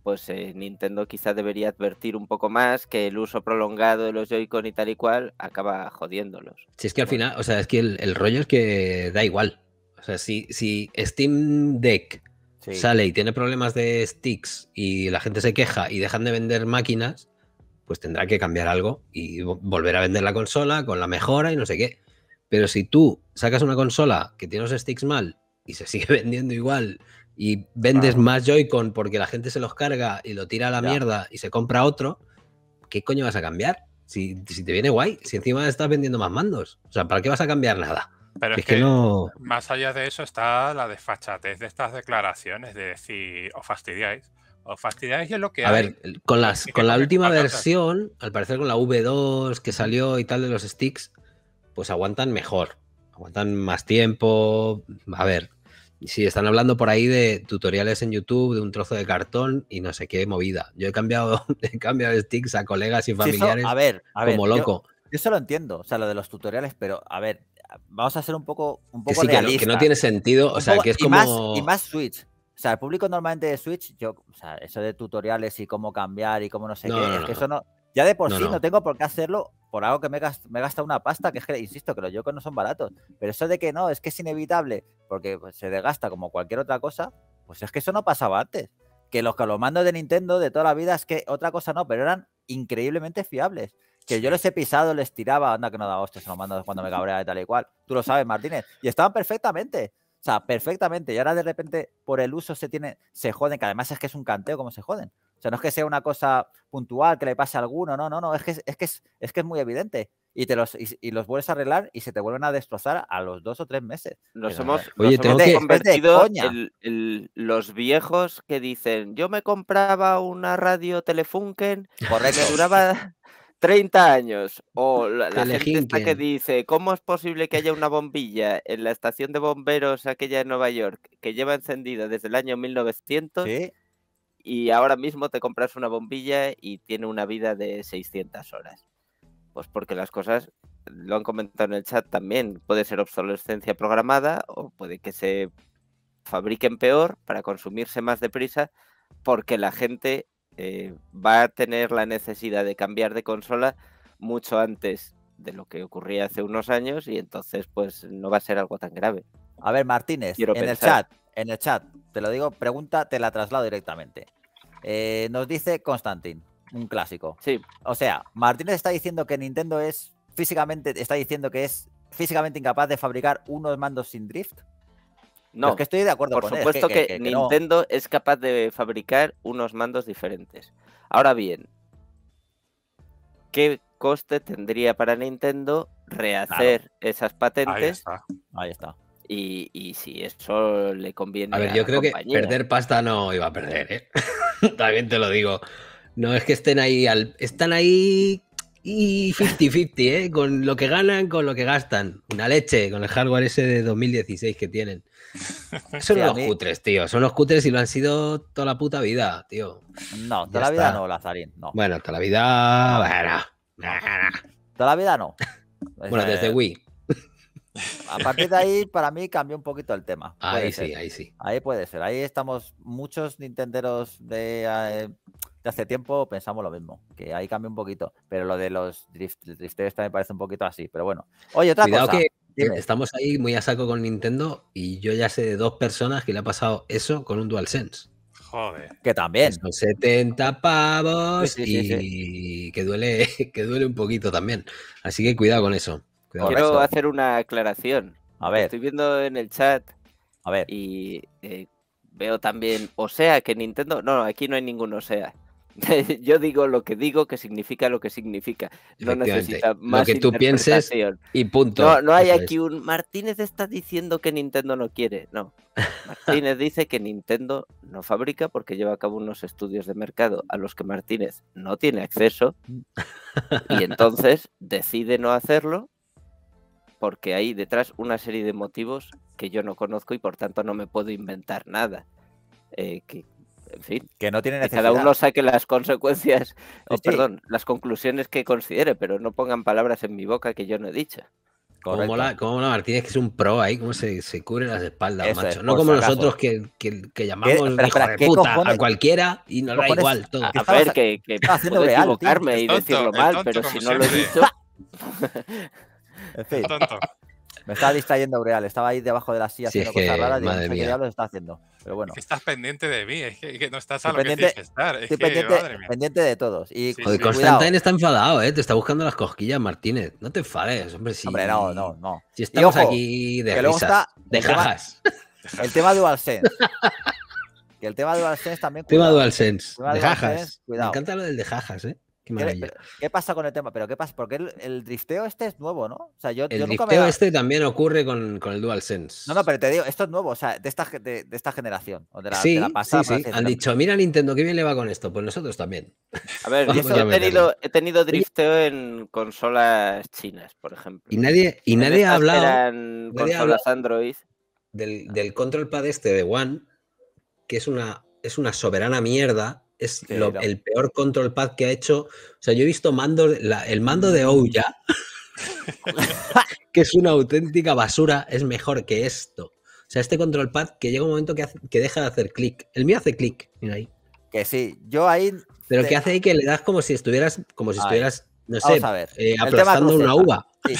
pues eh, Nintendo quizás debería advertir un poco más que el uso prolongado de los Joy-Con y tal y cual acaba jodiéndolos. Si es que al final, o sea, es que el, rollo es que da igual. O sea, si, si Steam Deck sale y tiene problemas de sticks y la gente se queja y dejan de vender máquinas, pues tendrá que cambiar algo y volver a vender la consola con la mejora y no sé qué. Pero si tú sacas una consola que tiene los sticks mal y se sigue vendiendo igual y vendes más Joy-Con porque la gente se los carga y lo tira a la mierda y se compra otro, ¿qué coño vas a cambiar? Si, te viene guay, si encima estás vendiendo más mandos, o sea, ¿para qué vas a cambiar nada? Pero es, que, no... más allá de eso está la desfachatez de estas declaraciones de decir, os fastidiáis. Os fastidiáis y es lo que... A ver, con, las, con la última versión, al parecer con la V2 que salió y tal de los sticks, pues aguantan mejor, aguantan más tiempo. A ver, Sí, están hablando por ahí de tutoriales en YouTube, de un trozo de cartón y no sé qué movida. Yo he cambiado, he cambiado sticks a colegas y familiares a ver, como loco. Yo, eso lo entiendo, o sea, lo de los tutoriales, pero a ver, vamos a hacer un poco, un poco que no, tiene sentido, o sea, que es como... Y más, Switch, o sea, el público normalmente de Switch, yo, o sea, eso de tutoriales y cómo cambiar y cómo no sé qué, es que eso no, ya de por sí no. tengo por qué hacerlo por algo que me, he me gasta una pasta, que es que, insisto, que los Yokos no son baratos. Pero eso de que no, es que es inevitable, porque pues, se desgasta como cualquier otra cosa, pues es que eso no pasaba antes. Que los que calomandos de Nintendo de toda la vida es que otra cosa no, pero eran increíblemente fiables. Que yo les he pisado, les tiraba, anda que no daba hostia, se los mando cuando me cabrea y tal y cual. Tú lo sabes, Martínez. Y estaban perfectamente. O sea, perfectamente. Y ahora de repente, por el uso se tiene, se joden, que además es que es un canteo como se joden. O sea, no es que sea una cosa puntual que le pase a alguno, no, no, no, es que es, que es, que es muy evidente. Y, te los, vuelves a arreglar y se te vuelven a destrozar a los dos o tres meses. Nos hemos, convertido en, los viejos que dicen, yo me compraba una radio Telefunken porque que duraba 30 años. O la, gente que dice, ¿cómo es posible que haya una bombilla en la estación de bomberos aquella de Nueva York que lleva encendida desde el año 1900? ¿Sí? y ahora mismo te compras una bombilla y tiene una vida de 600 horas. Pues porque las cosas, lo han comentado en el chat también, puede ser obsolescencia programada o puede que se fabriquen peor para consumirse más deprisa porque la gente eh, va a tener la necesidad de cambiar de consola mucho antes de lo que ocurría hace unos años y entonces pues no va a ser algo tan grave. A ver, Martínez, en el chat, en el chat, te lo digo, pregunta, te la traslado directamente. Eh, nos dice Constantin, un clásico. Sí. O sea, Martínez está diciendo que Nintendo es físicamente, está diciendo que es físicamente incapaz de fabricar unos mandos sin drift. No, que estoy de acuerdo por con supuesto él, que, que, Nintendo es capaz de fabricar unos mandos diferentes. Ahora bien, ¿qué coste tendría para Nintendo rehacer esas patentes? Ahí está. Ahí está. Y, si esto le conviene. A ver, yo creo que perder pasta no iba a perder, ¿eh? También te lo digo. No es que estén ahí al. Están ahí. Y 50-50, ¿eh? Con lo que ganan, con lo que gastan. Una leche, con el hardware ese de 2016 que tienen. Son los cutres, tío. Son los cutres y lo han sido toda la puta vida, tío. No, toda la vida no, Lazarín. Bueno, toda la vida. Toda la vida no. Bueno, desde eh, Wii. A partir de ahí, para mí, cambió un poquito el tema. Ahí sí, ahí sí. Ahí puede ser. Ahí estamos muchos Nintenderos eh, de, hace tiempo, pensamos lo mismo, que ahí cambió un poquito. Pero lo de los drifters también parece un poquito así. Pero bueno. Oye, otra Cuidado Que estamos ahí muy a saco con Nintendo y yo ya sé de dos personas que le ha pasado eso con un DualSense. Joder. Que también. Son 70 pavos y que, duele, que duele un poquito también. Así que cuidado con eso. Quiero hacer una aclaración. A ver. Estoy viendo en el chat. Y eh, veo también o sea que Nintendo. No, aquí no hay ningún sea, Yo digo lo que digo, que significa lo que significa. No necesita más. que tú pienses y punto. No, hay aquí un Martínez está diciendo que Nintendo no quiere. No. Martínez dice que Nintendo no fabrica porque lleva a cabo unos estudios de mercado a los que Martínez no tiene acceso y entonces decide no hacerlo porque hay detrás una serie de motivos que yo no conozco y por tanto no me puedo inventar nada. Eh, que, en fin, que no tiene necesidad. Que cada uno saque las consecuencias, o perdón, las conclusiones que considere, pero no pongan palabras en mi boca que yo no he dicho. Como la como Martínez, que es un pro ahí, como se, se cubre las espaldas, macho. no como nosotros que, que, llamamos a cualquiera y nos da igual todo. A, ver, que, que puedo equivocarme y decirlo mal, pero si no lo he dicho. En fin. Me estaba distrayendo Aureal, estaba ahí debajo de la silla haciendo cosas raras y no sé qué diablos está haciendo. Pero bueno. Es que estás pendiente de mí, es que, no estás a lo pendiente, que tienes que estar. Es que, pendiente, pendiente, de todos. Y, Constantine está enfadado, ¿eh? Te está buscando las cosquillas, Martínez. No te enfades, hombre. Si, hombre, no, no, no. Si estamos aquí de risas, de jajas. El tema DualSense. que el tema DualSense también. tema DualSense. El de jajas. Cuidado. Me encanta lo del de jajas, ¿eh? Qué pasa con el tema? Pero ¿qué pasa? Porque el, drifteo este es nuevo, ¿no? el drifteo este también ocurre con, el DualSense. No, no, pero te digo, esto es nuevo, o sea, de esta, de, esta generación. O de la, pasada, Han dicho, mira Nintendo, qué bien le va con esto. Pues nosotros también. A ver, yo he, tenido, he drifteo en consolas chinas, por ejemplo. Y nadie, y nadie ha hablado... Android. Del, control pad este de One, que es una, es una soberana mierda es el peor control pad que ha hecho. O sea, yo he visto mando el mando de Ouya, que es una auténtica basura, es mejor que esto. O sea, este control pad que llega un momento que, deja de hacer clic. El mío hace clic, mira ahí. Que sí, yo ahí. Pero que hace ahí que le das como si estuvieras, como si estuvieras no sé, Vamos a ver. Eh, aplastando una uva. Sí,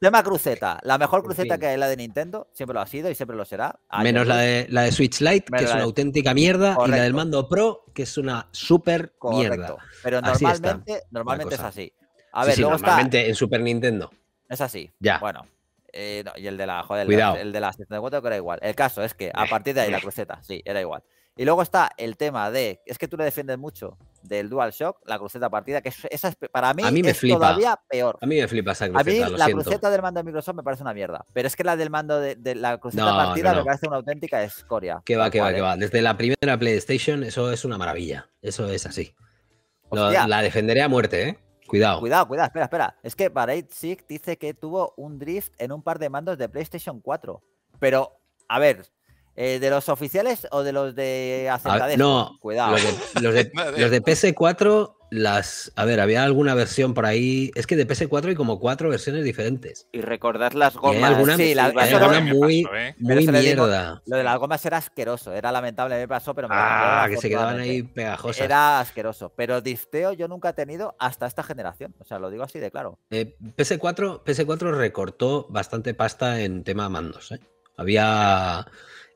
tema, cruceta. La mejor cruceta que es la de Nintendo. Siempre lo ha sido y siempre lo será. Menos la de, la de Switch Lite, que es una auténtica mierda. Y la del mando Pro, que es una súper mierda. Pero normalmente, normalmente es así. A ver, luego normalmente está... en Super Nintendo. Es así. Ya. Bueno. Eh, y el de la, joder, el de la 74 que era igual. El caso es que a partir de ahí la cruceta, sí, era igual. Y luego está el tema de, es que tú le defiendes mucho del dual DualShock, la cruceta partida, que esa es, para mí, es todavía peor. A mí me flipa esa cruceta, A mí la cruceta del mando de Microsoft me parece una mierda, pero es que la del mando de, la cruceta partida lo que me parece una auténtica escoria. Que va, que va, que ¿eh? va. Desde la primera PlayStation eso es una maravilla, eso es así. la defenderé a muerte, ¿eh? Cuidado. Cuidado, cuidado, espera, espera. Es que para Sick dice que tuvo un drift en un par de mandos de PlayStation 4. Pero, a ver, eh, ¿De los oficiales o de los de ah, No, Los de, PS4, las. A ver, había alguna versión por ahí. Es que de PS4 hay como cuatro versiones diferentes. Y recordad las gomas. sí, las gomas. muy, mierda. lo de las gomas era asqueroso, era lamentable, me pasó, pero me Ah, que se quedaban ahí pegajosas. Era asqueroso. Pero disteo yo nunca he tenido hasta esta generación. O sea, lo digo así de claro. PS4, eh, PS4 recortó bastante pasta en tema mandos, ¿eh? Había.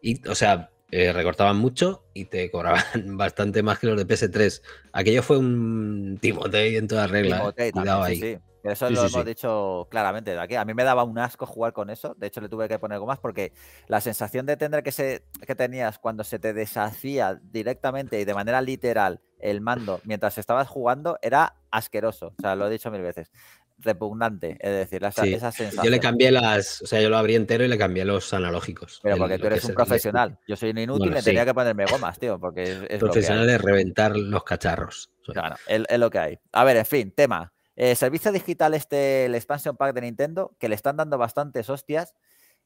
Y, o sea, eh, recortaban mucho y te cobraban bastante más que los de PS3. Aquello fue un Timotei en todas reglas. Eh. ahí. Sí, eso lo hemos dicho claramente aquí. A mí me daba un asco jugar con eso. De hecho, le tuve que poner algo más porque la sensación de tender que, se, que tenías cuando se te deshacía directamente y de manera literal el mando mientras estabas jugando era asqueroso. O sea, lo he dicho mil veces repugnante. Es decir, esa, sensaciones Yo le cambié las. O sea, yo lo abrí entero y le cambié los analógicos. Pero porque tú eres un profesional. Yo soy un inútil y tenía que ponerme gomas, tío. Porque es, profesional de reventar los cacharros. Claro, es, lo que hay. A ver, en fin, tema. Eh, servicio digital, este, el expansion pack de Nintendo, que le están dando bastantes hostias.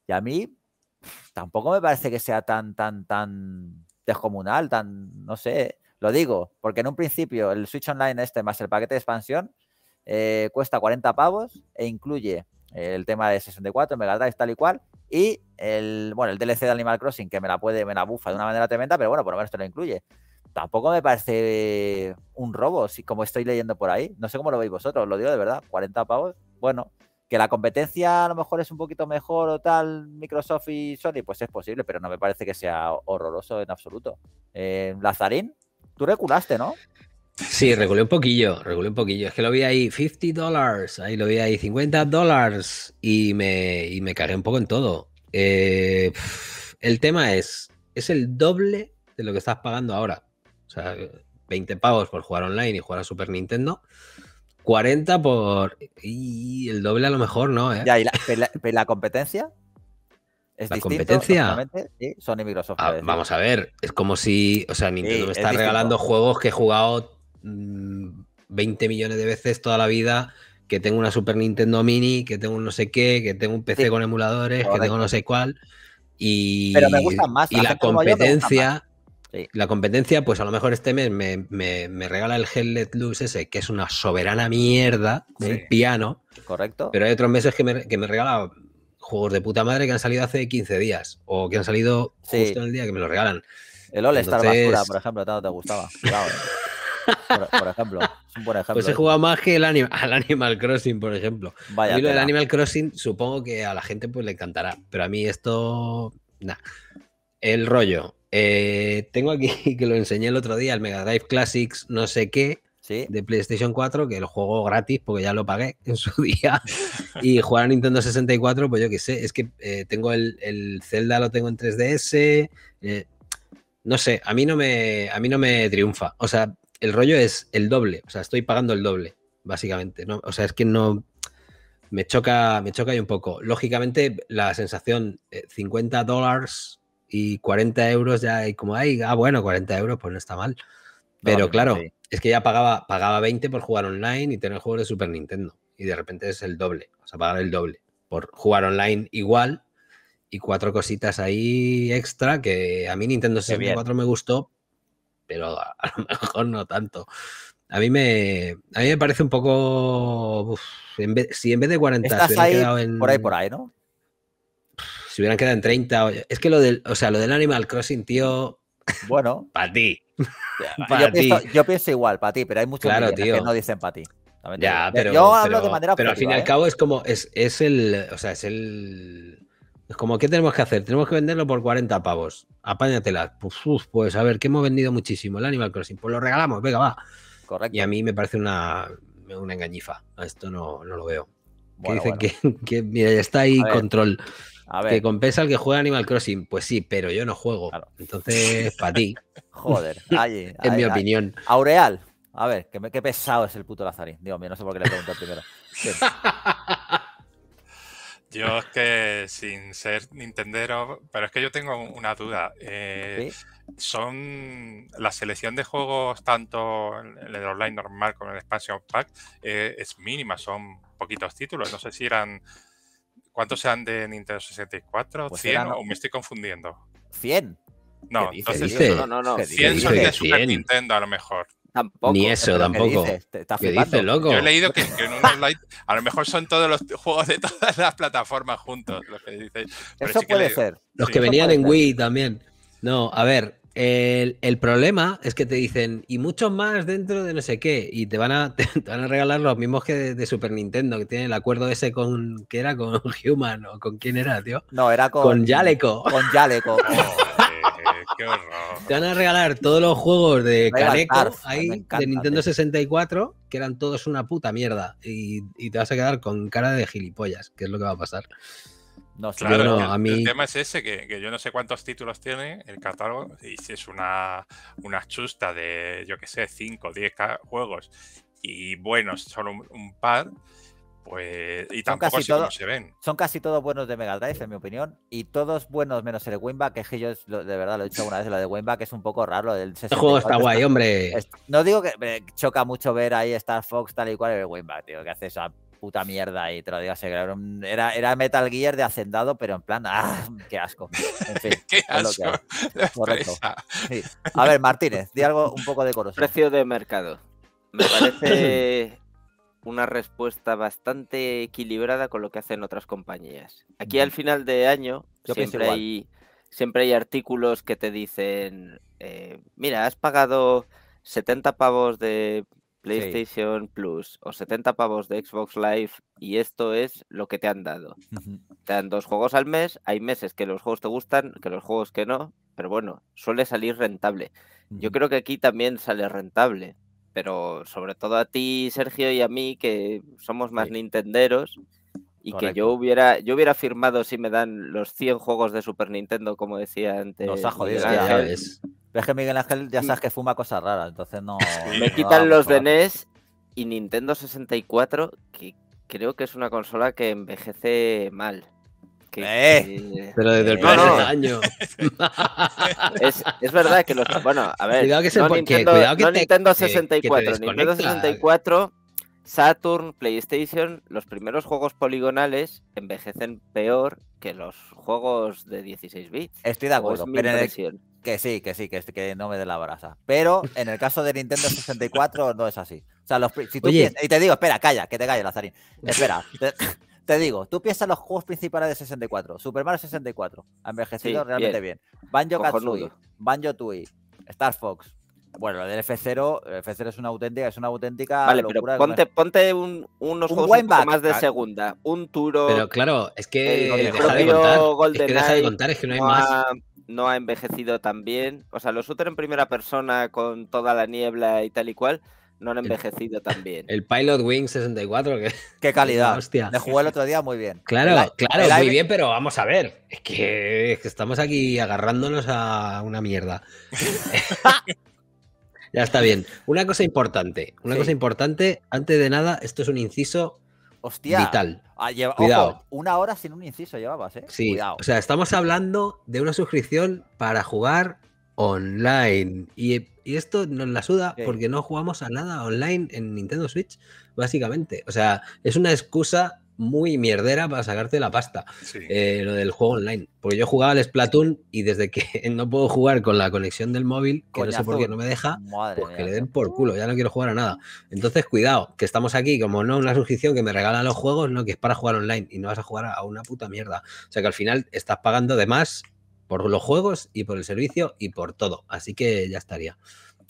Y a mí tampoco me parece que sea tan, tan, tan descomunal, tan, no sé, lo digo, porque en un principio el Switch Online este más el paquete de expansión eh, cuesta 40 pavos e incluye el tema de 64, Mega Drive, tal y cual. Y el, bueno, el DLC de Animal Crossing, que me la puede, me la bufa de una manera tremenda, pero bueno, por lo menos te lo incluye. Tampoco me parece un robo, si, como estoy leyendo por ahí. No sé cómo lo veis vosotros, lo digo de verdad. 40 pavos, bueno. Que la competencia a lo mejor es un poquito mejor o tal, Microsoft y Sony, pues es posible, pero no me parece que sea horroroso en absoluto. Eh, Lazarín, tú reculaste, ¿no? Sí, regulé un poquillo, regulé un poquillo. Es que lo vi ahí, 50 dólares, ahí lo vi ahí, 50 dólares, y me, y me cagué un poco en todo. Eh, el tema es, es el doble de lo que estás pagando ahora. O sea, 20 pagos por jugar online y jugar a Super Nintendo. 40 por... Y el doble a lo mejor, ¿no? ¿Eh? Ya, ¿y la, competencia? ¿Es la competencia. Sí, Sony Microsoft. Ah, vamos a ver, es como si, o sea, Nintendo me está regalando juegos que he jugado 20 mm, millones de veces toda la vida que tengo una Super Nintendo Mini, que tengo no sé qué, que tengo un PC con emuladores, que tengo no sé cuál. Y, Y la competencia, la competencia, pues a lo mejor este mes me, regala el Hell Let ese, que es una soberana mierda, ¿eh? sí. piano. Correcto. Pero hay otros meses que me, que me regala juegos de puta madre que han salido hace 15 días o que han salido justo el día que me lo regalan. El All Star Basura, por ejemplo, te gustaba. Claro. Por, ejemplo, por pues ejemplo. Pues he jugado más que el animal al Animal Crossing, por ejemplo. Vaya. Y lo Animal Crossing, supongo que a la gente pues le encantará. Pero a mí esto. El rollo. Eh, tengo aquí que lo enseñé el otro día, el Mega Drive Classics, no sé qué. de PlayStation 4, que lo juego gratis, porque ya lo pagué en su día, y jugar a Nintendo 64, pues yo qué sé, es que eh, tengo el, el, Zelda, lo tengo en 3DS, eh, no sé, a mí no me, a mí no me triunfa. O sea, el rollo es el doble, o sea, estoy pagando el doble, básicamente, O sea, es que no, me choca, me choca ahí un poco. Lógicamente, la sensación, 50 eh, dólares y 40 euros, ya hay como, ah, bueno, 40 euros, pues no está mal. Pero claro, es que ya pagaba, pagaba 20 por jugar online y tener juegos de Super Nintendo. Y de repente es el doble, o sea, pagar el doble por jugar online igual y cuatro cositas ahí extra que a mí Nintendo 64 me gustó, pero a, lo mejor no tanto. A mí me, a mí me parece un poco. si en vez de 40 hubieran quedado en. Por ahí, por ahí, ¿no? Si hubieran quedado en 30. Es que lo del, o sea, lo del Animal Crossing, tío. Bueno. para ti. Yo, pienso, igual, para ti, pero hay muchos que no dicen para ti. Ya, pero, yo hablo de manera Pero al fin y al ¿eh? cabo es como. es el. O sea, es el es como, ¿qué tenemos que hacer? Tenemos que venderlo por 40 pavos. Apáñatela. Pues, pues a ver, que hemos vendido muchísimo el Animal Crossing. Pues lo regalamos, venga, va. Correcto. Y a mí me parece una, una engañifa. A esto no, no lo veo. que dicen que, mira, está ahí control. A ver. Que compensa el que juega Animal Crossing. Pues sí, pero yo no juego. Entonces, para ti. Joder, ay en mi opinión. Aureal, a ver, qué, pesado es el puto Lazarín. Dios mío, no sé por qué le pregunté primero. Yo es que sin ser Nintendero, pero es que yo tengo una duda. Eh, son la selección de juegos, tanto en el online normal como el expansion pack, eh, es mínima, son poquitos títulos. No sé si eran. ¿Cuántos sean de Nintendo 64? ¿100 pues o me estoy confundiendo? ¿100? No, entonces, no, no, 100 son de Super Nintendo a lo mejor. Tampoco. Ni eso, tampoco. ¿Qué dices? loco? Yo he leído que, en un online, a lo mejor son todos los juegos de todas las plataformas juntos, eso puede ser. Los que venían en Wii también. No, a ver, el, problema es que te dicen, y muchos más dentro de no sé qué, y te van a, te, van a regalar los mismos que de, Super Nintendo, que tienen el acuerdo ese con, que era con Human o con quién era, tío. No, era con... Con Yaleco. Con Yaleco. Oh. Eh, te van a regalar todos los juegos de Caneco de Nintendo 64, que eran todos una puta mierda. Y, te vas a quedar con cara de gilipollas, que es lo que va a pasar. No, claro, el, tema es ese, que, yo no sé cuántos títulos tiene el catálogo, y si es una, una chusta de, yo qué sé, 5 o 10 juegos, y bueno solo un par, pues, y tampoco casi se ven. Son casi todos buenos de Mega Drive, en mi opinión. Y todos buenos, menos el winback que es que yo de verdad lo he dicho alguna vez, lo de winback es un poco raro. El este juego está guay, hombre. no digo que choca mucho ver ahí Star Fox tal y cual el winback tío, que hace esa puta mierda y te lo digo era, era, Metal Gear de hacendado, pero en plan, ¡ah! ¡Qué asco! En fin, ¡Qué asco! Correcto. A ver, Martínez, di algo un poco decoroso. Precio de mercado. Me parece una respuesta bastante equilibrada con lo que hacen otras compañías. Aquí al final de año siempre hay, siempre hay artículos que te dicen, eh, mira, has pagado 70 pavos de PlayStation Plus o 70 pavos de Xbox Live y esto es lo que te han dado. Te dan dos juegos al mes, hay meses que los juegos te gustan, que los juegos que no, pero bueno, suele salir rentable. Yo creo que aquí también sale rentable pero sobre todo a ti, Sergio, y a mí, que somos más nintenderos, y que yo hubiera, yo hubiera firmado si me dan los 100 juegos de Super Nintendo, como decía antes. los ha jodido, ya ves. que Miguel Ángel ya sabes que fuma cosas raras, entonces no. me quitan los de NES e y Nintendo 64, que creo que es una consola que envejece mal. Eh. Pero desde el primer año. es, verdad que los. Bueno, a ver. Cuidado que no Nintendo, 64. Nintendo 64, Saturn, PlayStation, los primeros juegos poligonales envejecen peor que los juegos de 16 bits. Estoy de acuerdo. que sí, que sí, que, no me dé la brasa. Pero en el caso de Nintendo 64 no es así. O sea, los, y te digo, espera, calla, que te calle, Lazarín. Espera. Te digo, tú piensas los juegos principales de 64. Super Mario 64. Ha envejecido realmente bien. Banjo Kazooie, Banjo Tui, Star Fox. Bueno, el del F0, F0 es una auténtica, es una auténtica. Vale, locura ponte, unos juegos más de segunda. Un Turo. Pero claro, es que, el, de contar, es que no hay más. Ha, no ha envejecido tan bien. O sea, los shooter en primera persona con toda la niebla y tal y cual no han envejecido también El Pilot Wing 64, Qué calidad. Hostia. Le jugué el otro día muy bien. Claro, claro, muy bien, pero vamos a ver. Es que, estamos aquí agarrándonos a una mierda. ya está bien. Una cosa importante. Una cosa importante, antes de nada, esto es un inciso Vital. Ah, Cuidado. una hora sin un inciso llevabas, ¿eh? Sí. Cuidado. O sea, estamos hablando de una suscripción para jugar online. Y, esto nos la suda porque no jugamos a nada online en Nintendo Switch, básicamente. O sea, es una excusa muy mierdera para sacarte la pasta, eh, lo del juego online. Porque yo jugaba al Splatoon y desde que no puedo jugar con la conexión del móvil, que no sé por qué no me deja, pues que le den por culo, ya no quiero jugar a nada. Entonces, cuidado, que estamos aquí, como no una suscripción que me regalan los juegos, no, que es para jugar online y no vas a jugar a una puta mierda. O sea que al final estás pagando de más por los juegos y por el servicio y por todo. Así que ya estaría.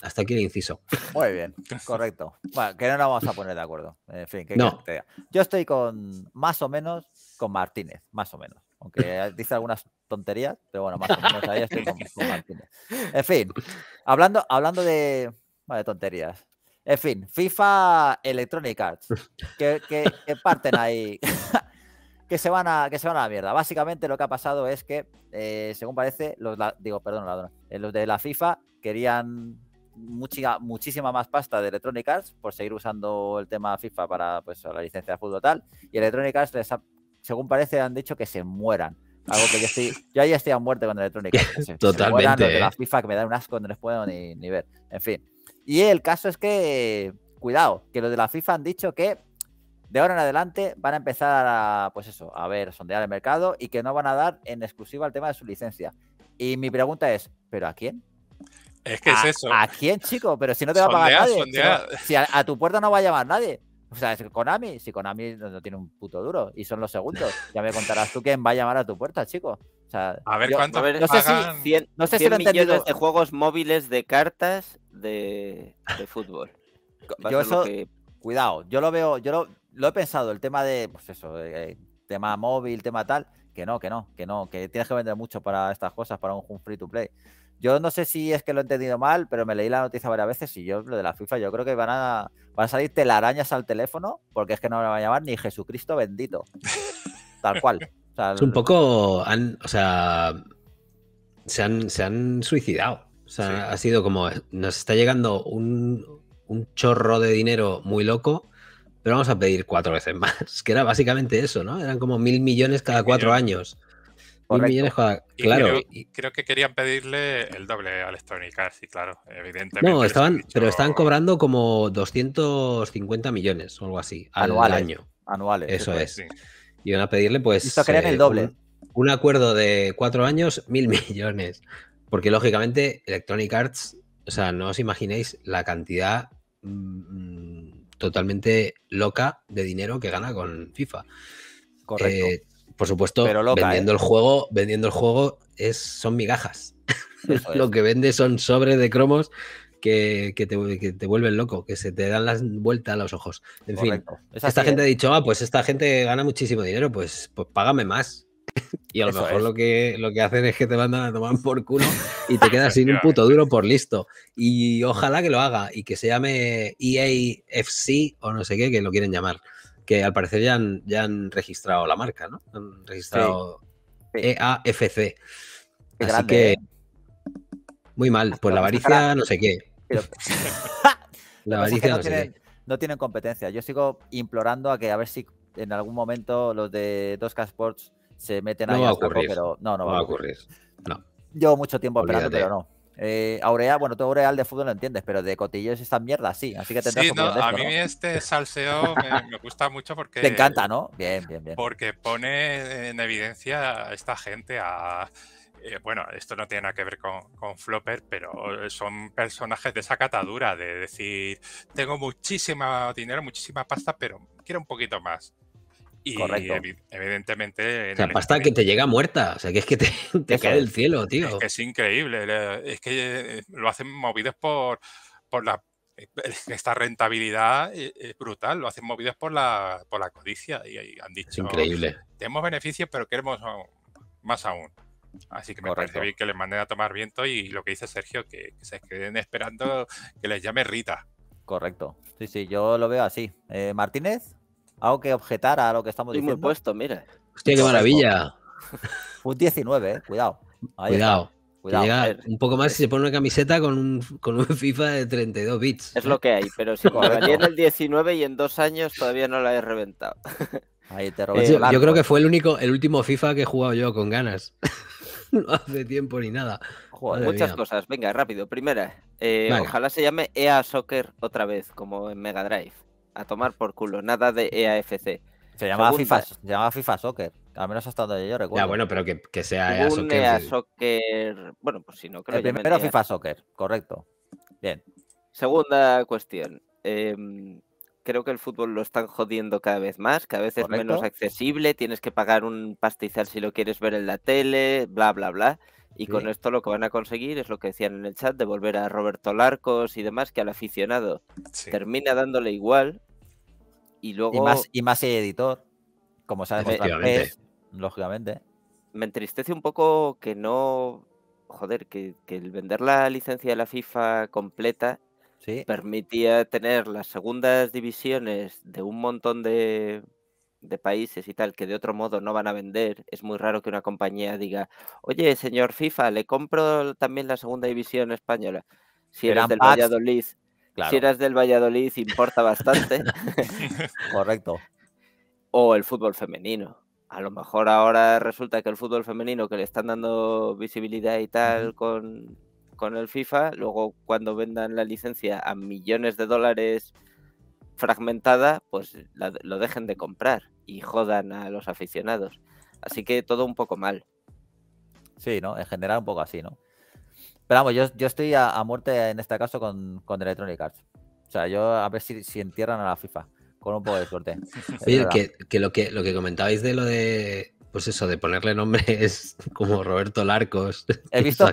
Hasta aquí el inciso. Muy bien, correcto. Bueno, que no nos vamos a poner de acuerdo. En fin, que no. yo estoy con más o menos con Martínez, más o menos. Aunque dice algunas tonterías, pero bueno, más o menos ahí estoy con, Martínez. En fin, hablando, hablando de tonterías. En fin, FIFA Electronic Arts. que parten ahí? se van a, que se van a la mierda. Básicamente lo que ha pasado es que, eh, según parece, los, digo, perdón, la eh, los de la FIFA querían muchísima más pasta de Electronic Arts por seguir usando el tema FIFA para pues, la licencia de fútbol tal. Y Electronic Arts, según parece, han dicho que se mueran. Algo que yo estoy. Yo estoy a muerte con Electronic Arts. Totalmente. los de la ¿eh? FIFA que me da un asco, no les puedo ni ver. En fin. Y el caso es que, cuidado, que los de la FIFA han dicho que de ahora en adelante van a empezar a, pues eso, a ver, sondear el mercado y que no van a dar en exclusiva el tema de su licencia. Y mi pregunta es, ¿pero a quién? Es que es eso. ¿A quién, chico? Pero si no te va a pagar nadie. Si, a, tu puerta no va a llamar nadie. O sea, es Konami, si Konami no, no, tiene un puto duro y son los segundos, ya me contarás tú quién va a llamar a tu puerta, chico. a ver cuánto. no, sé si, 100, no sé si lo millones de juegos móviles de cartas de, fútbol. yo eso, cuidado, yo lo veo, yo lo, lo he pensado, el tema de, pues eso, eh, tema móvil, tema tal, que no, que no, que no, que tienes que vender mucho para estas cosas, para un, free to play. Yo no sé si es que lo he entendido mal, pero me leí la noticia varias veces y yo lo de la FIFA, yo creo que van a, van a salir telarañas al teléfono porque es que no me van a llamar ni Jesucristo bendito. Tal cual. es un poco, o sea, se han, se han suicidado. O sea, ha sido como, nos está llegando un, un chorro de dinero muy loco pero vamos a pedir cuatro veces más, que era básicamente eso, ¿no? Eran como mil millones cada cuatro años. Mil millones cada... claro. Creo, que querían pedirle el doble a Electronic Arts, y claro, evidentemente. No, estaban, pero están cobrando como 250 millones o algo así al año. Anuales. Eso es. Y van a pedirle, pues. el eh, doble. Un, acuerdo de cuatro años, mil millones. Porque lógicamente Electronic Arts, o sea, no os imaginéis la cantidad mm, mm, totalmente loca de dinero que gana con FIFA. Correcto. Eh, por supuesto, vendiendo ¿eh? el juego, vendiendo el juego es, son migajas. Lo que vende son sobres de cromos que, te, vuelven loco, que se te dan las vueltas a los ojos. En fin, esta gente ¿eh? ha dicho, ah, pues esta gente gana muchísimo dinero, pues, pues págame más. Y a lo mejor lo que, lo que hacen es que te mandan a tomar por culo y te quedas sin un puto duro por listo. Y ojalá que lo haga y que se llame EAFC o no sé qué, que lo quieren llamar. Que al parecer ya han, ya han registrado la marca, ¿no? Han registrado EAFC. Así que. ¿eh? Muy mal. Pues la avaricia, no sé qué. la avaricia, no, sé No tienen competencia. Yo sigo implorando a que a ver si en algún momento los de 2K Sports se meten ahí. Va a ocurrir. pero no, no, va, a ocurrir. Llevo mucho tiempo esperando, pero no. Eh, Aurea, bueno, tú Aureal de fútbol lo entiendes, pero de cotillos están mierda, sí, así que tendrás sí, no, A mí este salseo me, gusta mucho porque. Te encanta, ¿no? Bien, bien, bien. Porque pone en evidencia a esta gente a. Eh, bueno, esto no tiene nada que ver con, con, Flopper, pero son personajes de esa catadura, de decir, tengo muchísimo dinero, muchísima pasta, pero quiero un poquito más. Y Correcto. evidentemente. o pasta que te llega muerta, o sea, que es que te, cae del cielo, tío. Es que es increíble, es que eh, lo hacen movidos por, por la. Eh, esta rentabilidad eh, es brutal, lo hacen movidos por la, por la codicia y, han dicho: increíble. Tenemos beneficios, pero queremos más aún. Así que me parece bien que les manden a tomar viento y lo que dice Sergio, que, se queden esperando que les llame Rita. Correcto. Sí, sí, yo lo veo así. Martínez. Algo que objetara a lo que estamos diciendo. puesto, mira. Hostia, qué maravilla. Un 19, eh, cuidado. cuidado. un poco más si se pone una camiseta con un, con un FIFA de 32 bits. Es ¿eh? lo que hay, pero si en el 19 y en dos años todavía no la he reventado. Ahí te eh, yo creo que fue el único, el último FIFA que he jugado yo con ganas. no hace tiempo ni nada. muchas cosas. Venga, rápido. Primera, eh, ojalá se llame EA Soccer otra vez, como en Mega Drive a tomar por culo, nada de EAFC. Se llamaba, FIFA, Soccer, al menos hasta donde yo recuerdo. Ya, bueno, pero que, sea EA e e Soccer. Bueno, pues si no, creo El primero FIFA Soccer, correcto. Bien. Segunda cuestión. Em, creo que el fútbol lo están jodiendo cada vez más, cada vez es menos accesible, tienes que pagar un pastizal si lo quieres ver en la tele, bla, bla, bla. Y con esto lo que van a conseguir es lo que decían en el chat, de volver a Roberto Larcos y demás, que al aficionado termina dándole igual. Y luego. más, el editor, como sabes, lógicamente. Me entristece un poco que no. Joder, que, el vender la licencia de la FIFA completa permitía tener las segundas divisiones de un montón de de países y tal que de otro modo no van a vender, es muy raro que una compañía diga, oye, señor FIFA, le compro también la segunda división española. Si eres del Valladolid, si eras del Valladolid, importa bastante. Correcto. O el fútbol femenino. A lo mejor ahora resulta que el fútbol femenino que le están dando visibilidad y tal con, con el FIFA, luego cuando vendan la licencia a millones de dólares fragmentada, pues lo dejen de comprar y jodan a los aficionados. Así que todo un poco mal. Sí, ¿no? En general un poco así, ¿no? Pero vamos, yo, yo estoy a, muerte en este caso con, con Electronic Arts. O sea, yo a ver si, entierran a la FIFA con un poco de suerte. Oye, que, lo que lo que comentabais de lo de pues eso, de ponerle nombres como Roberto Larcos. He visto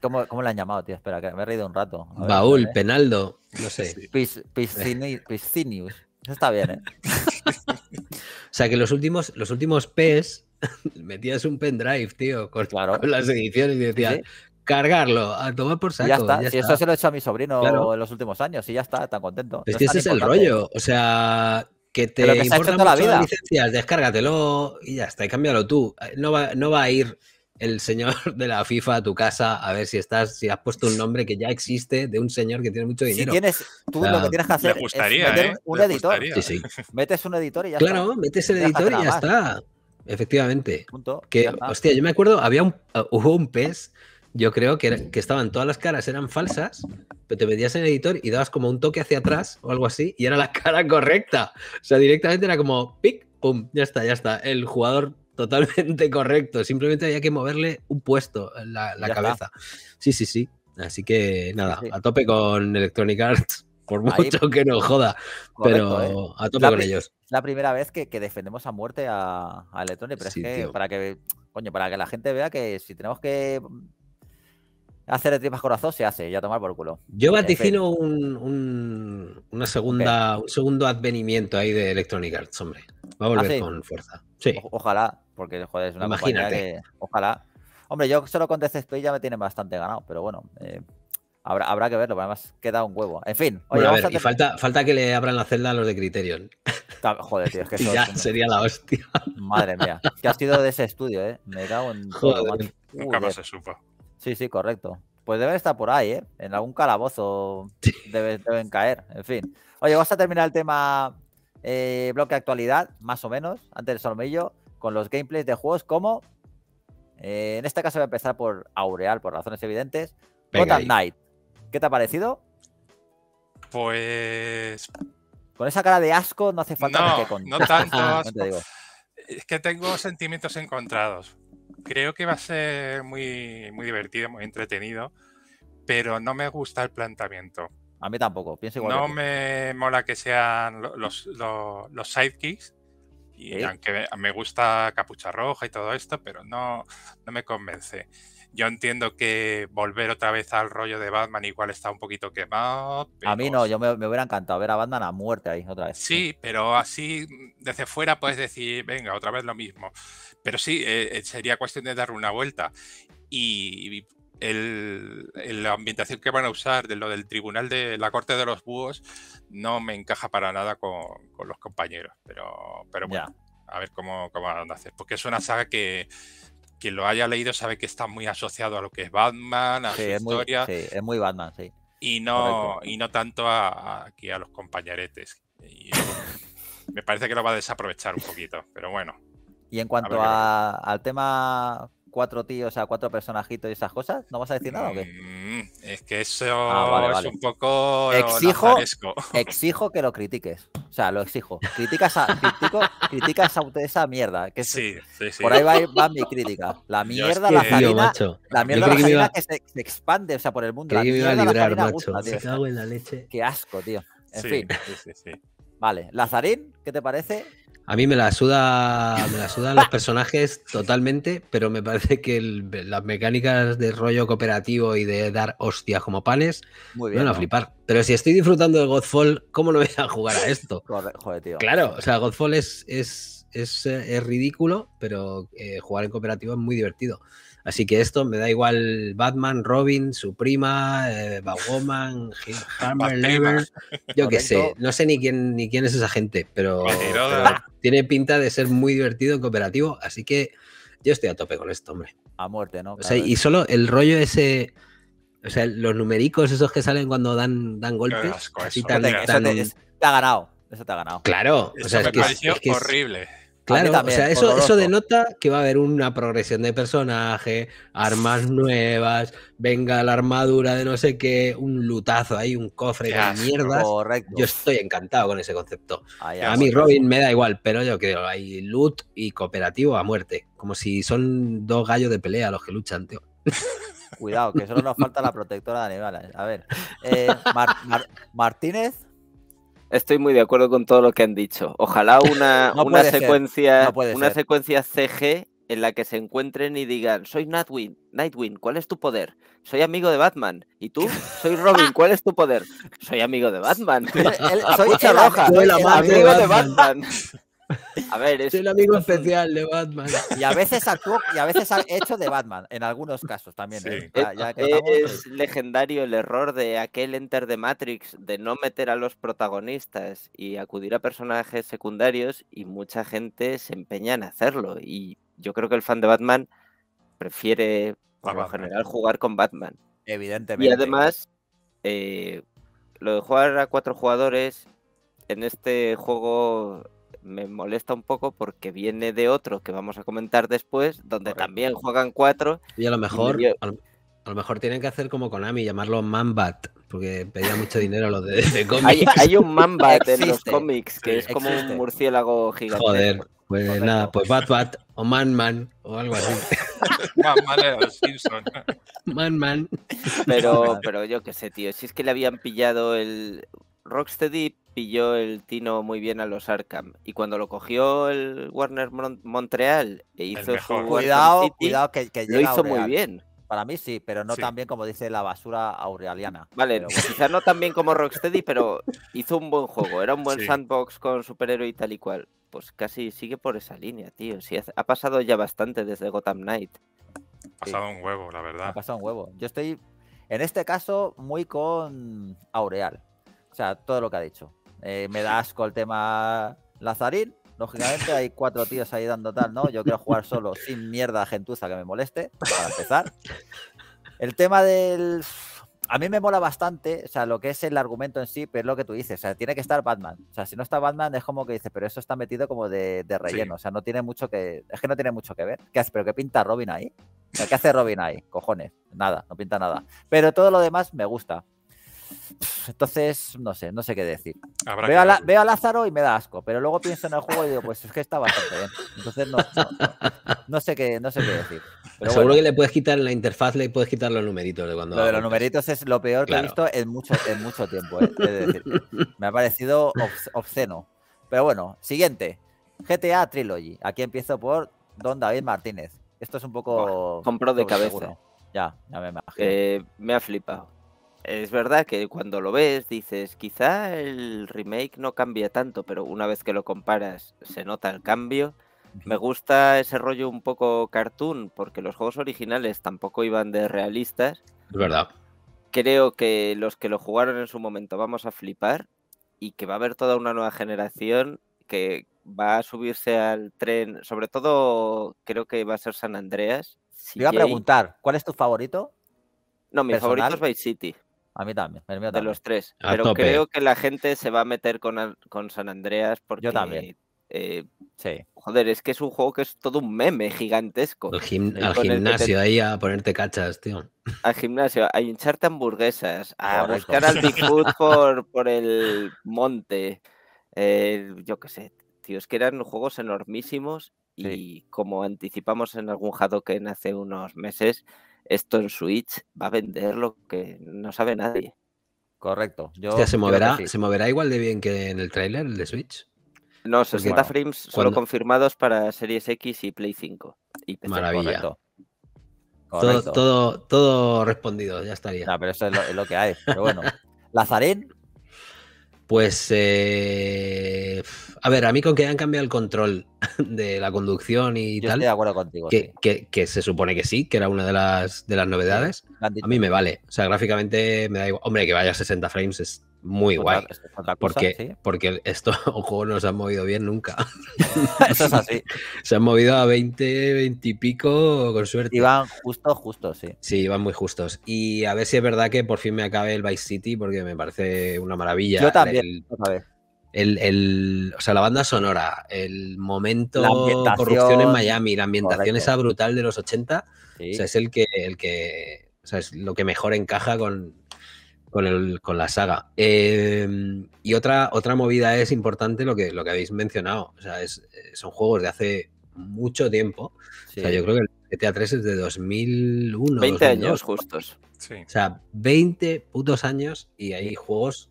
¿cómo, ¿cómo, le han llamado, tío? Espera, que me he reído un rato. Baúl, ¿eh? Penaldo, no sé. piscinius. Eso está bien, ¿eh? o sea que los últimos, los últimos P's metías un pendrive, tío, con, claro. las ediciones y decías, cargarlo, a tomar por saco. Ya está. y eso se lo he hecho a mi sobrino en los últimos años y ya está, tan contento. Este es que ese es el rollo. O sea, que te importa importa mucho la vida. licencias, descárgatelo y ya está, y cámbialo tú. Eh, no va, no va a ir el señor de la FIFA a tu casa a ver si estás, si has puesto un nombre que ya existe de un señor que tiene mucho dinero. Si tienes, tú lo que tienes que hacer gustaría, es eh, un editor. Sí, sí. Metes un editor y ya está. Claro, metes el editor y ya está. Efectivamente. que, hostia, yo me acuerdo, había un, eh, hubo un pez yo creo que, que, estaban todas las caras, eran falsas, pero te metías en el editor y dabas como un toque hacia atrás o algo así y era la cara correcta. O sea, directamente era como pic, pum, ya está, ya está. El jugador totalmente correcto. Simplemente había que moverle un puesto, la, la cabeza. Sí, sí, sí. Así que nada, a tope con Electronic Arts, por mucho que nos joda, pero eh. a tope con ellos. Es La primera vez que, defendemos a muerte a, Electronic, pero es que para que, coño, para que la gente vea que si tenemos que hacer de tripas corazón se hace, ya tomar por culo. Yo vaticino un, un, una segunda, segundo advenimiento ahí de Electronic Arts, hombre. Va a volver ¿Ah, con fuerza. Sí. ojalá, porque joder, es una Imagínate. Que, ojalá. Hombre, yo solo con Death Space ya me tienen bastante ganado, pero bueno, eh, habrá, que verlo, además queda un huevo. En fin. a y falta, falta que le abran la celda a los de Criterion. Joder, tío, es que eso ya sería la hostia. Madre mía, que has sido de ese estudio, ¿eh? Me da un... Nunca más se supo. Sí, sí, correcto. Pues deben estar por ahí, ¿eh? En algún calabozo deben, deben caer, en fin. Oye, vamos a terminar el tema eh, bloque actualidad, más o menos, antes del salmillo, con los gameplays de juegos como... Eh, en este caso voy a empezar por Aureal, por razones evidentes. Gotham Knight. ¿Qué te ha parecido? Pues... Con esa cara de asco no hace falta que No tanto Es que tengo sentimientos encontrados creo que va a ser muy, muy divertido, muy entretenido, pero no me gusta el planteamiento. A mí tampoco, pienso igual. No me mola que sean los, los, sidekicks, y aunque me gusta Capucha Roja y todo esto, pero no, no me convence. Yo entiendo que volver otra vez al rollo de Batman igual está un poquito quemado. A mí no, yo me, me, hubiera encantado ver a Batman a muerte ahí otra vez. Sí, pero así desde fuera puedes decir, venga, otra vez lo mismo. Pero sí, eh, eh, sería cuestión de darle una vuelta. Y, el, la ambientación que van a usar de lo del tribunal de la Corte de los Búhos no me encaja para nada con, con los compañeros. Pero, pero bueno, a ver cómo, cómo van a hacer. Porque es una saga que quien lo haya leído sabe que está muy asociado a lo que es Batman, a su historia. sí, es muy Batman, sí. Y no, y no tanto a, aquí a los compañeretes. me parece que lo va a desaprovechar un poquito, pero bueno. Y en cuanto al tema cuatro tíos, o sea, cuatro personajitos y esas cosas, ¿no vas a decir nada o qué? Mm, es que eso ah, es un poco exijo, exijo que lo critiques. O sea, lo exijo. Criticas a, criticas a esa mierda. Que sí, sí, sí. Por ahí va, mi crítica. La mierda, la mierda la mierda, que se, expande, o sea, por el mundo. La mierda, iba la se cago en la leche. Qué asco, tío. En fin. Vale, Lazarín, ¿qué te parece? A mí me la suda, me la sudan los personajes totalmente, pero me parece que las mecánicas de rollo cooperativo y de dar hostias como panes me van a flipar. Pero si estoy disfrutando de Godfall, ¿cómo no voy a jugar a esto? Claro, o sea, Godfall es, es, es, eh, ridículo, pero eh, jugar en cooperativo es muy divertido. Así que esto me da igual Batman, Robin, su prima, eh, Batwoman, Hammer, yo qué sé, no sé ni quién, ni quién es esa gente, pero, tiene pinta de ser muy divertido y cooperativo, así que yo estoy a tope con esto, hombre. A muerte, ¿no? y solo el rollo ese... O sea, los numericos esos que salen cuando dan, dan golpes. ha ganado. Eso te ha ganado. Claro. es horrible. Claro, o sea, eso, denota que va a haber una progresión de personaje, armas nuevas, venga la armadura de no sé qué, un lutazo ahí, un cofre de mierdas. Correcto. Yo estoy encantado con ese concepto. a mí Robin me da igual, pero yo creo hay loot y cooperativo a muerte, como si son dos gallos de pelea los que luchan, tío. Cuidado, que solo nos falta la protectora de animales. A ver, eh, Martínez Estoy muy de acuerdo con todo lo que han dicho. Ojalá una, una secuencia, una secuencia CG en la que se encuentren y digan, soy Nightwing, Nightwing, ¿cuál es tu poder? Soy amigo de Batman. ¿Y tú? Soy Robin, ¿cuál es tu poder? Soy amigo de Batman. soy roja, soy amigo de Batman. A ver, es, Soy el amigo especial de Batman. Y a veces y a veces ha hecho de Batman, en algunos casos también. ¿eh? Es pues legendario el error de aquel Enter de Matrix de no meter a los protagonistas y acudir a personajes secundarios y mucha gente se empeña en hacerlo. Y yo creo que el fan de Batman prefiere, por lo general, jugar con Batman. Evidentemente. Y además, eh, lo de jugar a cuatro jugadores en este juego me molesta un poco porque viene de otro que vamos a comentar después, donde también juegan cuatro. Y a lo mejor, a lo mejor tienen que hacer como Konami, llamarlo Mambat porque pedía mucho dinero lo los de, cómics. Hay, un Mambat en los cómics que es como un murciélago gigante. Joder, pues nada, pues Batbat o Manman o algo así. Man-Man. Pero, pero yo qué sé, tío, si es que le habían pillado el Rocksteady pilló el tino muy bien a los Arkham y cuando lo cogió el Warner Montreal e hizo su cuidado, que, que lo hizo muy bien. Para mí sí, pero no tan bien como dice la basura aurealiana. Vale, quizás no tan bien como Rocksteady, pero hizo un buen juego. Era un buen sandbox con superhéroe y tal y cual. Pues casi sigue por esa línea, tío. Sí, ha pasado ya bastante desde Gotham Knight. Ha pasado un huevo, la verdad. Ha pasado un huevo. Yo estoy, en este caso, muy con Aureal. O sea, todo lo que ha dicho. Eh, me da asco el tema Lazarín. Lógicamente hay cuatro tíos ahí dando tal, ¿no? Yo quiero jugar solo, sin mierda gentuza que me moleste, para empezar. El tema del... A mí me mola bastante, o sea, lo que es el argumento en sí, pero es lo que tú dices, o sea, tiene que estar Batman. O sea, si no está Batman es como que dices, pero eso está metido como de, relleno, o sea, no tiene mucho que... Es que no tiene mucho que ver. ¿Qué hace? ¿Pero qué pinta Robin ahí? ¿qué hace Robin ahí? Cojones, nada, no pinta nada. Pero todo lo demás me gusta. Entonces, no sé, no sé qué decir. Veo a, Lázaro y me da asco, pero luego pienso en el juego y digo, pues es que está bastante bien. Entonces, no, sé, qué, decir. Seguro que le puedes quitar la interfaz, le puedes quitar los numeritos de cuando. Lo de los numeritos es lo peor que he visto en mucho, en mucho tiempo. Eh, me ha parecido obsceno. Pero bueno, siguiente. GTA Trilogy. Aquí empiezo por Don David Martínez. Esto es un poco. Compró de cabeza. Ya, ya me imagino. Eh, me ha flipado. Es verdad que cuando lo ves dices, quizá el remake no cambia tanto, pero una vez que lo comparas se nota el cambio. Me gusta ese rollo un poco cartoon, porque los juegos originales tampoco iban de realistas. Es verdad. Creo que los que lo jugaron en su momento vamos a flipar y que va a haber toda una nueva generación que va a subirse al tren, sobre todo creo que va a ser San Andreas. Te iba a preguntar, ¿cuál es tu favorito? No, mi favorito es Vice City. A mí también. a también. De los tres. Pero creo que la gente se va a meter con, San Andreas porque. Yo también. Eh, sí. Joder, es que es un juego que es todo un meme gigantesco. al gimnasio, ahí a ponerte cachas, tío. Al gimnasio, a hincharte hamburguesas, a buscar al Bigfoot por, por el monte. Eh, yo qué sé, tío, es que eran juegos enormísimos y como anticipamos en algún que hace unos meses, esto en Switch va a vender lo que no sabe nadie. Correcto. ya ¿se, moverá, ¿Se moverá igual de bien que en el trailer, el de Switch? No, 60 frames solo confirmados para Series X y Play 5. Y Todo, todo, todo, respondido, ya estaría. pero eso es lo, que hay. Pero bueno, Lazarén. Pues eh... A ver, a mí con que hayan cambiado el control de la conducción y tal. Estoy de acuerdo contigo. Que, se supone que sí, que era una de las, novedades. a mí me vale. O sea, gráficamente me da igual. Hombre, que vaya a 60 frames es muy guay. porque, porque estos juegos no se han movido bien nunca. así. se han movido a 20, 20 y pico, con suerte. Iban justo, justos, sí. Sí, iban muy justos. Y a ver si es verdad que por fin me acabe el Vice City, porque me parece una maravilla. Yo también. El, o sea, la banda sonora, el momento la corrupción en Miami, la ambientación esa brutal de los 80, es el que, el que es lo que mejor encaja con, con, la saga. Em, y otra, otra movida es importante lo que, lo que habéis mencionado, son juegos de hace mucho tiempo, o sea, yo creo que el GTA 3 es de 2001. 20 años justos. O sea, 20 putos años y hay juegos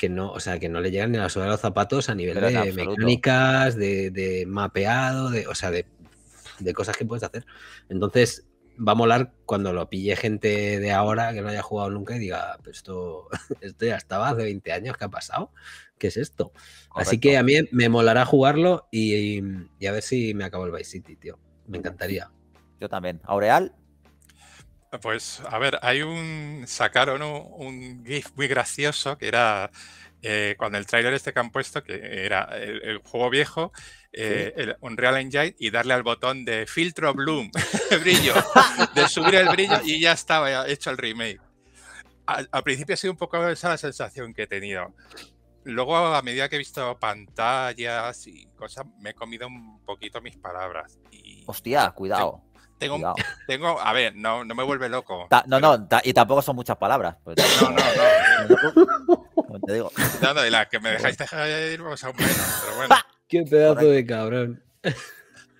que no, o sea, que no le llegan ni a la suela los zapatos a nivel de mecánicas, de, de, mapeado, de, o sea, de, cosas que puedes hacer. Entonces, va a molar cuando lo pille gente de ahora que no haya jugado nunca y diga, esto, esto ya estaba hace 20 años, ¿qué ha pasado? ¿Qué es esto? Así que a mí me molará jugarlo y, y, a ver si me acabo el Vice City, tío. Me encantaría. Yo también. ¿Aureal? Pues, a ver, hay un. Sacaron un, GIF muy gracioso que era. Eh, cuando el trailer este que han puesto, que era el, juego viejo, eh, Unreal Engine, y darle al botón de filtro bloom, brillo, de subir el brillo y ya estaba hecho el remake. Al, principio ha sido un poco esa la sensación que he tenido. Luego, a medida que he visto pantallas y cosas, me he comido un poquito mis palabras. Hostia, cuidado. Tengo, a ver, no, no me vuelve loco. no, no, y tampoco son muchas palabras. Pues. no, no, no. Como te digo. y las que me dejáis de ir, pues aún menos, pero bueno. Qué pedazo de cabrón.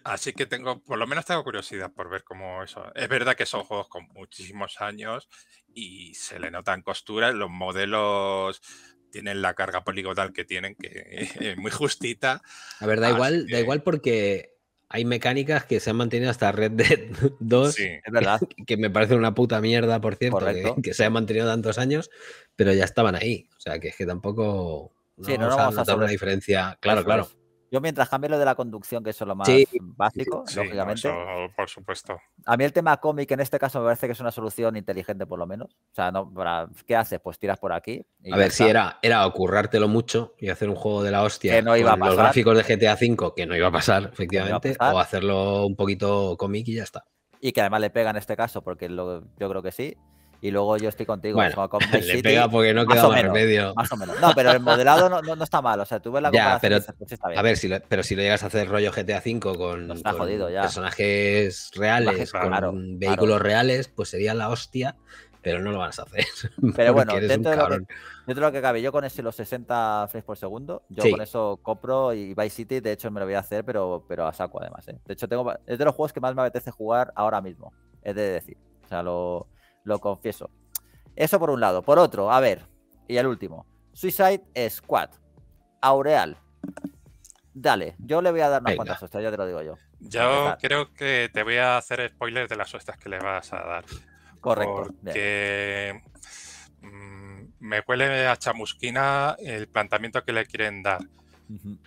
Así que tengo, por lo menos tengo curiosidad por ver cómo eso. Es verdad que son juegos con muchísimos años y se le notan costuras, los modelos tienen la carga poligonal que tienen, que es muy justita. La verdad, da igual, da igual porque hay mecánicas que se han mantenido hasta Red Dead 2, que me parece una puta mierda, por cierto, que, se han mantenido tantos años, pero ya estaban ahí. O sea, que es que tampoco sí, no vamos, a una diferencia. Claro, claro. Yo mientras cambio lo de la conducción, que es lo más básico, lógicamente. por supuesto. A mí el tema cómic en este caso me parece que es una solución inteligente por lo menos. O sea, no, ¿qué haces? Pues tiras por aquí. a ver, si era, era ocurrártelo mucho y hacer un juego de la hostia que no iba con a pasar. los gráficos de GTA V, que no iba a pasar, efectivamente, o hacerlo un poquito cómic y ya está. Y que además le pega en este caso, porque lo, yo creo que sí y luego yo estoy contigo. con le City, pega porque no queda más, remedio. Más o menos. No, pero el modelado no, está mal. O sea, tú ves la ya, pero, pues A ver, si pero si lo llegas a hacer rollo GTA V con, personajes reales, con vehículos reales, pues sería la hostia. Pero no lo vas a hacer. Pero bueno, dentro de, lo que, dentro lo que, cabe, yo con ese los 60 frames por segundo, yo con eso compro y Vice City, de hecho me lo voy a hacer, pero, pero a saco además. ¿eh? De hecho, tengo, es de los juegos que más me apetece jugar ahora mismo, es de decir. O sea, lo, lo confieso. Eso por un lado. Por otro, a ver, y el último. Suicide Squad. Aureal. Dale, yo le voy a dar una cuantas ya te lo digo yo. Yo creo que te voy a hacer spoilers de las hostias que le vas a dar. Correcto. Mm, me huele a chamusquina el planteamiento que le quieren dar.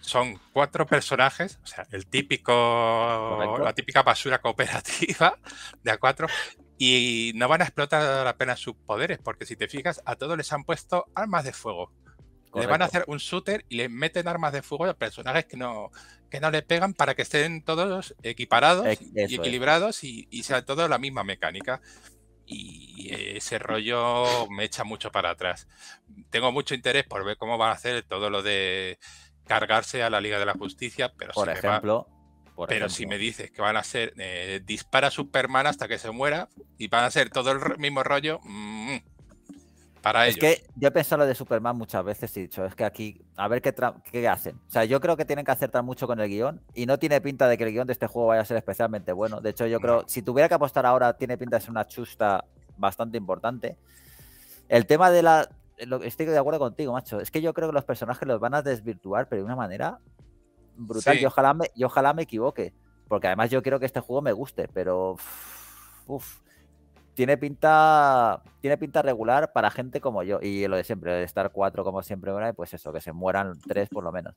Son cuatro personajes, o sea, el típico, la típica basura cooperativa de a cuatro, y no van a explotar apenas sus poderes, porque si te fijas, a todos les han puesto armas de fuego. Le van a hacer un shooter y le meten armas de fuego a personajes que no, que no le pegan para que estén todos equiparados e, y equilibrados y, sea todo la misma mecánica. Y ese rollo me echa mucho para atrás. Tengo mucho interés por ver cómo van a hacer todo lo de cargarse a la Liga de la Justicia, pero por ejemplo, pero si me dices que van a ser eh, dispara Superman hasta que se muera y van a ser todo el mismo rollo, para mm, para es que yo he pensado lo de Superman muchas veces y he dicho, es que aquí, a ver qué, hacen. O sea, yo creo que tienen que acertar mucho con el guión y no tiene pinta de que el guión de este juego vaya a ser especialmente bueno. De hecho, yo creo, si tuviera que apostar ahora, tiene pinta de ser una chusta bastante importante. El tema de la... Estoy de acuerdo contigo, macho. Es que yo creo que los personajes los van a desvirtuar, pero de una manera brutal. Y, ojalá me, equivoque. Porque además yo quiero que este juego me guste, pero. tiene pinta. Tiene pinta regular para gente como yo. Y lo de siempre, de estar cuatro como siempre, pues eso, que se mueran tres por lo menos.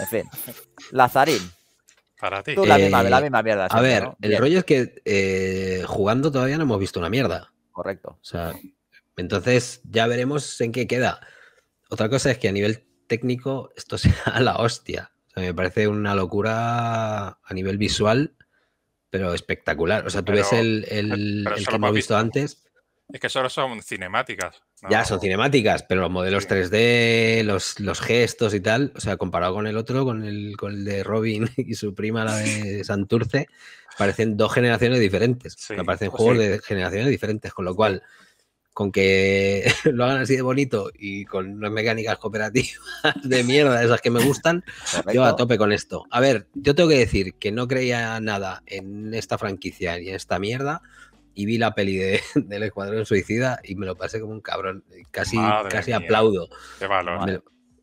En fin. Lazarín. Para ti. la, misma, eh, la, misma, mierda. a ver, el rollo es que eh, jugando todavía no hemos visto una mierda. Correcto. sea, entonces ya veremos en qué queda. Otra cosa es que a nivel técnico esto sea la hostia me parece una locura a nivel visual, pero espectacular. O sea, tú ves el, que hemos visto antes. Es que solo son cinemáticas. Ya, son cinemáticas, pero los modelos 3D, los, gestos y tal, o sea, comparado con el otro, con el, con el de Robin y su prima, la de Santurce, parecen dos generaciones diferentes. Me parecen pues juegos de generaciones diferentes, con lo cual con que lo hagan así de bonito y con unas mecánicas cooperativas de mierda, esas que me gustan, yo a tope con esto. A ver, yo tengo que decir que no creía nada en esta franquicia ni en esta mierda y vi la peli de, del Escuadrón Suicida y me lo pasé como un cabrón. Casi, casi aplaudo.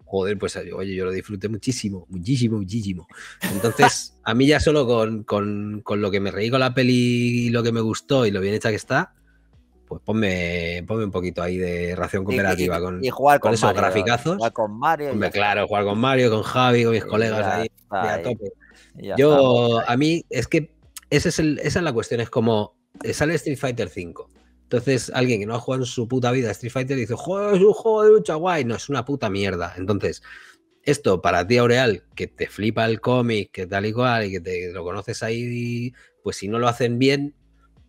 joder, pues oye, yo lo disfruté muchísimo, muchísimo, muchísimo. Entonces, a mí ya solo con, con, con lo que me reí con la peli y lo que me gustó y lo bien hecha que está, pues ponme, un poquito ahí de ración cooperativa con, con, esos graficazos. Jugar con Mario. claro, jugar con Mario, con Javi, con mis colegas ahí, a Yo, a mí, es que esa es la cuestión, es como eh, sale Street Fighter 5. Entonces, alguien que no ha jugado en su puta vida Street Fighter dice, joder, es un juego de lucha guay. No, es una puta mierda. Entonces, esto para ti, Aureal, que te flipa el cómic, que tal y cual, y que te, lo conoces ahí, pues si no lo hacen bien,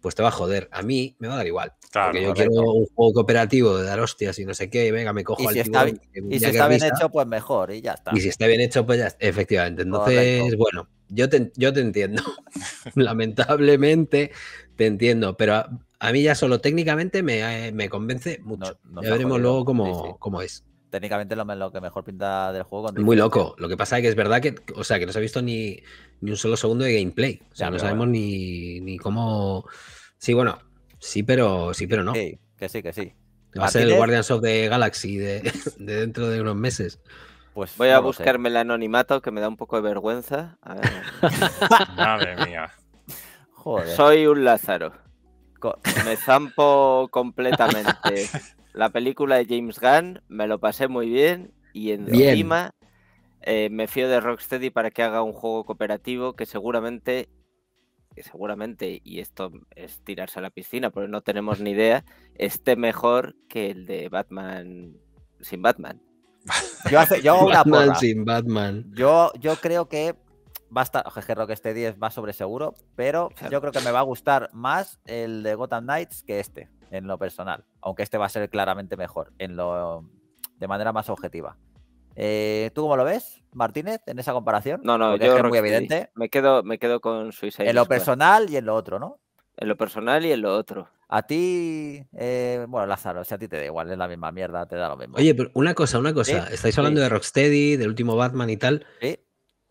pues te va a joder. A mí me va a dar igual. porque yo quiero un juego cooperativo de dar hostias y no sé qué, venga, me cojo al si Y, si está bien hecho, pues mejor, y ya está. Y si está bien hecho, pues ya Efectivamente. Entonces, bueno, yo te, yo te entiendo. Lamentablemente te entiendo, pero a, mí ya solo técnicamente me, eh, convence mucho. ya veremos luego cómo, cómo es técnicamente lo, lo, que mejor pinta del juego. Muy loco. Lo que pasa es que es verdad que, o sea, que no se ha visto ni, un solo segundo de gameplay. O sea, no sabemos ni, cómo. Sí, bueno, sí, pero sí, pero no. que sí, que sí. Va a ser el Guardians of the Galaxy de, dentro de unos meses. Pues voy a buscarme el anonimato que me da un poco de vergüenza. A Madre mía. Joder. Soy un Lázaro. Me zampo completamente. La película de James Gunn me lo pasé muy bien y encima eh, me fío de Rocksteady para que haga un juego cooperativo que seguramente eh, seguramente, y esto es tirarse a la piscina, porque no tenemos ni idea, esté mejor que el de Batman sin Batman. Yo, yo hago Yo, creo que va a estar. Jeje, que este 10 más sobre seguro, pero yo creo que me va a gustar más el de Gotham Knights que este, en lo personal. Aunque este va a ser claramente mejor, en lo, de manera más objetiva. Eh, ¿Tú cómo lo ves, Martínez, en esa comparación? No, no, creo yo es muy evidente. Me quedo, me quedo con Suicide En lo personal y en lo otro, ¿no? En lo personal y en lo otro. A ti, eh, bueno, Lázaro, si a ti te da igual, es la misma mierda, te da lo mismo. Oye, pero una cosa, una cosa. Estáis hablando de Rocksteady, del último Batman y tal.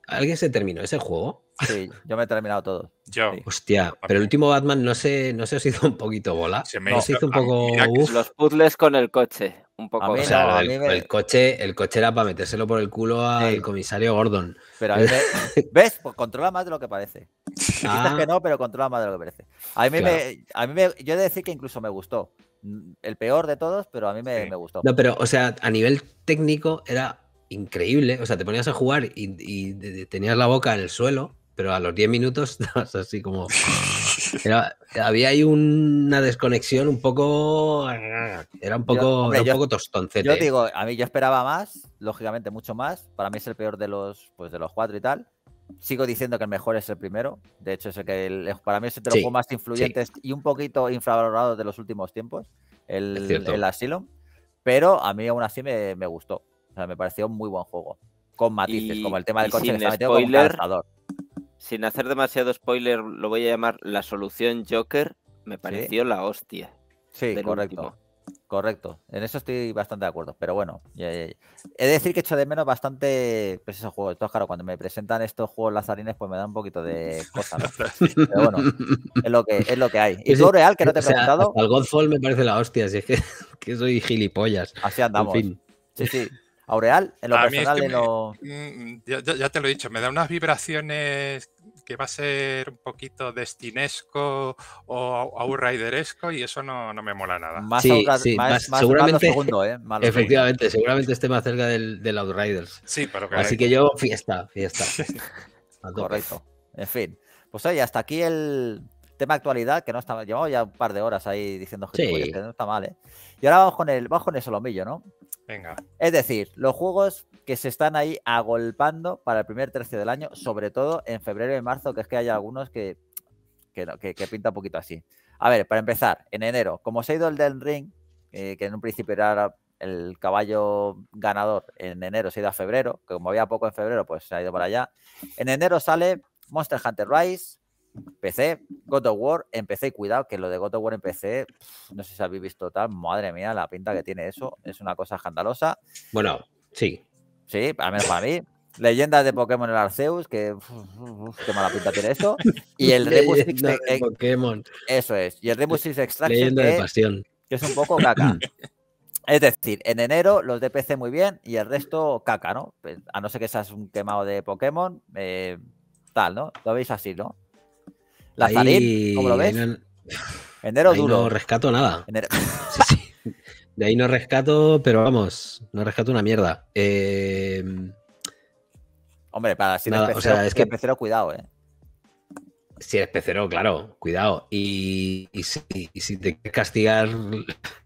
¿Alguien se terminó ese juego? Sí, yo me he terminado todo. Yo. Hostia, pero el último Batman no se, no os hizo un poquito bola. Se me no, hizo, un poco. Los puzzles con el coche un poco. A el, coche, el coche era para metérselo por el culo al comisario Gordon. Pero a mí ¿Ves? Pues controla más de lo que parece. Ah. que no, pero controla más de lo que parece. A mí, me, a mí yo he de decir que incluso me gustó. El peor de todos, pero a mí me, gustó. No, pero, o sea, a nivel técnico era increíble. O sea, te ponías a jugar y tenías la boca en el suelo pero a los 10 minutos estabas así como... había ahí una desconexión un poco... Era un poco, yo, yo, tostoncete. Yo digo, a mí yo esperaba más, lógicamente mucho más. Para mí es el peor de los, pues, de los cuatro y tal. Sigo diciendo que el mejor es el primero. De hecho, es el que para mí es el de más influyente y un poquito infravalorado de los últimos tiempos, el, el Asylum. Pero a mí aún así me, gustó. O sea, me pareció un muy buen juego. Con matices, como el tema del coche que ha metido sin hacer demasiado spoiler, lo voy a llamar la solución Joker, me pareció la hostia. Sí, correcto. Correcto, en eso estoy bastante de acuerdo, pero bueno, ya, he de decir que he hecho de menos bastante pues esos juegos. Entonces, claro, cuando me presentan estos juegos lazarines, pues me da un poquito de cosa, Pero bueno, es lo que, es lo que hay. Pues y tú, Real, que no te he presentado. Godfall me parece la hostia, así que, que soy gilipollas. Así andamos. Sí, sí. Aureal, en lo personal, es lo... Mm, ya, te lo he dicho, me da unas vibraciones que va a ser un poquito destinesco o Outridersco y eso no, me mola nada. Más, sí, sí, más, seguramente, ¿eh? efectivamente, seguramente esté más cerca del, Outriders. Sí, pero Así que yo, fiesta, fiesta. Correcto. En fin. Pues oye, hasta aquí el tema actualidad, que no está mal. Llevamos ya un par de horas ahí diciendo que no está mal, ¿eh? Y ahora vamos con el, vamos con el solomillo, ¿no? Venga. Es decir, los juegos que se están ahí agolpando para el primer tercio del año, sobre todo en febrero y marzo, que es que hay algunos que, que, que, pinta un poquito así. A ver, para empezar, en enero, como se ha ido el del ring, eh, que en un principio era el caballo ganador, en enero se ha ido a febrero, que como había poco en febrero, pues se ha ido para allá. En enero sale Monster Hunter Rise, PC, God of War, empecé, cuidado, que lo de God of War empecé, no sé si habéis visto tal, madre mía, la pinta que tiene eso, es una cosa escandalosa. Bueno, sí. Sí, al menos para mí. Leyendas de Pokémon el Arceus, que qué mala pinta tiene eso, Y el Rebus Eso es. Y el Rebus Six es un poco caca. Es decir, en enero los de PC muy bien y el resto caca, ¿no? Pues, a no ser que seas un quemado de Pokémon, eh, tal, ¿no? Lo veis así, ¿no? La ahí, ¿cómo lo ves? No, duro. No rescato nada. De ahí no rescato, pero vamos, no rescato una mierda. Em, Hombre, para si nada, es que, pecero, cuidado, eh. Si eres pecero, claro, cuidado. Y, si, te quieres castigar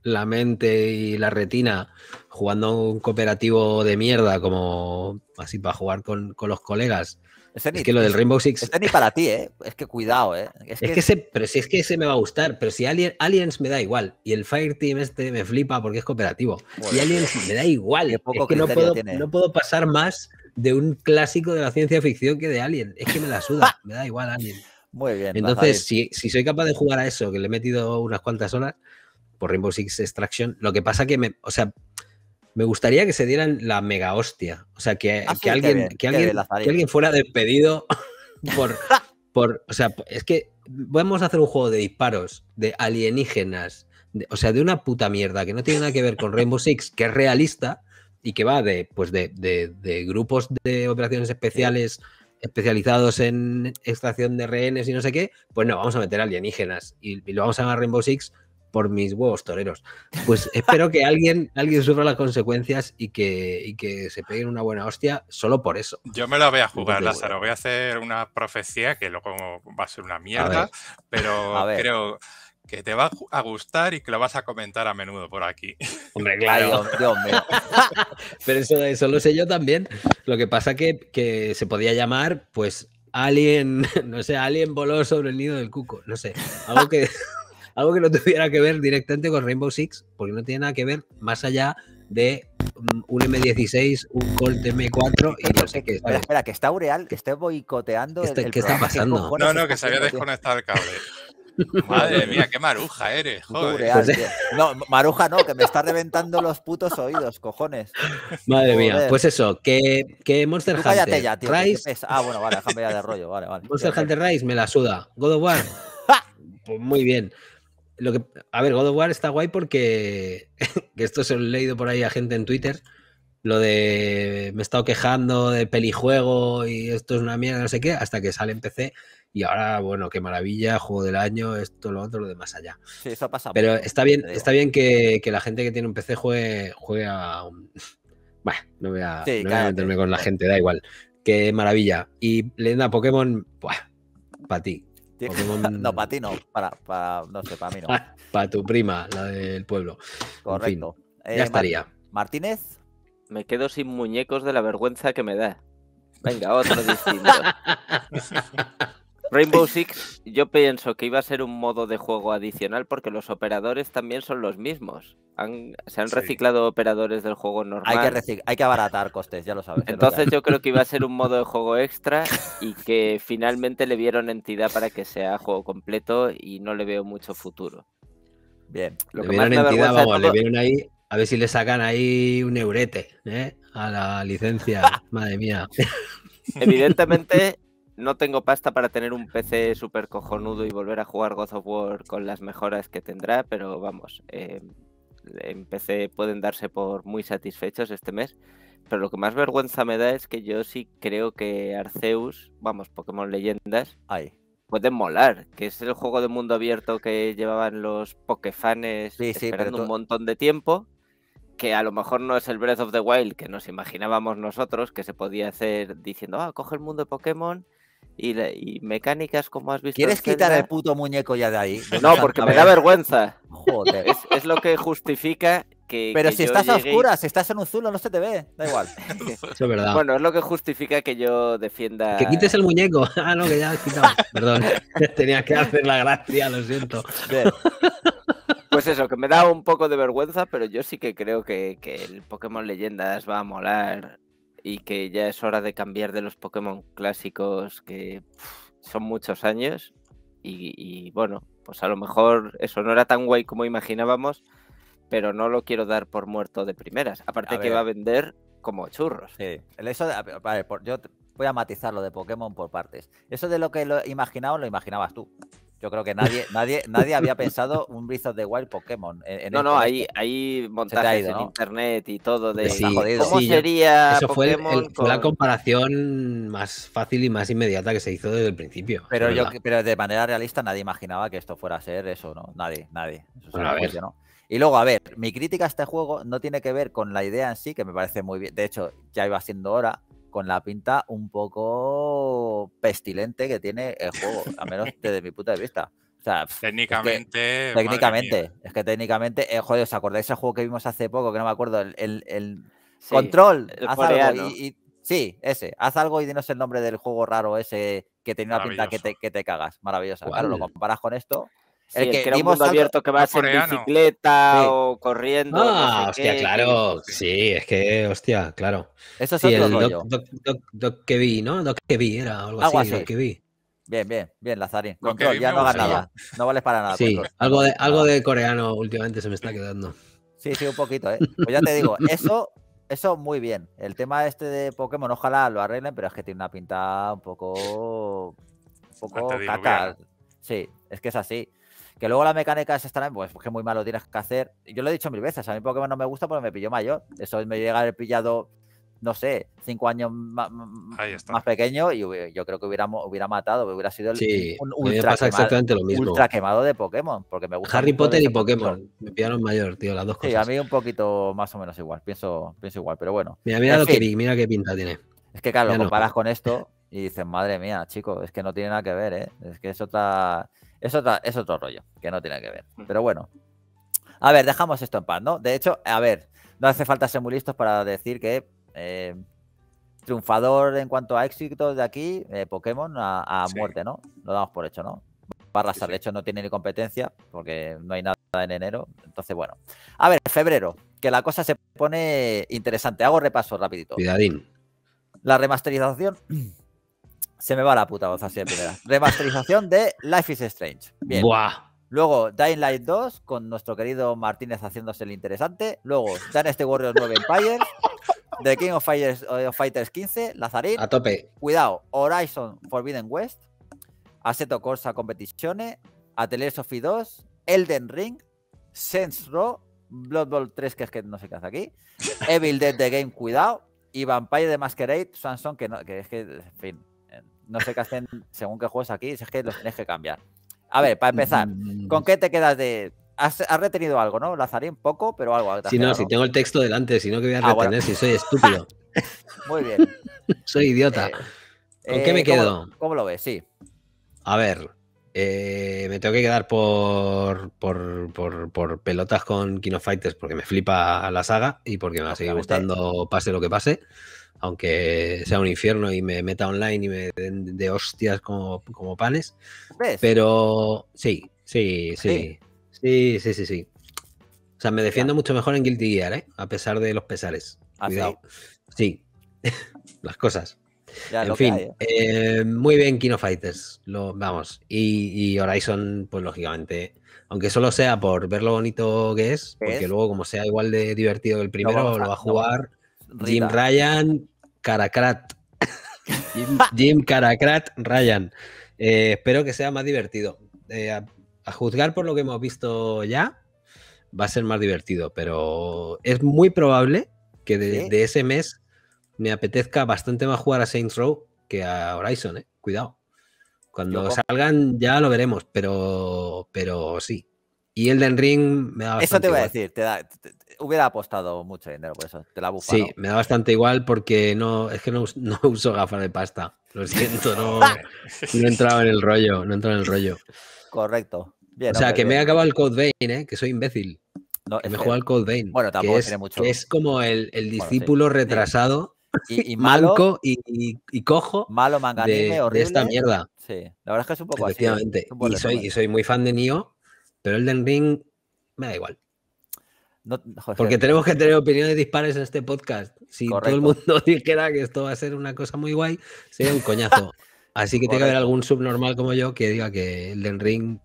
la mente y la retina jugando un cooperativo de mierda, como así para jugar con, con los colegas, es que lo del Rainbow Six. Este ni para ti, ¿eh? Es que cuidado, ¿eh? Es, que, pero si es que ese me va a gustar, pero si Aliens me da igual. Y el Fireteam este me flipa porque es cooperativo. y Aliens me da igual. Poco es que no puedo, no puedo pasar más de un clásico de la ciencia ficción que de Alien. Es que me la suda, me da igual Alien. Muy bien. Entonces, si, soy capaz de jugar a eso, que le he metido unas cuantas horas, por Rainbow Six Extraction, lo que pasa que me. O sea, me gustaría que se dieran la mega hostia. O sea, que, alguien, ah, que, alguien fuera despedido por, por. O sea, es que vamos a hacer un juego de disparos, de alienígenas, o sea, de una puta mierda que no tiene nada que ver con Rainbow Six, que es realista y que va de, pues, de, grupos de operaciones especiales especializados en extracción de rehenes y no sé qué, pues no, vamos a meter alienígenas y, y lo vamos a llamar Rainbow Six por mis huevos toreros. Pues espero que alguien, alguien sufra las consecuencias y que, y que se peguen una buena hostia solo por eso. Yo me la voy a jugar, Lázaro. Voy a hacer una profecía que luego va a ser una mierda, pero creo que te va a gustar y que lo vas a comentar a menudo por aquí. Hombre, claro. Dios, Pero eso, eso, lo sé yo también. Lo que pasa que, que se podía llamar, pues, Alien, no sé, Alien voló sobre el nido del cuco, no sé. Algo que algo que no tuviera que ver directamente con Rainbow Six, porque no tiene nada que ver más allá de mm, un M16, un Colt M4 y no sé qué. Espera, espera, que está Ureal, que esté boicoteando. Este, ¿Qué está, está pasando? no, no, que se había desconectado el cable. Madre mía, qué maruja eres, joder. Pues, no, maruja no, que me está reventando los putos oídos, cojones. Madre mía, pues eso, que, que Monster Hunter Rise... Ah, bueno, vale, déjame ya de rollo, vale, vale. Monster Hunter Rise me la suda. God of War, pues muy bien que, a ver, God of War está guay porque esto se lo he leído por ahí a gente en Twitter. Lo de me he estado quejando de pelijuego y esto es una mierda, no sé qué, hasta que sale en PC. Y ahora, bueno, qué maravilla, juego del año, esto, lo otro, lo de más allá. Sí, eso ha pasado. Pero está bien, está bien que, la gente que tiene un PC juegue, a. Bueno, no voy a, meterme con la gente, da igual. Qué maravilla. Y leyenda Pokémon, para ti. no, para ti no, para, no sé, para mí no. para tu prima, la del pueblo. Correcto. ya eh, estaría. Martínez. Me quedo sin muñecos de la vergüenza que me da. Venga, otro distinto. Rainbow Six yo pienso que iba a ser un modo de juego adicional porque los operadores también son los mismos. se han reciclado operadores del juego normal. Hay que, hay que abaratar costes, ya lo sabes. Entonces yo creo que iba a ser un modo de juego extra y que finalmente le vieron entidad para que sea juego completo y no le veo mucho futuro. Bien. Lo le vieron entidad, vamos, le ahí a ver si le sacan ahí un eurete ¿eh? a la licencia. Madre mía. Evidentemente no tengo pasta para tener un PC súper cojonudo y volver a jugar God of War con las mejoras que tendrá, pero vamos, em, en PC pueden darse por muy satisfechos este mes. Pero lo que más vergüenza me da es que yo sí creo que Arceus, vamos, Pokémon Leyendas, Ay. pueden molar, que es el juego de mundo abierto que llevaban los Pokefanes esperando un montón de tiempo que a lo mejor no es el Breath of the Wild que nos imaginábamos nosotros, que se podía hacer diciendo, ah, coge el mundo de Pokémon y, mecánicas como has visto. ¿Quieres quitar el puto muñeco ya de ahí? No, porque me da vergüenza. Joder. Es, lo que justifica que, Pero si estás a oscuras, si estás en un zulo, no se te ve, da igual. Bueno, es lo que justifica que yo defienda. Que quites el muñeco. Ah, no, que ya has quitado. Perdón, tenía que hacer la gracia, lo siento. Pues eso, que me da un poco de vergüenza, pero yo sí que creo que el Pokémon Leyendas va a molar y que ya es hora de cambiar de los Pokémon clásicos que son muchos años y, bueno, pues a lo mejor eso no era tan guay como imaginábamos, pero no lo quiero dar por muerto de primeras. Aparte que va a vender como churros. Sí, eso, yo voy a matizar lo de Pokémon por partes. Eso de lo que lo imaginaba, lo imaginabas tú. Yo creo que nadie, nadie, nadie había pensado un Breath of Wild Pokémon. no, no, este ahí hay montajes en internet y todo de cómo sería eso Fue, la comparación más fácil y más inmediata que se hizo desde el principio. Pero yo, pero de manera realista nadie imaginaba que esto fuera a ser eso, ¿no? Nadie, nadie. Y luego, a ver, mi crítica a este juego no tiene que ver con la idea en sí, que me parece muy bien. De hecho, ya iba siendo hora con la pinta un poco pestilente que tiene el juego, a menos desde mi punto de vista. O sea, técnicamente. técnicamente. Es que técnicamente. Eh, joder, ¿os acordáis el juego que vimos hace poco? Que no me acuerdo. El, control. sí, ese. Haz algo y dinos el nombre del juego raro ese que tenía una pinta que te, que cagas. Maravillosa. Claro, lo comparas con esto el que, el era un mundo abierto que va a en bicicleta o corriendo. Ah, no hostia, claro. Sí, es que, hostia, claro. Eso es sí, otro el rollo. Doc, doc, que vi, ¿no? Doc que vi era algo, así. Doc que Bien, bien, bien, Lazarín. Control, ya no hagas nada. No vales para nada. Sí, algo de, algo de coreano últimamente se me está quedando. Sí, sí, un poquito, ¿eh? Pues ya te digo, eso eso muy bien. El tema este de Pokémon, ojalá lo arreglen, pero es que tiene una pinta un poco. Un poco caca. Sí, es que es así. Que luego la mecánica es estarán, pues, pues, que muy malo tienes que hacer. Yo lo he dicho mil veces, a mí Pokémon no me gusta porque me pilló mayor. Eso me llega a haber pillado, no sé, cinco años más, pequeño y yo creo que hubiera, hubiera matado, hubiera sido un ultra, exactamente lo mismo. ultra quemado de Pokémon. Porque me gusta Harry Potter y Pokémon. Me pillaron mayor, tío, las dos cosas. Sí, a mí un poquito más o menos igual, pienso, igual, pero bueno. Mira, mira lo que mira qué pinta tiene. Es que claro, lo comparas con esto y dices, madre mía, chico, es que no tiene nada que ver, ¿eh? Es que es otra es, otro rollo, que no tiene que ver. Pero bueno. A ver, dejamos esto en paz, ¿no? De hecho, a ver, no hace falta ser muy listos para decir que eh, triunfador en cuanto a éxito de aquí, eh, Pokémon a, muerte, ¿no? Lo damos por hecho, ¿no? para de hecho no tiene ni competencia, porque no hay nada en enero. Entonces, bueno. A ver, febrero, que la cosa se pone interesante. Hago repaso rapidito. Cuidadín. La remasterización Se me va la puta voz así de primera. Remasterización de Life is Strange. Bien. Luego Dying Light 2 con nuestro querido Martínez haciéndose el interesante. Luego este Warriors 9 Empire The King of Fighters, eh, Fighters 15. Lazarín. A tope. Cuidado. Horizon Forbidden West. Aseto Corsa Competizione. Atelier Sophie 2. Elden Ring. Sense Row. Blood Bowl 3, que es que no sé qué hace aquí. Evil Dead The Game, cuidado. Y Vampire de Masquerade, Sanson que, no, que es que, en fin, no sé qué hacen según qué juegos aquí, si es que los tienes que cambiar. A ver, para mm, empezar, mm, mm, ¿con qué te quedas de.? Has, retenido algo, ¿no? un poco, pero algo. Si no, si tengo el texto delante, si no, que voy a ah, retener, si soy estúpido. Muy bien. soy idiota. Eh, ¿Con qué me eh, quedo? ¿cómo, lo ves? Sí. A ver, eh, me tengo que quedar por, por, por, pelotas con Kino Fighters porque me flipa la saga y porque me va a seguir gustando pase lo que pase aunque sea un infierno y me meta online y me den de hostias como, panes. Pero sí, sí, sí, sí, sí, sí, sí, O sea, me defiendo mucho mejor en Guilty Gear, ¿eh? A pesar de los pesares. Ah, Cuidado. Sí, las cosas. Ya, en fin, ¿eh? Eh, muy bien Kino Fighters, vamos. Y, Horizon, pues lógicamente, aunque solo sea por ver lo bonito que es, porque luego como sea igual de divertido el primero, lo va a jugar Jim Ryan Caracrat. Jim, Jim Caracrat Ryan. Eh, espero que sea más divertido. Eh, a, juzgar por lo que hemos visto ya, va a ser más divertido, pero es muy probable que de, ese mes me apetezca bastante más jugar a Saints Row que a Horizon, eh. Cuidado. Cuando salgan ya lo veremos, pero, pero sí. Y Elden Ring me da Eso te voy a decir, te da, hubiera apostado mucho dinero por eso. Te la buscado Sí, me da bastante igual porque no, es que no, no uso gafas de pasta. Lo siento, no, no entraba en el rollo, no entraba en el rollo. Correcto. o sea, que me he acabado el Code Vein, ¿eh? que soy imbécil. me he jugado el Code Vein. Bueno, tampoco es, tiene mucho. Que es como el, el discípulo retrasado. Y, y malo, y, y, cojo malo de, esta mierda. Sí, la verdad es que es un poco Efectivamente. así. y, soy, y soy muy fan de Nio pero Elden Ring me da igual. Porque tenemos que tener opiniones dispares en este podcast. Si todo el mundo dijera que esto va a ser una cosa muy guay, sería un coñazo. Así que tiene que haber algún subnormal como yo que diga que el del Ring.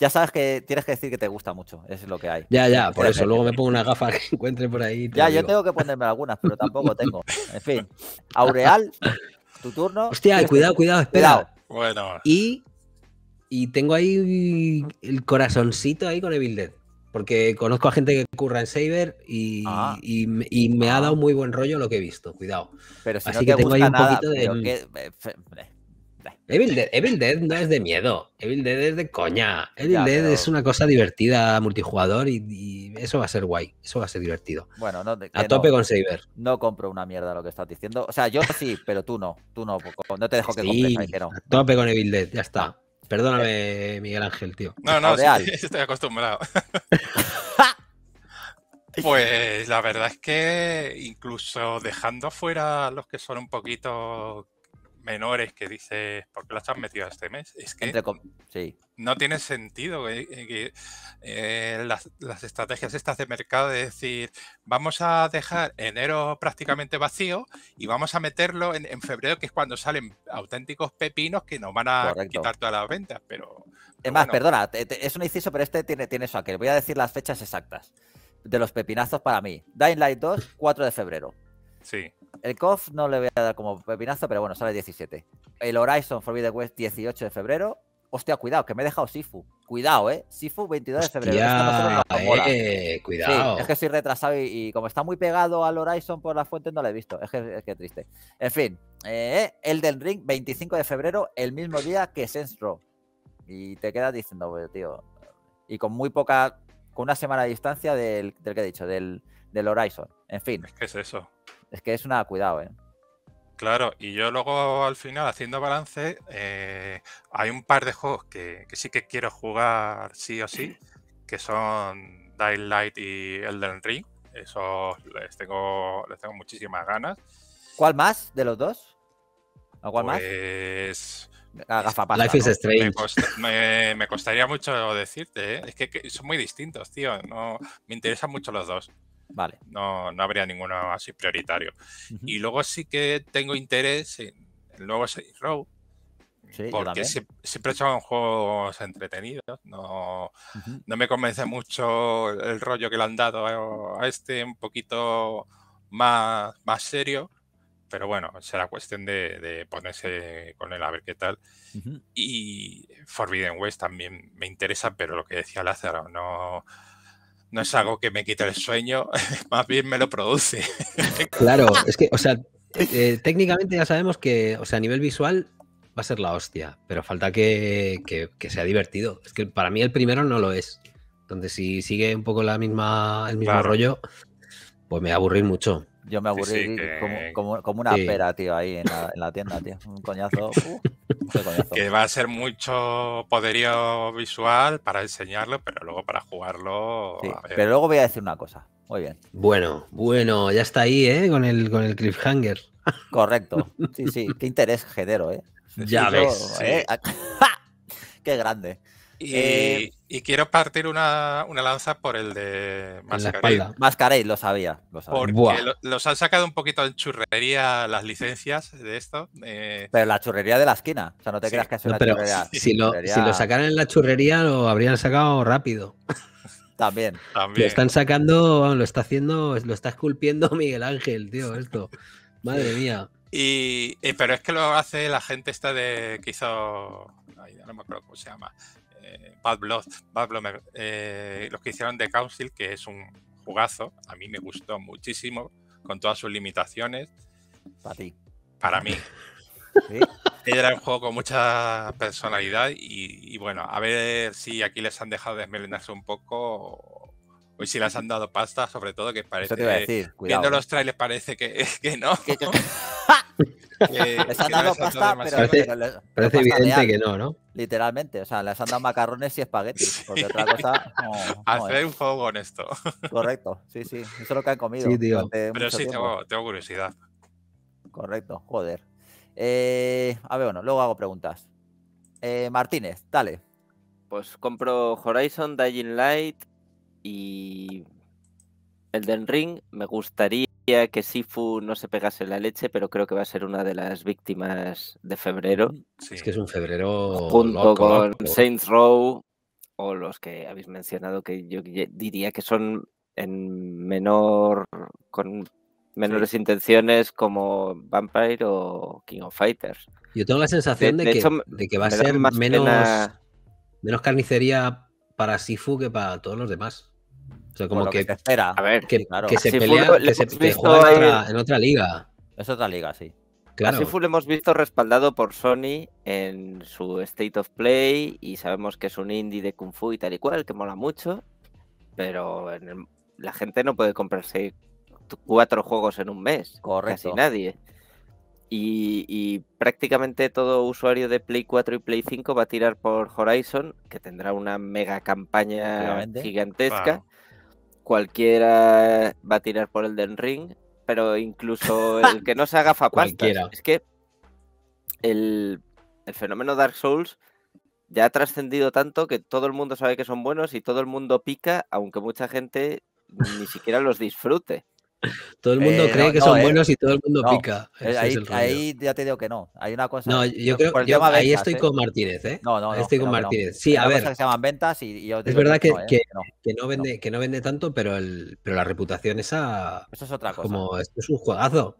Ya sabes que tienes que decir que te gusta mucho, es lo que hay. Ya, ya, por eso. Luego me pongo una gafa que encuentre por ahí. ya, yo tengo que ponerme algunas, pero tampoco tengo. En fin, Aureal, tu turno. Hostia, este, cuidado, cuidado, espera. Y, y tengo ahí el corazoncito ahí con Evil Dead. Porque conozco a gente que curra en Saber y, ah. me ha ah. dado muy buen rollo lo que he visto, cuidado. Pero si no que tengo ahí un nada, poquito de. Mm. Eh, Evil, Dead, no es de miedo, Evil Dead es de coña. Evil Dead es una cosa divertida, multijugador y, eso va a ser guay, eso va a ser divertido. Bueno, no, a tope con Saber. No compro una mierda lo que estás diciendo. O sea, yo sí, pero tú no, tú no, no te dejo que sí, compres, que no. A tope con Evil Dead, ya está. Ah. Perdóname, eh, Miguel Ángel, tío. No, no, estoy acostumbrado. pues la verdad es que incluso dejando fuera los que son un poquito menores que dices, ¿por qué las has metido este mes? Es que no tiene sentido eh, eh, que, eh, las, estrategias estas de mercado de decir, vamos a dejar enero prácticamente vacío y vamos a meterlo en, febrero, que es cuando salen auténticos pepinos que nos van a quitar todas las ventas, pero... es más, perdona, es un inciso, pero este tiene, tiene eso aquel. Voy a decir las fechas exactas de los pepinazos para mí. Dying Light 2, 4 de febrero. Sí. El Cof no le voy a dar como pepinazo, pero bueno, sale 17. El Horizon Forbidden West 18 de febrero. Hostia, cuidado, que me he dejado Sifu. Cuidado, eh. Sifu 22 de febrero. Eh, cuidado. es que soy retrasado y, como está muy pegado al Horizon por la fuente no lo he visto. Es que, triste. En fin, el eh, Elden Ring 25 de febrero, el mismo día que Sensro. Y te quedas diciendo, pues, tío. Y con muy poca. Con una semana de distancia del, que he dicho, del, del Horizon. En fin. ¿Qué es eso? Es que es una, cuidado, ¿eh? Claro, y yo luego al final haciendo balance, eh, hay un par de juegos que, sí que quiero jugar sí o sí, que son Dying Light y Elden Ring. Esos les tengo, les tengo muchísimas ganas. ¿Cuál más de los dos? ¿O cuál más? Pues, ah, es? Life is Strange. Me, costaría mucho decirte, ¿eh? es que, son muy distintos, tío. No, me interesan mucho los dos. Vale. No, no habría ninguno así prioritario. Y luego sí que tengo interés en el nuevo Saints Row. porque siempre son juegos entretenidos. No, no me convence mucho el rollo que le han dado a este, un poquito más, más serio. Pero bueno, será cuestión de, ponerse con él a ver qué tal. Y Forbidden West también me interesa, pero lo que decía Lázaro, no no es algo que me quite el sueño, más bien me lo produce. claro, es que, o sea, eh, técnicamente ya sabemos que, o sea, a nivel visual va a ser la hostia, pero falta que, sea divertido. Es que para mí el primero no lo es. Entonces, si sigue un poco la misma, el mismo rollo, pues me va a aburrir mucho. Yo me aburrí como, una pera, tío, ahí en la, tienda, tío. Un coñazo, Que va a ser mucho poderío visual para enseñarlo, pero luego para jugarlo. Pero luego voy a decir una cosa. Muy bien. Bueno, bueno, ya está ahí, ¿eh? Con el, con el cliffhanger. Correcto. Sí, sí. Qué interés genero, ¿eh? Ya ves. ¿eh? Qué grande. Eh, y, quiero partir una, lanza por el de Mascarell. Mascarell, lo sabía. Porque los han sacado un poquito en churrería las licencias de esto. Eh... Pero la churrería de la esquina. O sea, no te creas que es una churrería. Si, lo, sacaran en la churrería, lo habrían sacado rápido. También. Lo están sacando, lo está haciendo, lo está esculpiendo Miguel Ángel, tío, esto. Madre mía. Y, eh, pero es que lo hace la gente esta de que hizo. no me acuerdo cómo se llama. Bad Blood, Bad eh, los que hicieron The Council, que es un jugazo, a mí me gustó muchísimo, con todas sus limitaciones. Para ti. Para mí. Era un juego con mucha personalidad y, y, bueno, a ver si aquí les han dejado desmelenarse un poco y pues si las han dado pasta, sobre todo, que parece. Eso te iba a decir, Viendo los ¿eh? trailers parece que, que no. les han dado pasta, pero. Parece, evidente que no, ¿no? Literalmente, o sea, les han dado macarrones y espaguetis, porque otra cosa. Hacer un juego con esto. Correcto, sí, sí. Eso es lo que han comido. Sí, tío. Pero sí, tengo, curiosidad. Correcto, joder. Eh, a ver, bueno, luego hago preguntas. Eh, Martínez, dale. Pues compro Horizon, Dying Light, y el Den Ring, me gustaría que Sifu no se pegase la leche, pero creo que va a ser una de las víctimas de febrero. Mm, es que es un febrero. Junto con Saints Row o los que habéis mencionado, que yo diría que son en menor. con menores intenciones como Vampire o King of Fighters. Yo tengo la sensación de, que, va a ser menos, menos carnicería para Sifu que para todos los demás. O sea, como que, A ver, que, se que se en, otra, liga. Es otra liga, sí. Claro. Así lo hemos visto respaldado por Sony en su State of Play y sabemos que es un indie de Kung Fu y tal y cual, que mola mucho, pero la gente no puede comprarse cuatro juegos en un mes, Correcto. casi nadie. Y, prácticamente todo usuario de Play 4 y Play 5 va a tirar por Horizon, que tendrá una mega campaña gigantesca cualquiera va a tirar por el Den Ring, pero incluso el que no se haga cualquiera Es que el, el fenómeno Dark Souls ya ha trascendido tanto que todo el mundo sabe que son buenos y todo el mundo pica, aunque mucha gente ni siquiera los disfrute. Todo el mundo eh, cree que son eh, buenos y todo el mundo pica. Eh, ahí, ya te digo que no. Hay una cosa. No, yo creo que ahí estoy con Martínez, No, no, Estoy con Martínez. Sí, a ver. se llaman ventas y, es verdad que, que, no, vende, que no vende tanto, pero, el, pero la reputación esa. Eso es otra cosa. Como esto es un juegazo.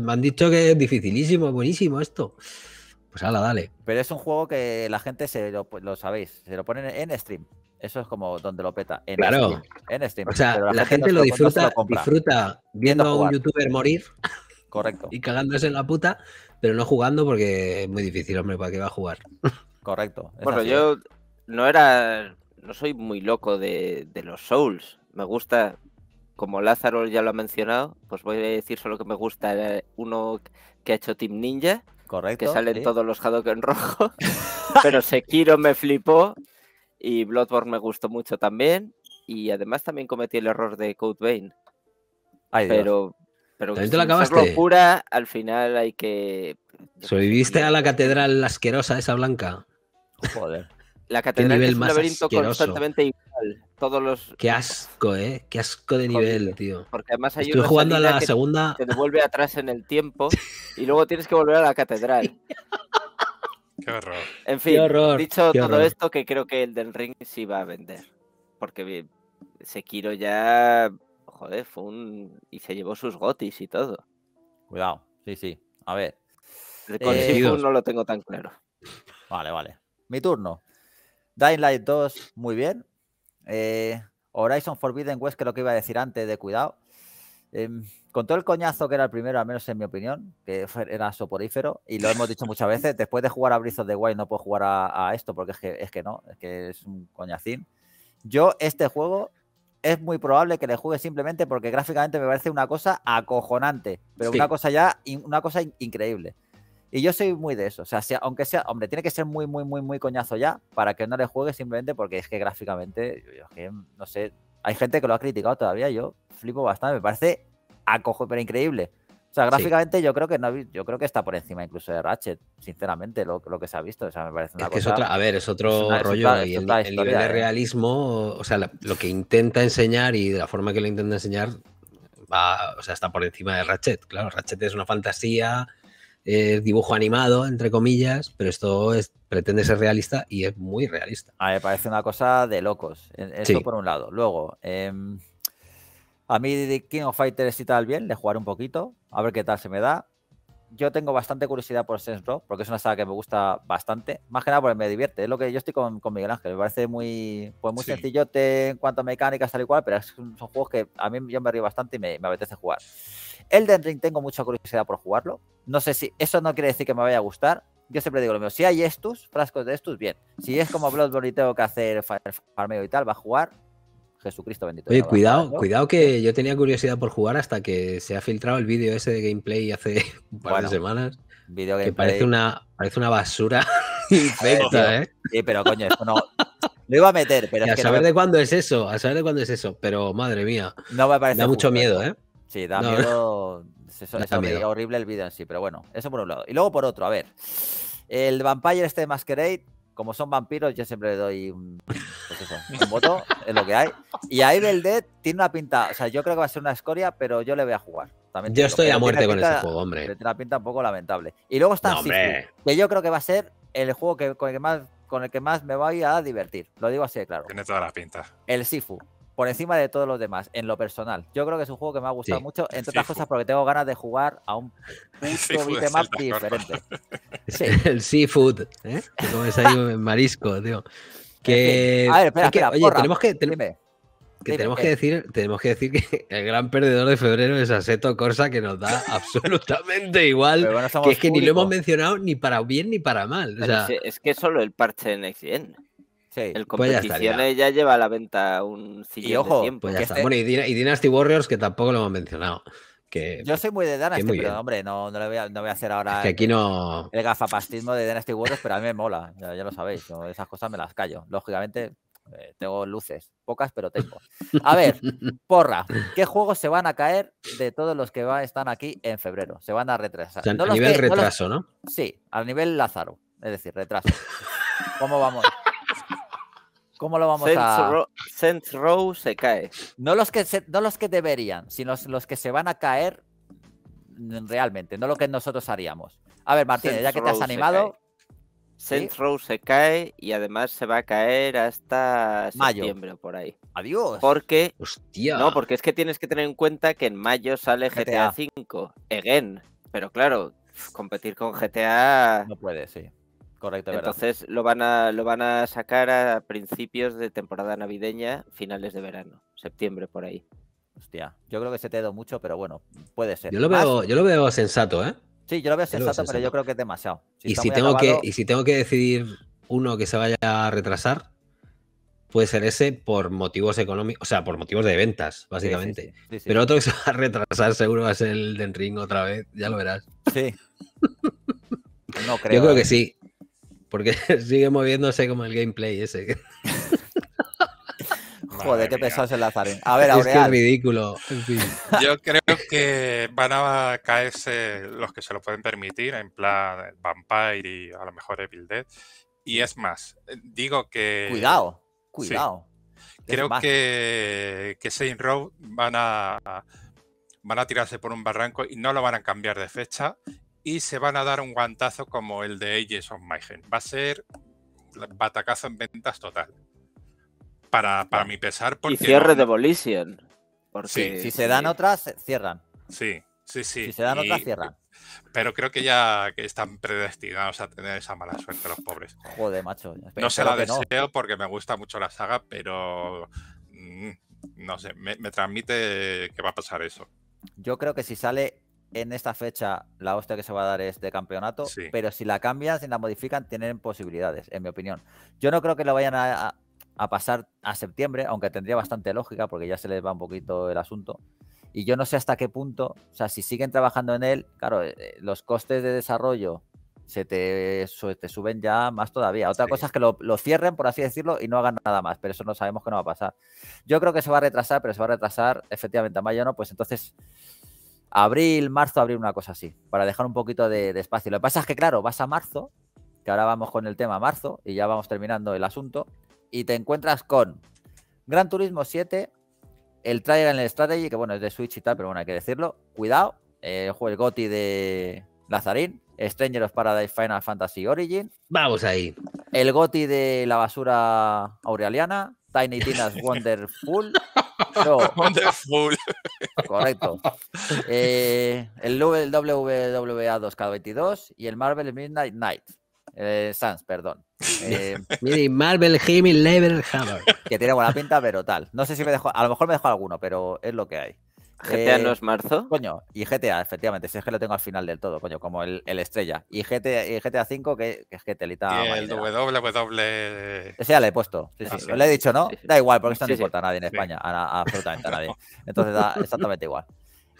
Me han dicho que es dificilísimo, buenísimo esto. Pues dale. Pero es un juego que la gente se pues, lo, sabéis, se lo ponen en stream. Eso es como donde lo peta. En claro. O sea, la, gente, lo, disfruta, disfruta viendo, a un youtuber morir. Correcto. Y cagándose en la puta, pero no jugando porque es muy difícil, hombre, para qué va a jugar. Correcto. Bueno, yo no era. No soy muy loco de, de, los Souls. Me gusta, como Lázaro ya lo ha mencionado, pues voy a decir solo que me gusta uno que ha hecho Team Ninja, Correcto. Que salen todos los en rojo Pero Sekiro me flipó y Bloodborne me gustó mucho también. Y además también cometí el error de Code Vein. pero, pero locura, al final hay que. ¿Sobreviviste a la catedral asquerosa esa blanca? Joder. La catedral es un laberinto constantemente todos los... Qué asco, ¿eh? Qué asco de nivel, tío. Porque además hay Estoy jugando a la que segunda... Te devuelve atrás en el tiempo y luego tienes que volver a la catedral. Qué horror. En fin, dicho todo esto, que creo que el del ring sí va a vender. Porque se Sekiro ya. Joder, fue un. Y se llevó sus gotis y todo. Cuidado, sí, sí. A ver. Eh, Con eh, no lo tengo tan claro. Vale, vale. Mi turno. Dying Light 2, muy bien. Eh, Horizon Forbidden West, que lo que iba a decir antes, de cuidado. Em, con todo el coñazo que era el primero, al menos en mi opinión, que era soporífero, y lo hemos dicho muchas veces, después de jugar a brizos of the no puedo jugar a, esto porque es que, no, es que es un coñacín. Yo este juego es muy probable que le juegue simplemente porque gráficamente me parece una cosa acojonante, pero una cosa ya, una cosa increíble. Y yo soy muy de eso. O sea, aunque sea, hombre, tiene que ser muy, muy, muy, muy coñazo ya para que no le juegue simplemente porque es que gráficamente, no sé, hay gente que lo ha criticado todavía, yo flipo bastante, me parece acojo, pero increíble. O sea, gráficamente yo creo que no, yo creo que está por encima incluso de Ratchet, sinceramente, lo, lo que se ha visto. O sea, me parece una es otra, a ver, es otro rollo. el, nivel de ¿eh? realismo, o sea, lo que intenta enseñar y de la forma que lo intenta enseñar, va, o sea, está por encima de Ratchet. Claro, Ratchet es una fantasía dibujo animado, entre comillas, pero esto pretende ser realista y es muy realista. A mí me parece una cosa de locos. Esto por un lado. Luego, em, a mí King of Fighters y tal bien, le jugar un poquito, a ver qué tal se me da yo tengo bastante curiosidad por Saints Row, porque es una saga que me gusta bastante. Más que nada porque me divierte. Es lo que yo estoy con, con Miguel Ángel. Me parece muy, pues muy sencillote en cuanto a mecánicas, tal y cual, pero son, juegos que a mí yo me río bastante y me, me apetece jugar. Elden Ring tengo mucha curiosidad por jugarlo. No sé si eso no quiere decir que me vaya a gustar. Yo siempre digo lo mismo. Si hay estos, frascos de estos, bien. Si es como Bloodborne y tengo que hacer farmeo y tal, va a jugar. Jesucristo bendito. Oye, cuidado, cuidado que yo tenía curiosidad por jugar hasta que se ha filtrado el vídeo ese de gameplay hace un par de semanas. Video que parece una, parece una basura infecta, ¿eh? Sí, pero coño, esto no. Lo iba a meter, pero. a saber de cuándo es eso, a saber de cuándo es eso, pero madre mía. Da mucho miedo, ¿eh? Sí, da miedo. Se suele horrible el vídeo en sí, pero bueno, eso por un lado. Y luego por otro, a ver. El Vampire este de Masquerade como son vampiros, yo siempre le doy un, pues voto, es lo que hay. Y ahí Evil tiene una pinta, o sea, yo creo que va a ser una escoria, pero yo le voy a jugar. yo estoy a muerte con ese juego, hombre. Tiene una pinta un poco lamentable. Y luego está el Sifu, que yo creo que va a ser el juego con, el que más, con el que más me voy a divertir. Lo digo así de claro. Tiene toda la pinta. El Sifu por encima de todos los demás, en lo personal. Yo creo que es un juego que me ha gustado mucho, entre otras cosas porque tengo ganas de jugar a un puto diferente. El seafood, ¿eh? que comes ahí marisco, tío. Que, a ver, espera, oye, tenemos que, tenemos que decir, tenemos que decir que el gran perdedor de febrero es Aseto Corsa, que nos da absolutamente igual. que es que ni lo hemos mencionado ni para bien ni para mal. es que solo el parche de accidente. El pues competiciones ya, lleva a la venta un sillón de tiempo. Pues este bueno, y, Dynasty Warriors, que tampoco lo hemos mencionado. Que, Yo soy muy de Dynasty, pero hombre, no, le voy a, no hacer ahora aquí el, no... el, gafapastismo de Dynasty Warriors, pero a mí me mola, ya, lo sabéis, esas cosas me las callo. Lógicamente, eh, tengo luces, pocas, pero tengo. A ver, porra, ¿qué juegos se van a caer de todos los que están aquí en febrero? Se van a retrasar. a nivel retraso, no, Sí, al nivel Lázaro, es decir, retraso. ¿Cómo vamos? ¿Cómo lo vamos a...? Ro Saints Row se cae. No los, que no los que deberían, sino los, que se van a caer realmente, no lo que nosotros haríamos. A ver, Martínez, ya que te has animado... Saints Row se cae y además se va a caer hasta mayo. septiembre por ahí. Adiós. Porque... No, porque es que tienes que tener en cuenta que en mayo sale GTA, GTA V. Again. Pero claro, competir con GTA... No puede, sí. Correcto, Entonces lo van, a, lo van a sacar a principios de temporada navideña, finales de verano, septiembre por ahí. Hostia, yo creo que se te ha mucho, pero bueno, puede ser. Yo lo veo, yo lo veo sensato, ¿eh? Sí, yo lo veo, sensato, pero yo creo que es demasiado. y, si tengo que, y si tengo que decidir uno que se vaya a retrasar, puede ser ese por motivos económicos, o sea, por motivos de ventas, básicamente. pero otro que se va a retrasar seguro va a ser el Den Ring otra vez, ya lo verás. Sí. No creo. Yo creo que ¿eh? sí porque sigue moviéndose como el gameplay ese. Joder, qué pesado es el Lazarín. A ver, Es, que es ridículo. Yo creo que van a caerse los que se lo pueden permitir, en plan Vampire y a lo mejor Evil Dead. Y es más, digo que. Cuidado, cuidado. Creo que, que Saint Row van a, van a tirarse por un barranco y no lo van a cambiar de fecha y se van a dar un guantazo como el de Ages of Mayhem. Va a ser batacazo en ventas total. Para, para mi pesar, porque. Y cierre de Volition. si se dan otras, cierran. Sí, sí, sí. Si se dan otras, cierran. Pero creo que ya están predestinados a tener esa mala suerte los pobres. Joder, macho. no se la deseo porque me gusta mucho la saga, pero mm, no sé, me, transmite que va a pasar eso. Yo creo que si sale en esta fecha la hostia que se va a dar es de campeonato, pero si la cambian, si la modifican, tienen posibilidades, en mi opinión. Yo no creo que lo vayan a, pasar a septiembre, aunque tendría bastante lógica, porque ya se les va un poquito el asunto. Y yo no sé hasta qué punto, o sea, si siguen trabajando en él, claro, eh, eh, los costes de desarrollo se te, suben ya más todavía. Otra cosa es que lo, lo, cierren, por así decirlo, y no hagan nada más, pero eso no sabemos que no va a pasar. Yo creo que se va a retrasar, pero se va a retrasar efectivamente a mayo no, pues entonces abril, marzo, abril, una cosa así, para dejar un poquito de, espacio. Lo que pasa es que, claro, vas a marzo, que ahora vamos con el tema marzo y ya vamos terminando el asunto, y te encuentras con Gran Turismo 7, el trailer en el Strategy, que bueno, es de Switch y tal, pero bueno, hay que decirlo. Cuidado, el juego el GOTI de Lazarín, Stranger of Paradise Final Fantasy Origin. Vamos ahí. El GOTI de la basura Aureliana Tiny Tina's Wonderful. Correcto. Eh, el WWA 2K22 y el Marvel Midnight Night. Eh, Sans, perdón. Eh, Marvel Jimmy Level Hammer. Que tiene buena pinta, pero tal. No sé si me dejo, a lo mejor me dejo alguno, pero es lo que hay. GTA eh, no es marzo. Coño, y GTA, efectivamente, si es que lo tengo al final del todo, coño, como el, estrella. Y GTA, y 5, que, es que telita. el el W... E. Ese ya le he puesto. Sí, sí. Ah, le he dicho, ¿no? Da igual, porque esto no importa a nadie en España, absolutamente a nadie. Entonces da exactamente igual.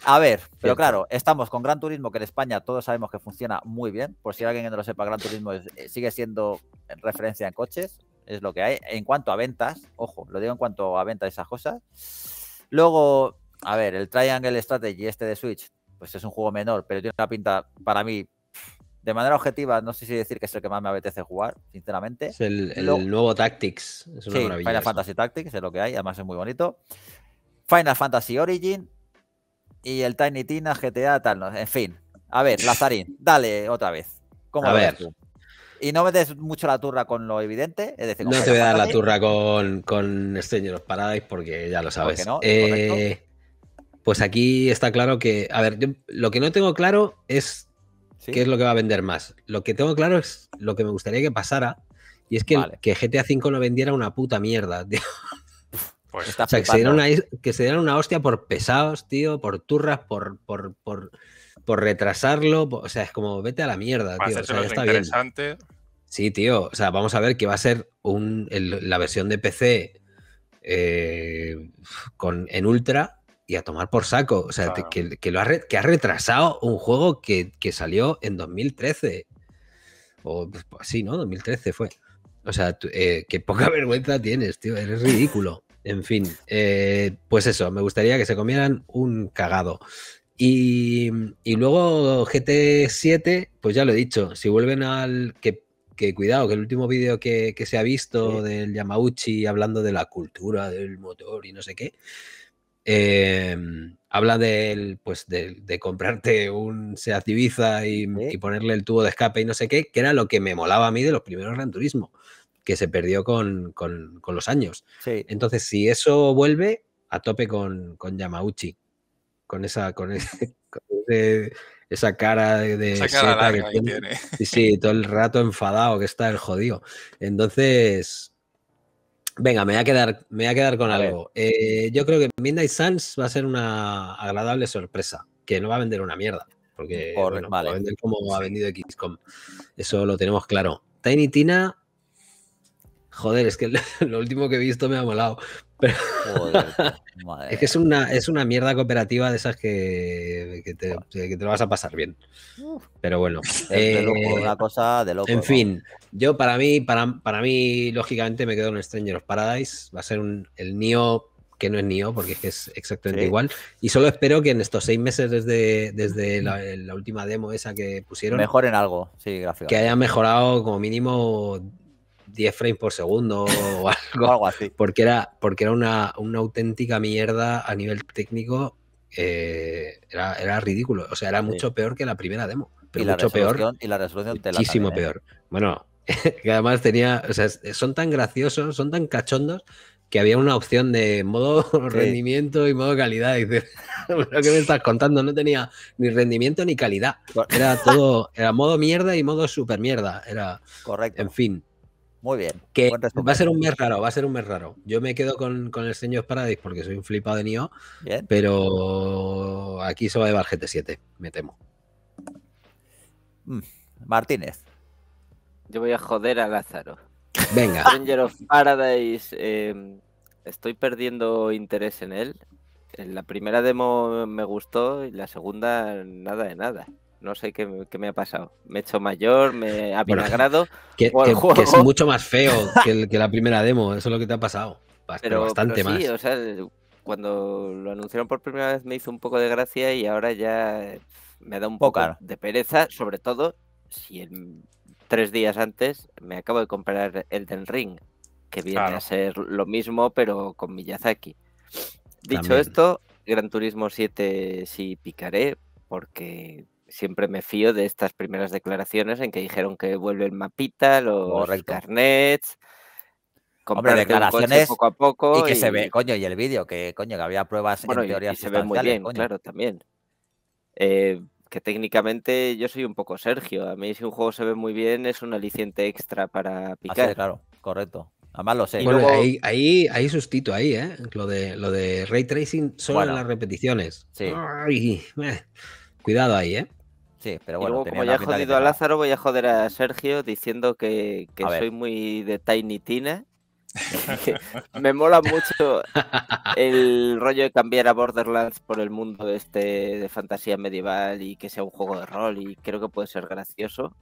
A ver, pero claro, estamos con Gran Turismo, que en España todos sabemos que funciona muy bien. Por si alguien no lo sepa, Gran Turismo eh, sigue siendo referencia en coches, es lo que hay. En cuanto a ventas, ojo, lo digo en cuanto a ventas y esas cosas. Luego, a ver, el Triangle Strategy este de Switch, pues es un juego menor, pero tiene una pinta, para mí, de manera objetiva, no sé si decir que es el que más me apetece jugar, sinceramente. Es el, nuevo Tactics. Es sí, Final Fantasy Tactics es lo que hay, además es muy bonito. Final Fantasy Origin y el Tiny Tina GTA tal, en fin. A ver, Lazarín, dale otra vez. ¿Cómo a ver. Y no metes mucho la turra con lo evidente. no te voy a dar la turra con, con Stranger of Paradise porque ya lo sabes. eh, pues aquí está claro que, a ver, lo que no tengo claro es qué es lo que va a vender más. Lo que tengo claro es lo que me gustaría que pasara y es que, que GTA V no vendiera una puta mierda, tío. Pues o sea, que se, una, dieran una hostia por pesados, tío, por turras, por, por, por, retrasarlo. o sea, es como vete a la mierda, tío. Sí, tío. O sea, vamos a ver qué va a ser un, la versión de PC eh, con, en ultra y a tomar por saco. O sea, que, que, lo ha, que ha retrasado un juego que, salió en 2013. O pues, pues, sí, ¿no? 2013 fue. O sea, que eh, qué poca vergüenza tienes, tío. Eres ridículo. En fin, eh, pues eso, me gustaría que se comieran un cagado. Y, luego GT7, pues ya lo he dicho, si vuelven al que, cuidado, que el último vídeo que, se ha visto del Yamauchi hablando de la cultura del motor y no sé qué, Em, habla de, pues, de, comprarte un Seat Ibiza mm, y, ponerle el tubo de escape y no sé qué, que era lo que me molaba a mí de los primeros Gran Turismo, que se perdió con, los años. Entonces, si eso vuelve, a tope con, Yamauchi, con esa, con, e, esa cara de, sí, todo el rato enfadado que está el jodido. Entonces, Venga, me voy a quedar, me a quedar con algo. Eh, yo creo que Midnight Suns va a ser una agradable sorpresa, que no va a vender una mierda, porque va a vender como ha vendido XCOM. Eso lo tenemos claro. Tiny Tina, joder, es que lo último que he visto me ha molado, Es que es una, es una mierda cooperativa de esas que, te, lo vas a pasar bien. Pero bueno. Eh, una cosa de loco. En fin, yo para mí, para, para mí, lógicamente me quedo en Stranger of Paradise. Va a ser un, el Nio que no es Nio, porque es, exactamente igual. Y solo espero que en estos seis meses desde, desde la, última demo esa que pusieron. Mejoren algo, sí, Que haya mejorado como mínimo 10 frames por segundo o algo, así. Porque era, porque era una, auténtica mierda a nivel técnico. Eh, era, ridículo. O sea, era mucho peor que la primera demo. Pero ¿Y mucho peor. Y la resolución Muchísimo peor. Bueno, que además tenía. son tan graciosos, son tan cachondos que había una opción de modo rendimiento y modo calidad. lo que me estás contando no tenía ni rendimiento ni calidad. Era todo, era modo mierda y modo super mierda. Era, Correcto. En fin. Muy bien. Que va a ser un mes raro, va a ser un mes raro. Yo me quedo con, el Señor Paradise porque soy un flipado de niño pero aquí se va a llevar GT7, me temo. Mm, Martínez. Yo voy a joder a Lázaro. Venga. Stranger of Paradise. Em, estoy perdiendo interés en él. En la primera demo me gustó y la segunda nada de nada. No sé qué, me ha pasado. Me he hecho mayor, me ha vinagrado. que, es mucho más feo que, la primera demo. Eso es lo que te ha pasado. pero, bastante sí, más. O sea, cuando lo anunciaron por primera vez me hizo un poco de gracia y ahora ya me da un poco de pereza, sobre todo si tres días antes me acabo de comprar el del Ring, que viene a ser lo mismo pero con Miyazaki. Dicho esto, Gran Turismo 7 sí picaré porque siempre me fío de estas primeras declaraciones en que dijeron que vuelve el mapita, los Correcto. carnets. comprar declaraciones poco a poco. Y que se ve, coño, y el vídeo, que coño, que había pruebas en teoría. se ve muy bien, claro, también. Eh, que técnicamente yo soy un poco Sergio. A mí si un juego se ve muy bien es un aliciente extra para ah, picar. claro, correcto. Además lo sé. ahí, ahí, sustito, ahí, ¿eh? Lo de, lo de ray tracing solo las repeticiones. Sí. Cuidado ahí, ¿eh? Sí, pero bueno. luego, como ya he jodido a Lázaro, voy a joder a Sergio diciendo que, soy muy de Tiny Tina. me mola mucho el rollo de cambiar a Borderlands por el mundo este de fantasía medieval y que sea un juego de rol y creo que puede ser gracioso.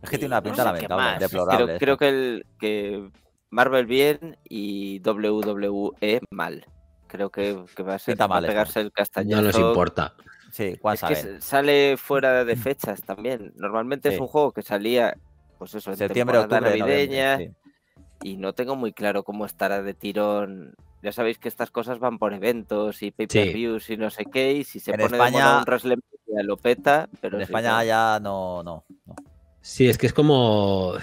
Es que tiene una pinta la lamentable, deplorable. Creo, que, el, que Marvel bien y WWE mal. Creo que, va a ser para pegarse eh. el castañazo. No nos importa es que sale fuera de mm. fechas también. Normalmente es un juego que salía, pues eso, en septiembre, octubre, navideña. Y no tengo muy claro cómo estará de tirón. Ya sabéis que estas cosas van por eventos y pay-per-views y no sé qué. Y si se pone de un WrestleMania lo peta. Pero en España ya no, no, Sí, es que es como.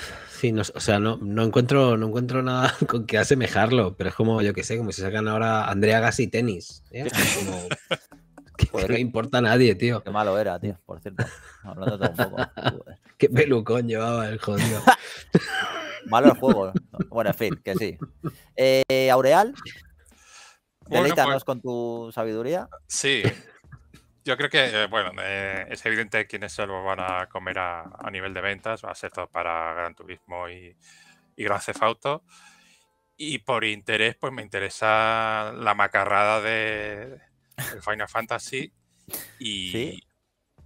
no, o sea, no, no, encuentro, no encuentro nada con que asemejarlo, pero es como, yo qué sé, como si sacan ahora Andrea Gassi tenis. ¿eh? Como... Pues no importa a nadie, tío. Qué malo era, tío, por cierto. Hablando un Qué pelucón llevaba el jodido. malo el juego. ¿eh? Bueno, en fin, que sí. Eh, Aureal, bueno, pues- con tu sabiduría. Sí. Yo creo que, eh, bueno, es evidente quiénes se lo van a comer a, nivel de ventas. Va a ser todo para Gran Turismo y, y Gran Cefauto. Y por interés, pues me interesa la macarrada de, Final Fantasy y,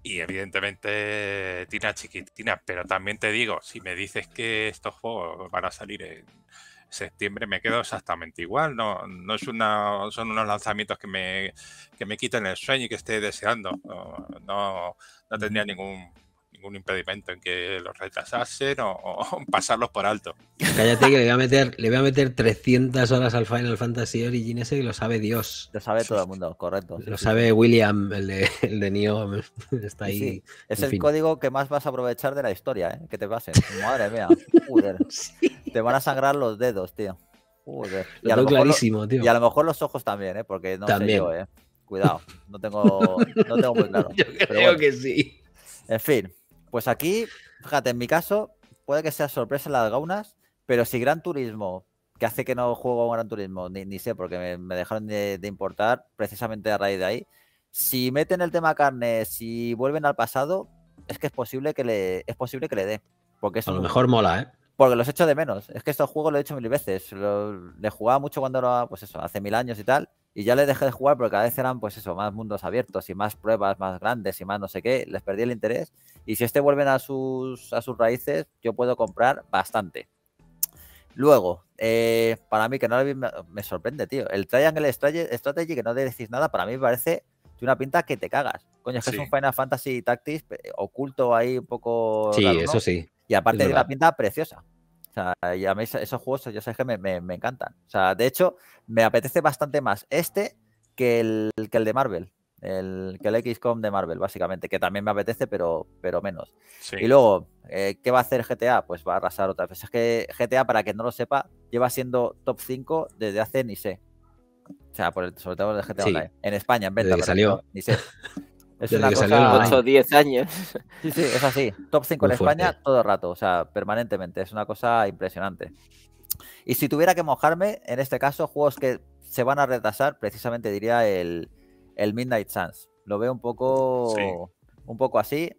y evidentemente Tina Chiquitina, pero también te digo, si me dices que estos juegos van a salir en septiembre, me quedo exactamente igual, no, no es una, son unos lanzamientos que me, que me quitan el sueño y que esté deseando, no tendría ningún un impedimento en que los retrasasen o, pasarlos por alto. Cállate que le voy a meter, le voy a meter 300 horas al Final Fantasy Origins y lo sabe Dios. Lo sabe todo el mundo, correcto. Lo sabe William, el de, el Neo, está ahí. es el código que más vas a aprovechar de la historia, ¿eh? que te pasen. Madre mía, Te van a sangrar los dedos, tío. Joder. Y, a lo mejor los ojos también, ¿eh? porque no sé yo, ¿eh? cuidado, no tengo, muy claro. creo que sí. En fin, pues aquí, fíjate, en mi caso, puede que sea sorpresa las gaunas, pero si Gran Turismo, que hace que no juego a Gran Turismo, ni, sé, porque me, dejaron de, importar precisamente a raíz de ahí, si meten el tema carne, si vuelven al pasado, es que es posible que le, es posible que le dé. Porque a lo mejor mola, ¿eh? Porque los echo de menos. Es que estos juegos los he hecho mil veces. Le jugaba mucho cuando era, pues eso, hace mil años y tal. Y ya le dejé de jugar porque cada vez eran, pues eso, más mundos abiertos y más pruebas más grandes y más no sé qué. Les perdí el interés. Y si este vuelven a sus, a sus raíces, yo puedo comprar bastante. Luego, eh, para mí, que no lo me, me sorprende, tío. El Triangle Strategy, que no decís nada, para mí parece de una pinta que te cagas. Coño, es que es un Final Fantasy Tactics eh, oculto ahí un poco. Sí, eso sí. Y aparte de la pinta preciosa. O sea, y a esos juegos, yo sé que me, encantan. O sea, de hecho, me apetece bastante más este que el, que el de Marvel. El, que el XCOM de Marvel, básicamente, que también me apetece, pero, pero menos. Y luego, eh, ¿qué va a hacer GTA? Pues va a arrasar otra vez. Es que GTA, para que no lo sepa, lleva siendo top 5 desde hace ni sé. O sea, sobre todo GTA Online. En España, en venta. salió. Ni sé. Es una cosa 8 o 10 años. Sí, sí, es así. Top 5 en España todo el rato, o sea, permanentemente. Es una cosa impresionante. Y si tuviera que mojarme, en este caso, juegos que se van a retrasar, precisamente diría el, el Midnight Suns. Lo veo un poco, un poco así.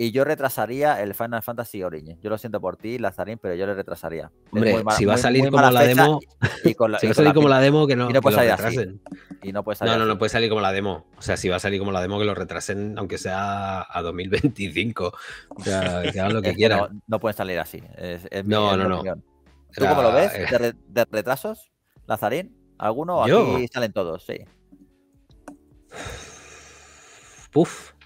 Y yo retrasaría el Final Fantasy Origin. Yo lo siento por ti, Lazarín, pero yo le retrasaría. Hombre, si va a salir como la demo. si va a salir como la demo, que no. no puede salir así. Y no No, no, no puede salir como la demo. O sea, si va a salir como la demo, que lo retrasen, aunque sea a 2025. O sea, que hagan lo que quieran. No, puede salir así. no, no, no. ¿Tú cómo lo ves? ¿De, retrasos, Lazarín? ¿Alguno? ¿Yo? salen todos, sí. Puf.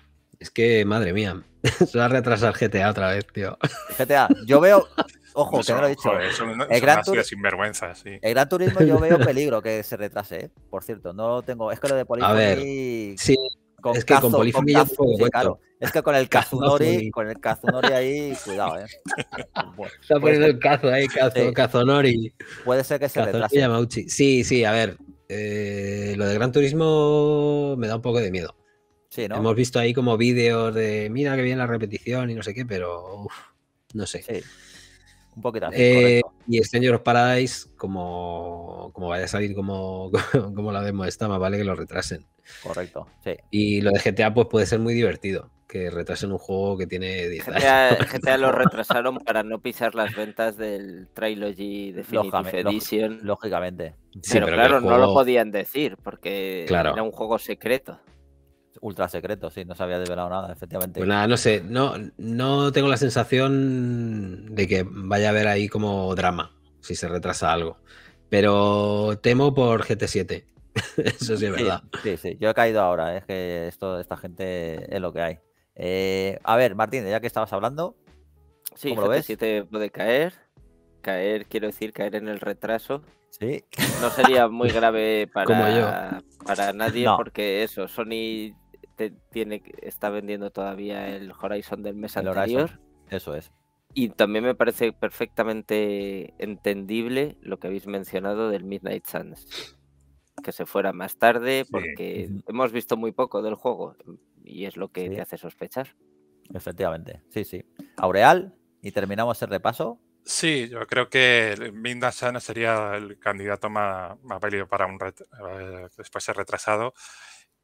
Es que, madre mía, se va a retrasar GTA otra vez, tío. GTA, yo veo. Ojo, que me lo he dicho. Es eso, Gran sinvergüenza, sí. El Gran Turismo yo veo peligro que se retrase, ¿eh? por cierto. No tengo. Es que lo de Polifony. A ver, sí. Con es que con Polifony claro. Es que con el Kazunori, con el Kazunori ahí, cuidado, ¿eh? Se Está poniendo el cazo ahí, Kazunori. Puede ser que se Kazunori retrase. Sí, sí, a ver. Eh, lo de Gran Turismo me da un poco de miedo. Hemos visto ahí como vídeos de mira que bien la repetición y no sé qué, pero no sé. Un poquito eh, así, Y Stranger of Paradise, como, vaya a salir como, la demo está vale que lo retrasen. Correcto, sí. Y lo de GTA, pues puede ser muy divertido. Que retrasen un juego que tiene 10 GTA, años. GTA lo retrasaron para no pisar las ventas del Trilogy Definitive lógicamente, Edition. Lógicamente. pero, claro, no lo podían decir porque era un juego secreto ultra secreto, sí, no se había develado nada, efectivamente. Pues nada, no sé, no, no tengo la sensación de que vaya a haber ahí como drama, si se retrasa algo. Pero temo por GT7. Eso sí es verdad. Sí, sí, yo he caído ahora, eh, es que esto, esta gente es lo que hay. Eh, a ver, Martín, ya que estabas hablando, si ¿cómo lo ves? GT7 puede caer. Caer, quiero decir, caer en el retraso. Sí. No sería muy grave para, para nadie, porque eso, Sony está vendiendo todavía el Horizon del mes anterior. Eso es. Y también me parece perfectamente entendible lo que habéis mencionado del Midnight Suns. Que se fuera más tarde, porque hemos visto muy poco del juego y es lo que te hace sospechar. Efectivamente, sí, sí. Aureal, y terminamos el repaso. Sí, yo creo que Midnight Suns sería el candidato más, más válido para un eh, después ser retrasado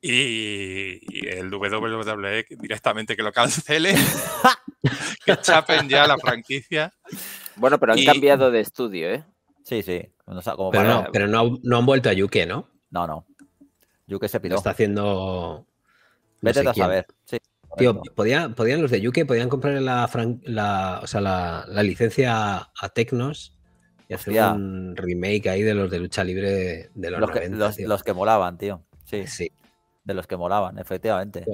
y, el WWE directamente que lo cancele, que chapen ya la franquicia. Bueno, pero han cambiado de estudio, ¿eh? Sí, sí. pero no, pero no, han vuelto a Yuke, ¿no? No, no. Yuke se pidió está haciendo... Vete a saber. Sí. Tío, ¿podían, los de Yuke, podían comprar la, sea, la, licencia a Tecnos y hacer un remake ahí de los de lucha libre de, los, que, los, los que molaban, tío. Sí. sí. De los que molaban, efectivamente.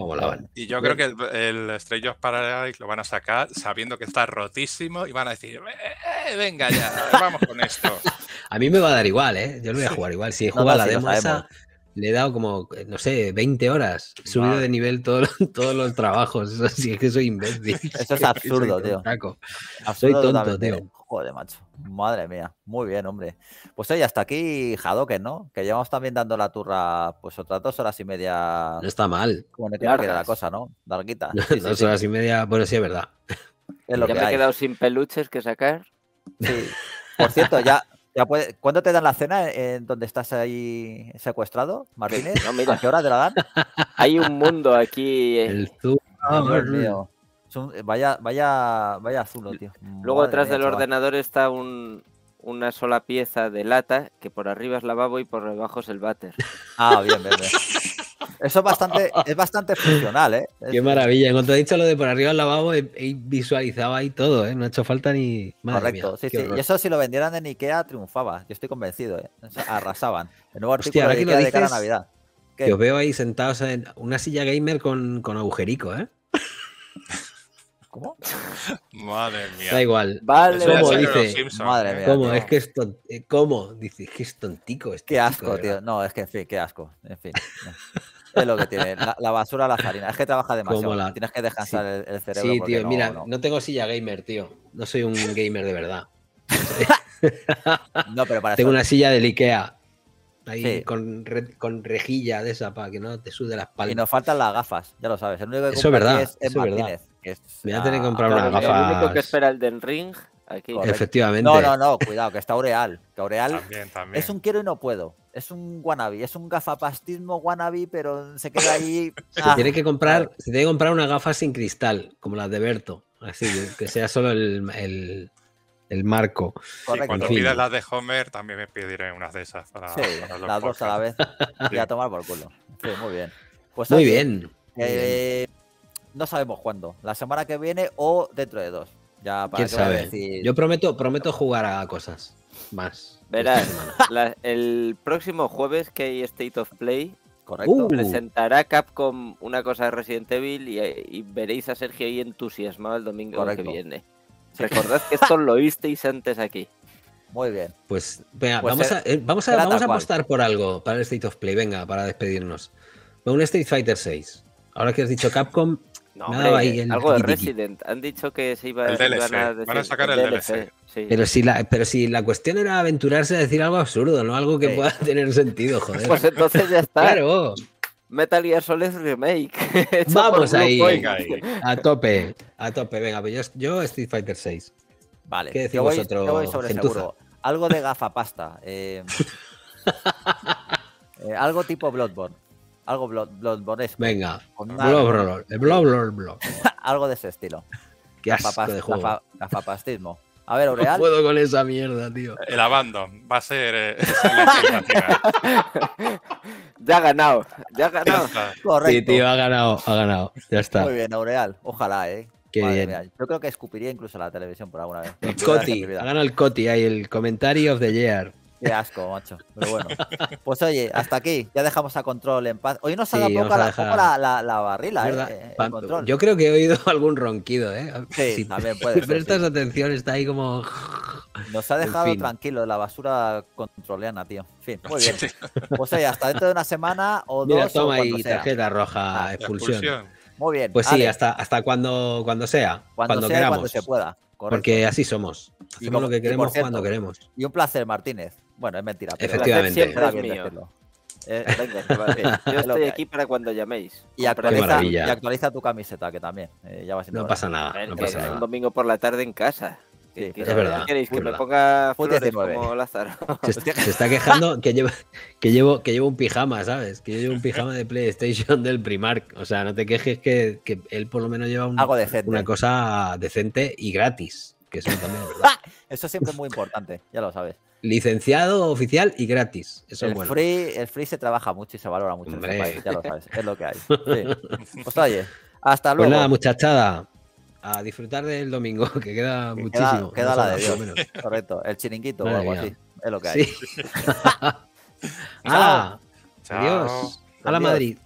Y yo creo que el, el Strange lo van a sacar sabiendo que está rotísimo y van a decir, eh, venga ya, vamos con esto. a mí me va a dar igual, ¿eh? Yo lo voy a jugar igual. Si he jugado la le he dado como, no sé, 20 horas. subido de nivel todos los trabajos. así es que soy imbécil. Eso es absurdo, tío. soy tonto, tío de macho. Madre mía. Muy bien, hombre. Pues oye, hasta aquí que ¿no? Que llevamos también dando la turra, pues otras dos horas y media. No está mal. Como la cosa, ¿no? Larguita. dos horas y media, bueno, sí, es verdad. ya que me he quedado sin peluches que sacar. Sí. Por cierto, ya, ya puede... ¿cuándo te dan la cena en donde estás ahí secuestrado, Martínez? No, mira. ¿A qué hora te la dan? Hay un mundo aquí. Eh. El tú. Eh, vaya, vaya, vaya azul, tío. Luego detrás del ordenador está una sola pieza de lata que por arriba es lavabo y por debajo es el váter. Ah, bien, bien, Eso es bastante, es bastante funcional, ¿eh? Qué maravilla. En cuanto he dicho lo de por arriba el lavabo, y visualizaba ahí todo, ¿eh? No ha hecho falta ni... más correcto, sí, sí. Y eso si lo vendieran en Ikea triunfaba. Yo estoy convencido, ¿eh? arrasaban. El nuevo artículo de, Ikea de a Navidad. Que os veo ahí sentados en una silla gamer con, con agujerico, ¿eh? ¿Cómo? Madre mía. Da igual. ¿Cómo dice? Madre eh. mía. ¿Cómo? Es que es eh, ¿Cómo? Dice, es que tontico. Este qué asco, tío. No, es que en fin, qué asco. En fin. es lo que tiene. La, basura, la farina Es que trabaja demasiado. Tienes que descansar el, cerebro. Sí, tío. mira, no. tengo silla gamer, tío. No soy un gamer de verdad. no, pero para Tengo una silla del Ikea. Ahí con, rejilla de esa para que no te sude la espalda. Y nos faltan las gafas, ya lo sabes. El único que eso, es, es Martínez. Verdad voy a tener que comprar una gafa. El único que espera el del Ring. Efectivamente. No, no, no, cuidado, que está Aureal. Que Aureal es un quiero y no puedo. Es un wannabe, es un gafapastismo wannabe, pero se queda ahí. Se ah. tiene que comprar, tiene que comprar una gafa sin cristal, como las de Berto. Así, que sea solo el, el, marco. Sí, cuando pidas las de Homer, también me pediré unas de esas Sí, las dos a la vez. Y a tomar por culo. Sí, muy bien. Pues, muy bien. Eh, muy bien no sabemos cuándo. La semana que viene o dentro de dos. Ya, para Yo prometo, prometo jugar a cosas más. Verás, el próximo jueves que hay State of Play, correcto, uh. presentará Capcom una cosa de Resident Evil y, veréis a Sergio ahí entusiasmado el domingo que viene. Recordad que esto lo visteis antes aquí. Muy bien. Pues, pues eh, vamos, a, apostar por algo para el State of Play. Venga, para despedirnos. Un Street Fighter 6. Ahora que has dicho Capcom, no, algo de Resident. Han dicho que se iba a, van a sacar el, DLC. Pero, si la, cuestión era aventurarse a decir algo absurdo, no algo que pueda tener sentido, joder. Pues entonces ya está. Claro. Metal Gear Solid Remake. Vamos ahí. A tope. A tope. Venga, pues yo, Street Fighter 6. Vale. ¿Qué decís vosotros? seguro. Algo de gafapasta. pasta. Eh, eh, algo tipo Bloodborne algo Bloodborne. Venga, Bloodborne, Bloodborne, algo de ese estilo. Qué asco de juego. La, A ver, Oreal. No puedo con esa mierda, tío. El Abandon va a ser. Eh, ya ha ganado. Ya ha ganado. Correcto. Sí, tío, ha ganado. Ha ganado. Ya está. Muy bien, Oreal. Ojalá, eh. Qué bien. Yo creo que escupiría incluso la televisión por alguna vez. El Coti. Ha ganado el Coti ahí, el comentario of the year. Qué asco, macho. Pero bueno. Pues oye, hasta aquí. Ya dejamos a Control en paz. Hoy nos ha dado poco, la, la, barrila, eh, eh Yo creo que he oído algún ronquido, ¿eh? Sí, si ver, puede Prestas atención, está ahí como. Nos ha dejado tranquilo de la basura controleana, tío. En fin, muy bien. Pues oye, hasta dentro de una semana o Mira, toma ahí, tarjeta roja, ah, expulsión. Muy bien. Pues sí, hasta, hasta cuando, cuando sea. Cuando, sea, cuando se pueda. Porque así somos. Hacemos lo que queremos cuando queremos. Y un placer, Martínez. Bueno, es mentira. Efectivamente. Eh, eh, yo estoy aquí para cuando llaméis. Y actualiza, tu camiseta, que también. Eh, no, pasa nada, no pasa nada. Un domingo por la tarde en casa es verdad. Se está, quejando que llevo, que, llevo, que un pijama, ¿sabes? Que yo llevo un pijama de PlayStation del Primark. O sea, no te quejes que, él por lo menos lleva una cosa decente y gratis. Que eso también siempre es muy importante, ya lo sabes. Licenciado, oficial y gratis. Eso el, es bueno. free, el free se trabaja mucho y se valora mucho. En este país, ya lo sabes, es lo que hay. Pues oye, hasta pues luego. Pues muchachada a disfrutar del domingo, que queda muchísimo. Queda, la de Dios, correcto. El chiringuito o algo así. Es lo que hay. Sí. Ah, ¡Hala! Adiós. ¡Hala Madrid!